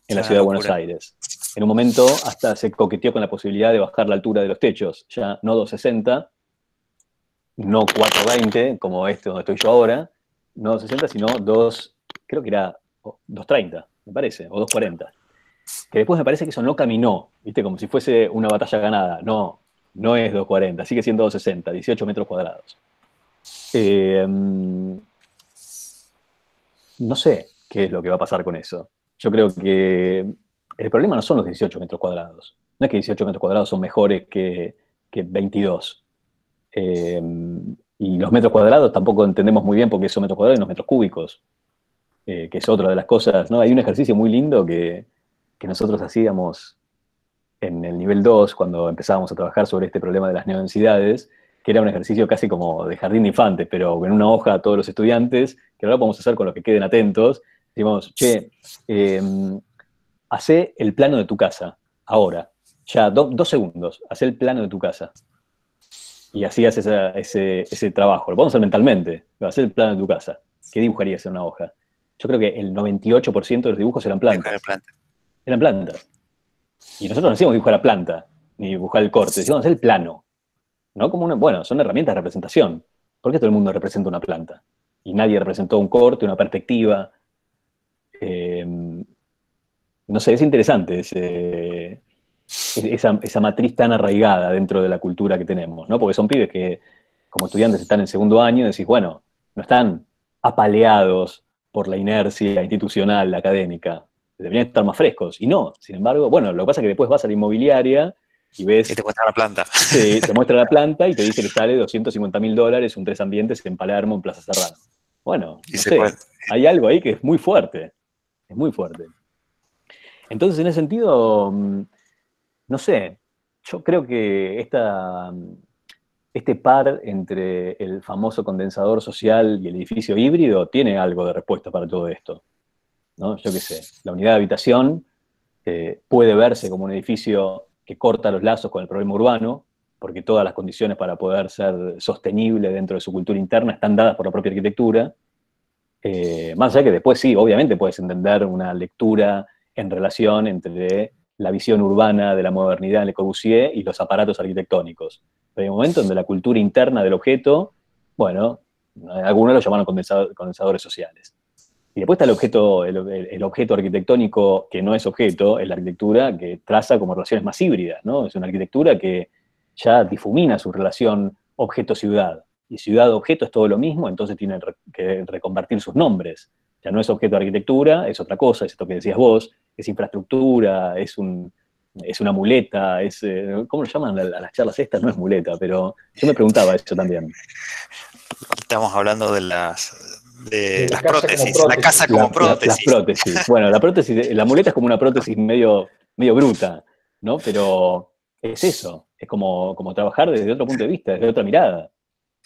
en la, ciudad de Buenos Aires. En un momento hasta se coqueteó con la posibilidad de bajar la altura de los techos, ya no 260, no 420, como este donde estoy yo ahora, no 260, sino 2, creo que era 230, me parece, o 240. Que después me parece que eso no caminó, ¿viste? Como si fuese una batalla ganada. No, no es 240, sigue siendo 260, 18 metros cuadrados. Eh, no sé qué es lo que va a pasar con eso. Yo creo que el problema no son los 18 metros cuadrados. No es que 18 metros cuadrados son mejores que, 22. Eh, y los metros cuadrados tampoco entendemos muy bien porque son metros cuadrados y los metros cúbicos, eh, que es otra de las cosas. ¿no? Hay un ejercicio muy lindo que, nosotros hacíamos en el nivel 2, cuando empezábamos a trabajar sobre este problema de las neodensidades, que era un ejercicio casi como de jardín de infantes, pero en una hoja a todos los estudiantes que ahora podemos hacer con los que queden atentos, Digamos, che, em, hace el plano de tu casa, ahora, ya dos segundos, hace el plano de tu casa. Y así haces ese, trabajo, lo podemos hacer mentalmente, hacer el plano de tu casa. ¿Qué dibujarías en una hoja? Yo creo que el 98% de los dibujos eran plantas. Eran plantas. Y nosotros no hacíamos dibujar la planta, ni dibujar el corte, decíamos hacer el plano. ¿No? Como bueno, son herramientas de representación. ¿Por qué todo el mundo representa una planta? y nadie representó un corte, una perspectiva. Eh, no sé, es interesante esa, matriz tan arraigada dentro de la cultura que tenemos, ¿no? Porque son pibes que, como estudiantes, están en segundo año y decís, bueno, no están apaleados por la inercia institucional, académica. Deberían estar más frescos. Y no, sin embargo, bueno, lo que pasa es que después vas a la inmobiliaria y ves... Y te muestra la planta. Sí, te muestra la planta y te dice que sale 250 mil dólares un tres ambientes en Palermo, en Plaza Serrano. Bueno, hay algo ahí que es muy fuerte, es muy fuerte. Entonces, en ese sentido, mm, no sé, yo creo que mm, este par entre el famoso condensador social y el edificio híbrido tiene algo de respuesta para todo esto. ¿no? Yo qué sé, la unidad de habitación eh, puede verse como un edificio que corta los lazos con el problema urbano, porque todas las condiciones para poder ser sostenible dentro de su cultura interna están dadas por la propia arquitectura. Eh, más allá que después sí, obviamente puedes entender una lectura en relación entre la visión urbana de la modernidad en Le Corbusier y los aparatos arquitectónicos. Pero hay un momento donde la cultura interna del objeto, bueno, algunos lo llamaron condensadores sociales. Y después está el objeto, el, objeto arquitectónico que no es objeto, es la arquitectura que traza como relaciones más híbridas, ¿no? Es una arquitectura que ya difumina su relación objeto-ciudad. Y ciudad-objeto es todo lo mismo, entonces tienen que reconvertir sus nombres. Ya no es objeto de arquitectura, es otra cosa, es esto que decías vos, es infraestructura, es es una muleta, es, eh, ¿cómo lo llaman a las charlas estas? No es muleta, pero yo me preguntaba eso también. Estamos hablando de las, prótesis, la casa como prótesis. las prótesis. bueno, la prótesis, la muleta es como una prótesis medio, medio bruta, ¿no? Pero es eso es como, como trabajar desde otro punto de vista, desde otra mirada.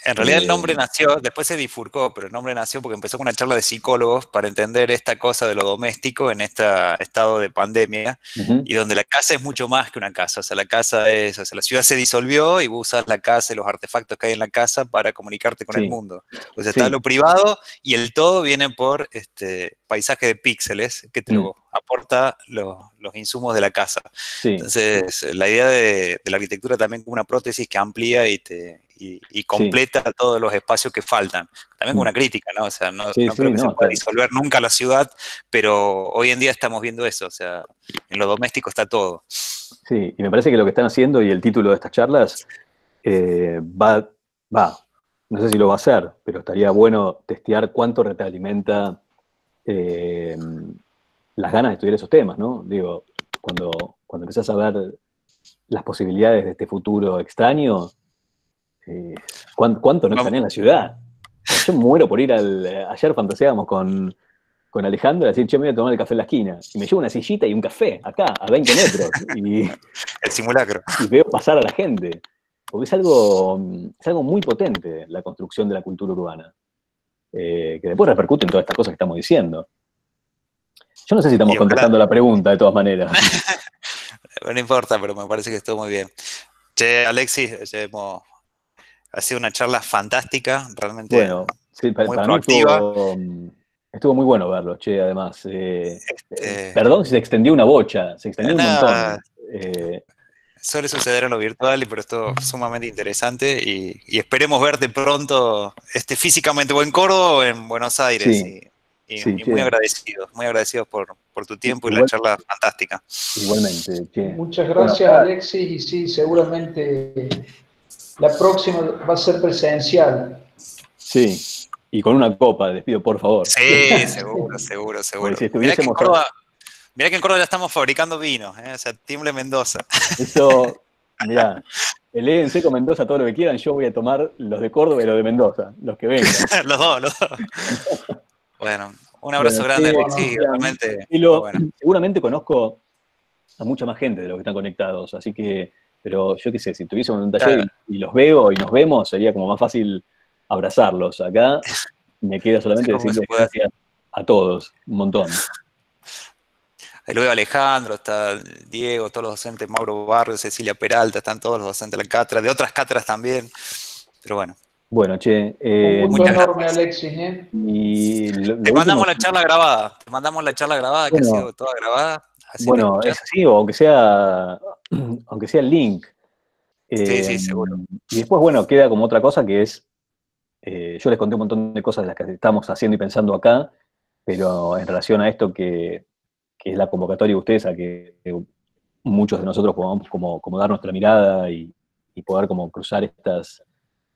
En realidad el nombre eh. nació, después se difurcó, pero el nombre nació porque empezó con una charla de psicólogos para entender esta cosa de lo doméstico en este estado de pandemia y donde la casa es mucho más que una casa. O sea, la casa es, o sea, la ciudad se disolvió y vos usas la casa y los artefactos que hay en la casa para comunicarte con el mundo. O sea, está lo privado y el todo viene por este paisaje de píxeles que te mm. aporta los, los insumos de la casa. Entonces, la idea de la arquitectura también como una prótesis que amplía y te, y, completa todos los espacios que faltan. También una mm. crítica, ¿no? O sea, no, creo que se pueda pues. disolver nunca la ciudad, pero hoy en día estamos viendo eso, o sea, en lo doméstico está todo. Sí, y me parece que lo que están haciendo y el título de estas charlas eh, va, va, no sé si lo va a hacer, pero estaría bueno testear cuánto retroalimenta eh, las ganas de estudiar esos temas, ¿no? Digo, cuando, cuando a ver las posibilidades de este futuro extraño, ¿cuánto, no están en la ciudad? Yo muero por ir al. Ayer fantaseábamos con, con Alejandro, decir, che, me voy a tomar el café en la esquina. Y me llevo una sillita y un café, acá, a 20 metros. Y, el simulacro. Y veo pasar a la gente. Porque es algo, es muy potente la construcción de la cultura urbana. Eh, que después repercute en todas estas cosas que estamos diciendo. Yo no sé si estamos contestando la pregunta de todas maneras. no importa, pero me parece que estuvo muy bien. Che, Alexis, eh, ha sido una charla fantástica, realmente. sí, para, muy mm, estuvo, muy bueno verlo, che, además. Eh, este eh, perdón si se extendió una bocha, se extendió un montón. Eh, suele suceder en lo virtual, y pero esto sumamente interesante y, esperemos verte pronto este, físicamente o en Córdoba o en Buenos Aires. y, muy agradecidos, muy agradecidos por, tu tiempo y la charla fantástica. Igualmente. Muchas gracias Alexis y sí, seguramente la próxima va a ser presencial. Sí, y con una copa, les pido por favor. Sí, seguro, seguro, seguro. Mirá que en Córdoba ya estamos fabricando vino, ¿eh? o sea, Timble Mendoza. Eso, mirá, leen con Mendoza todo lo que quieran, yo voy a tomar los de Córdoba y los de Mendoza, los que vengan. los dos, los dos. bueno, un abrazo grande, sí, realmente. Seguramente conozco a mucha más gente de los que están conectados, así que pero yo qué sé, si tuviese un taller y, los veo y nos vemos, sería como más fácil abrazarlos. Acá me queda solamente decirles gracias a todos, un montón. Ahí lo veo Alejandro, está Diego, todos los docentes, Mauro Barrio, Cecilia Peralta, están todos los docentes de la cátedra, de otras cátedras también. Pero bueno. Bueno, che. Eh, un enorme, Alexis. ¿eh? te mandamos la charla grabada. Te mandamos la charla grabada, que ha sido toda grabada. bueno, es así, aunque sea aunque sea el link. sí, sí, eh, Y después, bueno, queda como otra cosa que es, eh, yo les conté un montón de cosas de las que estamos haciendo y pensando acá, pero en relación a esto que, es la convocatoria de ustedes, a que, muchos de nosotros podamos como, dar nuestra mirada y, y, poder como cruzar estas,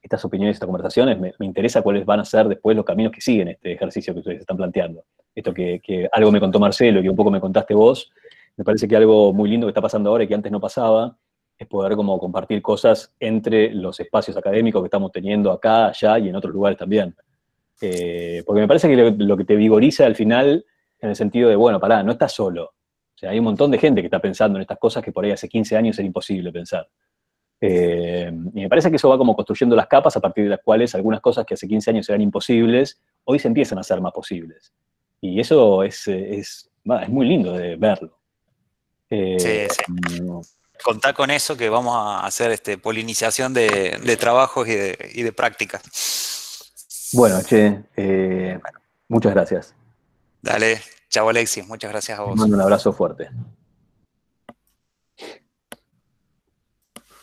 estas opiniones, estas conversaciones, me, interesa cuáles van a ser después los caminos que siguen este ejercicio que ustedes están planteando. Esto que, algo me contó Marcelo y un poco me contaste vos, me parece que algo muy lindo que está pasando ahora y que antes no pasaba es poder como compartir cosas entre los espacios académicos que estamos teniendo acá, allá y en otros lugares también. Eh, porque me parece que lo, que te vigoriza al final, en el sentido de, bueno, pará, no estás solo. O sea, hay un montón de gente que está pensando en estas cosas que por ahí hace 15 años era imposible pensar. Eh, y me parece que eso va como construyendo las capas a partir de las cuales algunas cosas que hace 15 años eran imposibles, hoy se empiezan a ser más posibles. Y eso es, eh, es muy lindo de verlo. Eh, Contar con eso que vamos a hacer este, polinización de, trabajos y de, prácticas. Bueno, che, eh, muchas gracias. Dale, chao Alexis, muchas gracias a vos. Mando un abrazo fuerte.